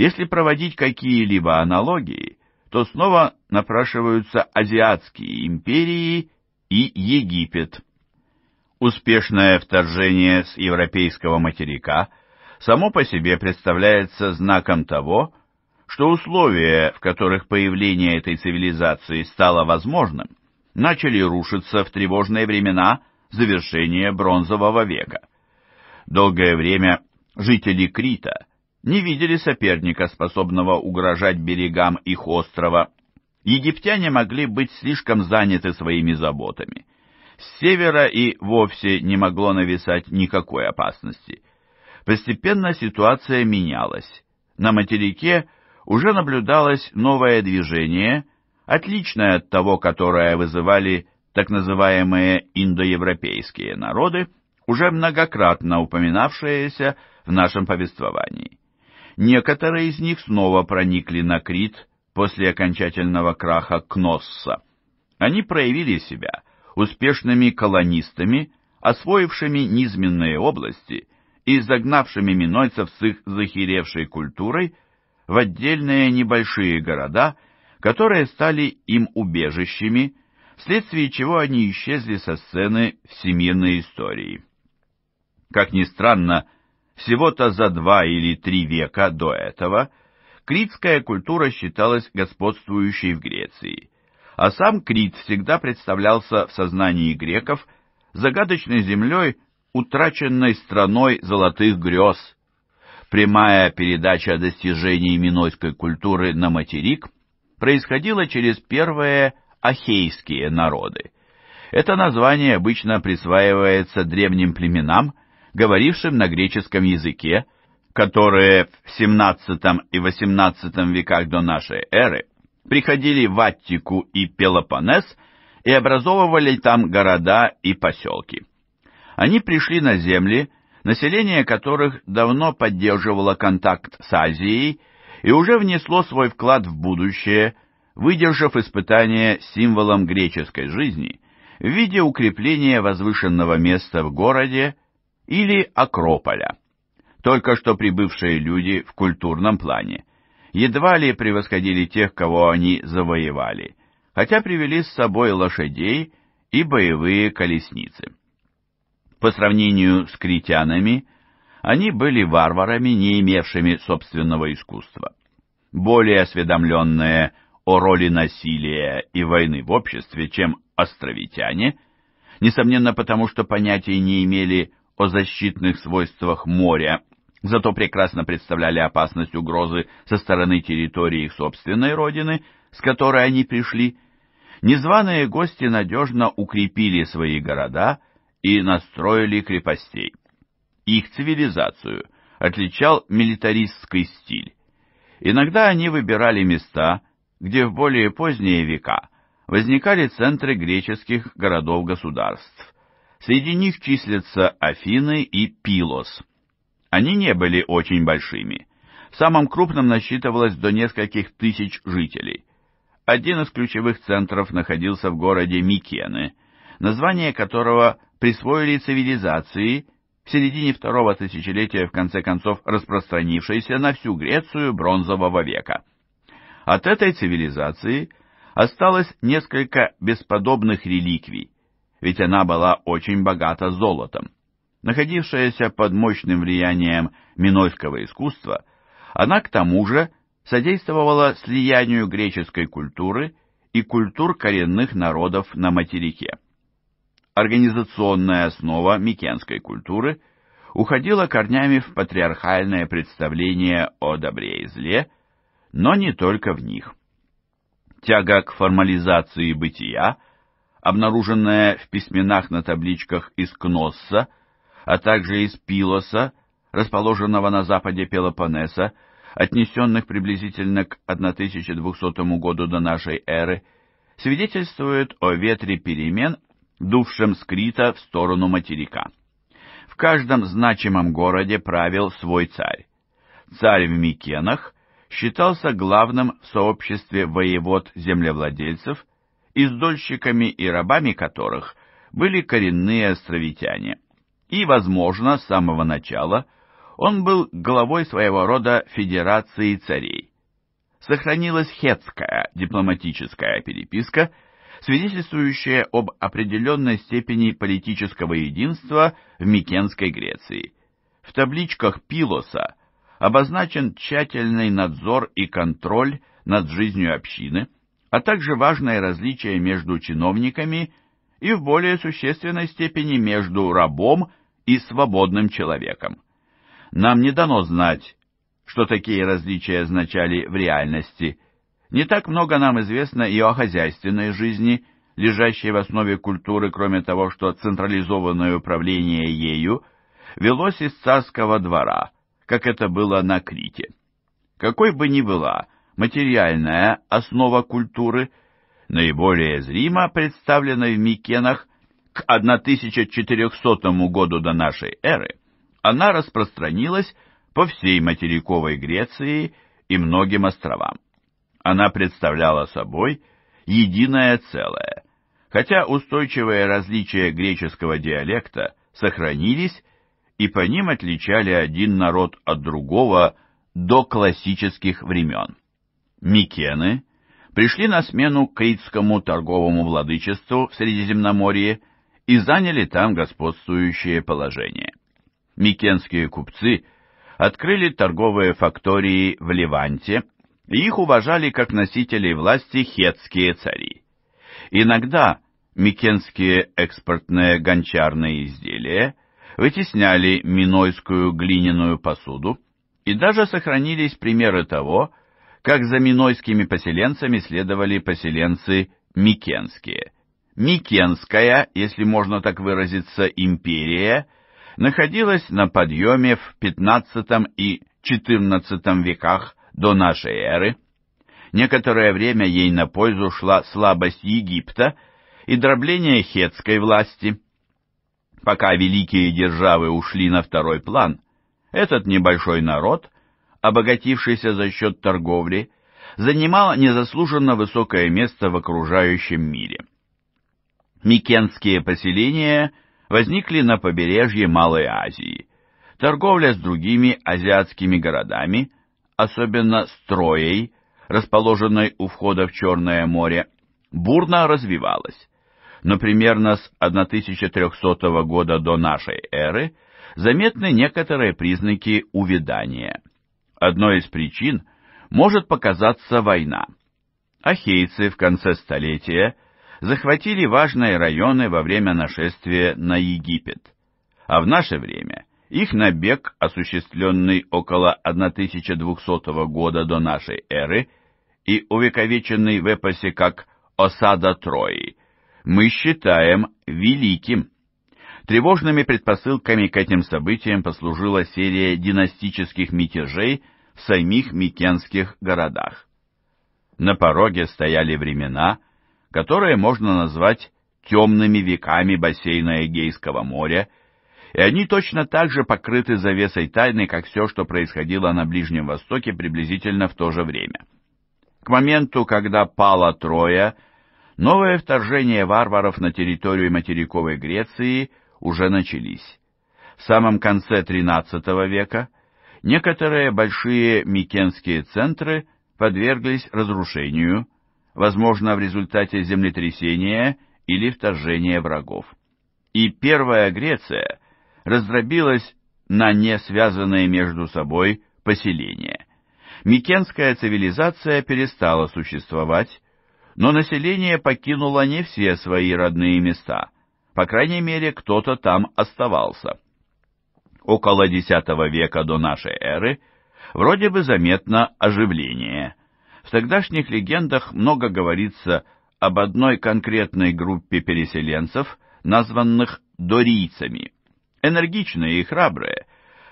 Если проводить какие-либо аналогии, то снова напрашиваются азиатские империи и Египет. Успешное вторжение с европейского материка само по себе представляется знаком того, что условия, в которых появление этой цивилизации стало возможным, начали рушиться в тревожные времена завершения Бронзового века. Долгое время жители Крита – не видели соперника, способного угрожать берегам их острова. Египтяне могли быть слишком заняты своими заботами. С севера и вовсе не могло нависать никакой опасности. Постепенно ситуация менялась. На материке уже наблюдалось новое движение, отличное от того, которое вызывали так называемые индоевропейские народы, уже многократно упоминавшиеся в нашем повествовании. Некоторые из них снова проникли на Крит после окончательного краха Кносса. Они проявили себя успешными колонистами, освоившими низменные области и загнавшими минойцев с их захеревшей культурой в отдельные небольшие города, которые стали им убежищами, вследствие чего они исчезли со сцены всемирной истории. Как ни странно, всего-то за два или три века до этого критская культура считалась господствующей в Греции, а сам Крит всегда представлялся в сознании греков загадочной землей, утраченной страной золотых грез. Прямая передача достижений минойской культуры на материк происходила через первые ахейские народы. Это название обычно присваивается древним племенам, говорившим на греческом языке, которые в XVII и XVIII веках до нашей эры приходили в Аттику и Пелопонес и образовывали там города и поселки. Они пришли на земли, население которых давно поддерживало контакт с Азией и уже внесло свой вклад в будущее, выдержав испытание символом греческой жизни в виде укрепления возвышенного места в городе или Акрополя. Только что прибывшие люди в культурном плане едва ли превосходили тех, кого они завоевали, хотя привели с собой лошадей и боевые колесницы. По сравнению с критянами, они были варварами, не имевшими собственного искусства. Более осведомленные о роли насилия и войны в обществе, чем островитяне, несомненно потому, что понятия не имели о защитных свойствах моря, зато прекрасно представляли опасность угрозы со стороны территории их собственной родины, с которой они пришли, незваные гости надежно укрепили свои города и настроили крепостей. Их цивилизацию отличал милитаристский стиль. Иногда они выбирали места, где в более поздние века возникали центры греческих городов-государств, Среди них числятся Афины и Пилос. Они не были очень большими. В самом крупном насчитывалось до нескольких тысяч жителей. Один из ключевых центров находился в городе Микены, название которого присвоили цивилизации, в середине второго тысячелетия в конце концов распространившейся на всю Грецию бронзового века. От этой цивилизации осталось несколько бесподобных реликвий, ведь она была очень богата золотом. Находившаяся под мощным влиянием минойского искусства, она к тому же содействовала слиянию греческой культуры и культур коренных народов на материке. Организационная основа микенской культуры уходила корнями в патриархальное представление о добре и зле, но не только в них. Тяга к формализации бытия – обнаруженная в письменах на табличках из Кносса, а также из Пилоса, расположенного на западе Пелопоннеса, отнесенных приблизительно к 1200 году до нашей эры, свидетельствует о ветре перемен, дувшем с Крита в сторону материка. В каждом значимом городе правил свой царь. Царь в Микенах считался главным в сообществе воевод-землевладельцев, издольщиками и рабами которых были коренные островитяне. И, возможно, с самого начала он был главой своего рода Федерации царей. Сохранилась хетская дипломатическая переписка, свидетельствующая об определенной степени политического единства в Микенской Греции. В табличках Пилоса обозначен тщательный надзор и контроль над жизнью общины – а также важное различие между чиновниками и в более существенной степени между рабом и свободным человеком. Нам не дано знать, что такие различия означали в реальности. Не так много нам известно и о хозяйственной жизни, лежащей в основе культуры, кроме того, что централизованное управление ею велось из царского двора, как это было на Крите. Какой бы ни была – материальная основа культуры, наиболее зримо представлена в Микенах к 1400 году до нашей эры, она распространилась по всей материковой Греции и многим островам. Она представляла собой единое целое, хотя устойчивые различия греческого диалекта сохранились и по ним отличали один народ от другого до классических времен. Микены пришли на смену критскому торговому владычеству в Средиземноморье и заняли там господствующее положение. Микенские купцы открыли торговые фактории в Леванте, и их уважали как носителей власти хетские цари. Иногда микенские экспортные гончарные изделия вытесняли минойскую глиняную посуду, и даже сохранились примеры того, как за минойскими поселенцами следовали поселенцы микенские. Микенская, если можно так выразиться, империя, находилась на подъеме в XV и XIV веках до нашей эры. Некоторое время ей на пользу шла слабость Египта и дробление хетской власти. Пока великие державы ушли на второй план, этот небольшой народ обогатившейся за счет торговли, занимала незаслуженно высокое место в окружающем мире. Микенские поселения возникли на побережье Малой Азии. Торговля с другими азиатскими городами, особенно с Троей, расположенной у входа в Черное море, бурно развивалась. Но примерно с 1300 года до нашей эры заметны некоторые признаки увядания. Одной из причин может показаться война. Ахейцы в конце столетия захватили важные районы во время нашествия на Египет, а в наше время их набег, осуществленный около 1200 года до нашей эры и увековеченный в эпосе как «Осада Трои», мы считаем великим. Тревожными предпосылками к этим событиям послужила серия династических мятежей в самих микенских городах. На пороге стояли времена, которые можно назвать темными веками бассейна Эгейского моря, и они точно так же покрыты завесой тайны, как все, что происходило на Ближнем Востоке приблизительно в то же время. К моменту, когда пала Троя, новое вторжение варваров на территорию материковой Греции – уже начались. В самом конце XIII века некоторые большие микенские центры подверглись разрушению, возможно, в результате землетрясения или вторжения врагов. И Первая Греция раздробилась на не связанные между собой поселения. Микенская цивилизация перестала существовать, но население покинуло не все свои родные места – по крайней мере, кто-то там оставался. Около X века до нашей эры вроде бы заметно оживление. В тогдашних легендах много говорится об одной конкретной группе переселенцев, названных дорийцами. Энергичные и храбрые,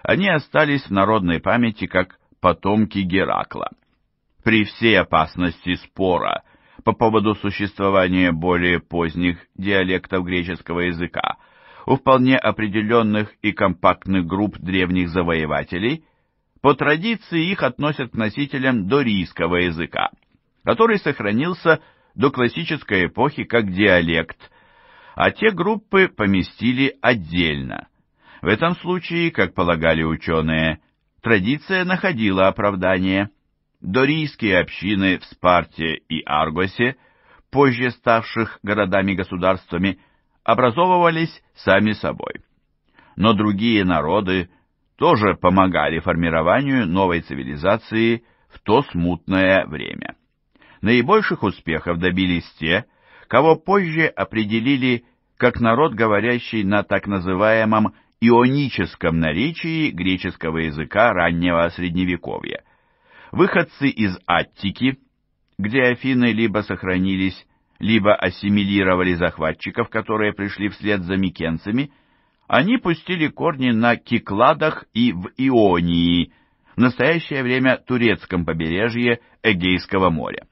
они остались в народной памяти как потомки Геракла. При всей опасности спора по поводу существования более поздних диалектов греческого языка у вполне определенных и компактных групп древних завоевателей, по традиции их относят к носителям дорийского языка, который сохранился до классической эпохи как диалект, а те группы поместили отдельно. В этом случае, как полагали ученые, традиция находила оправдание – Дорийские общины в Спарте и Аргосе, позже ставших городами-государствами, образовывались сами собой. Но другие народы тоже помогали формированию новой цивилизации в то смутное время. Наибольших успехов добились те, кого позже определили как народ, говорящий на так называемом ионическом наречии греческого языка раннего Средневековья, Выходцы из Аттики, где Афины либо сохранились, либо ассимилировали захватчиков, которые пришли вслед за микенцами, они пустили корни на Кикладах и в Ионии, в настоящее время турецком побережье Эгейского моря.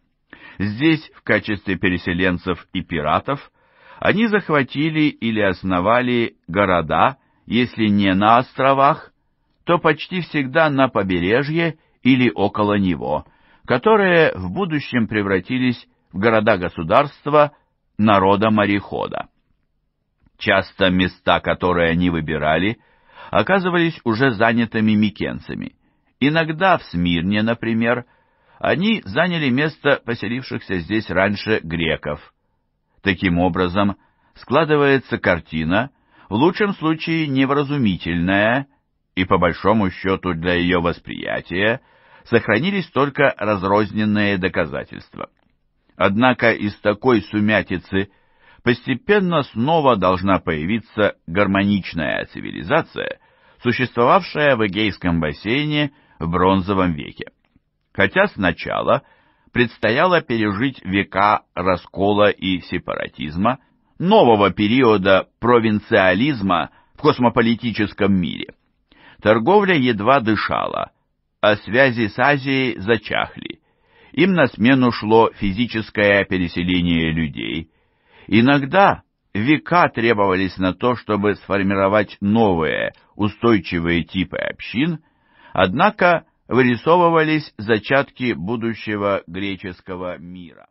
Здесь в качестве переселенцев и пиратов они захватили или основали города, если не на островах, то почти всегда на побережье или около него, которые в будущем превратились в города-государства народа-морехода. Часто места, которые они выбирали, оказывались уже занятыми микенцами. Иногда в Смирне, например, они заняли место поселившихся здесь раньше греков. Таким образом, складывается картина, в лучшем случае невразумительная и, по большому счету, для ее восприятия, сохранились только разрозненные доказательства. Однако из такой сумятицы постепенно снова должна появиться гармоничная цивилизация, существовавшая в Эгейском бассейне в бронзовом веке. Хотя сначала предстояло пережить века раскола и сепаратизма, нового периода провинциализма в космополитическом мире. Торговля едва дышала, а связи с Азией зачахли. Им на смену шло физическое переселение людей. Иногда века требовались на то, чтобы сформировать новые, устойчивые типы общин, однако вырисовывались зачатки будущего греческого мира.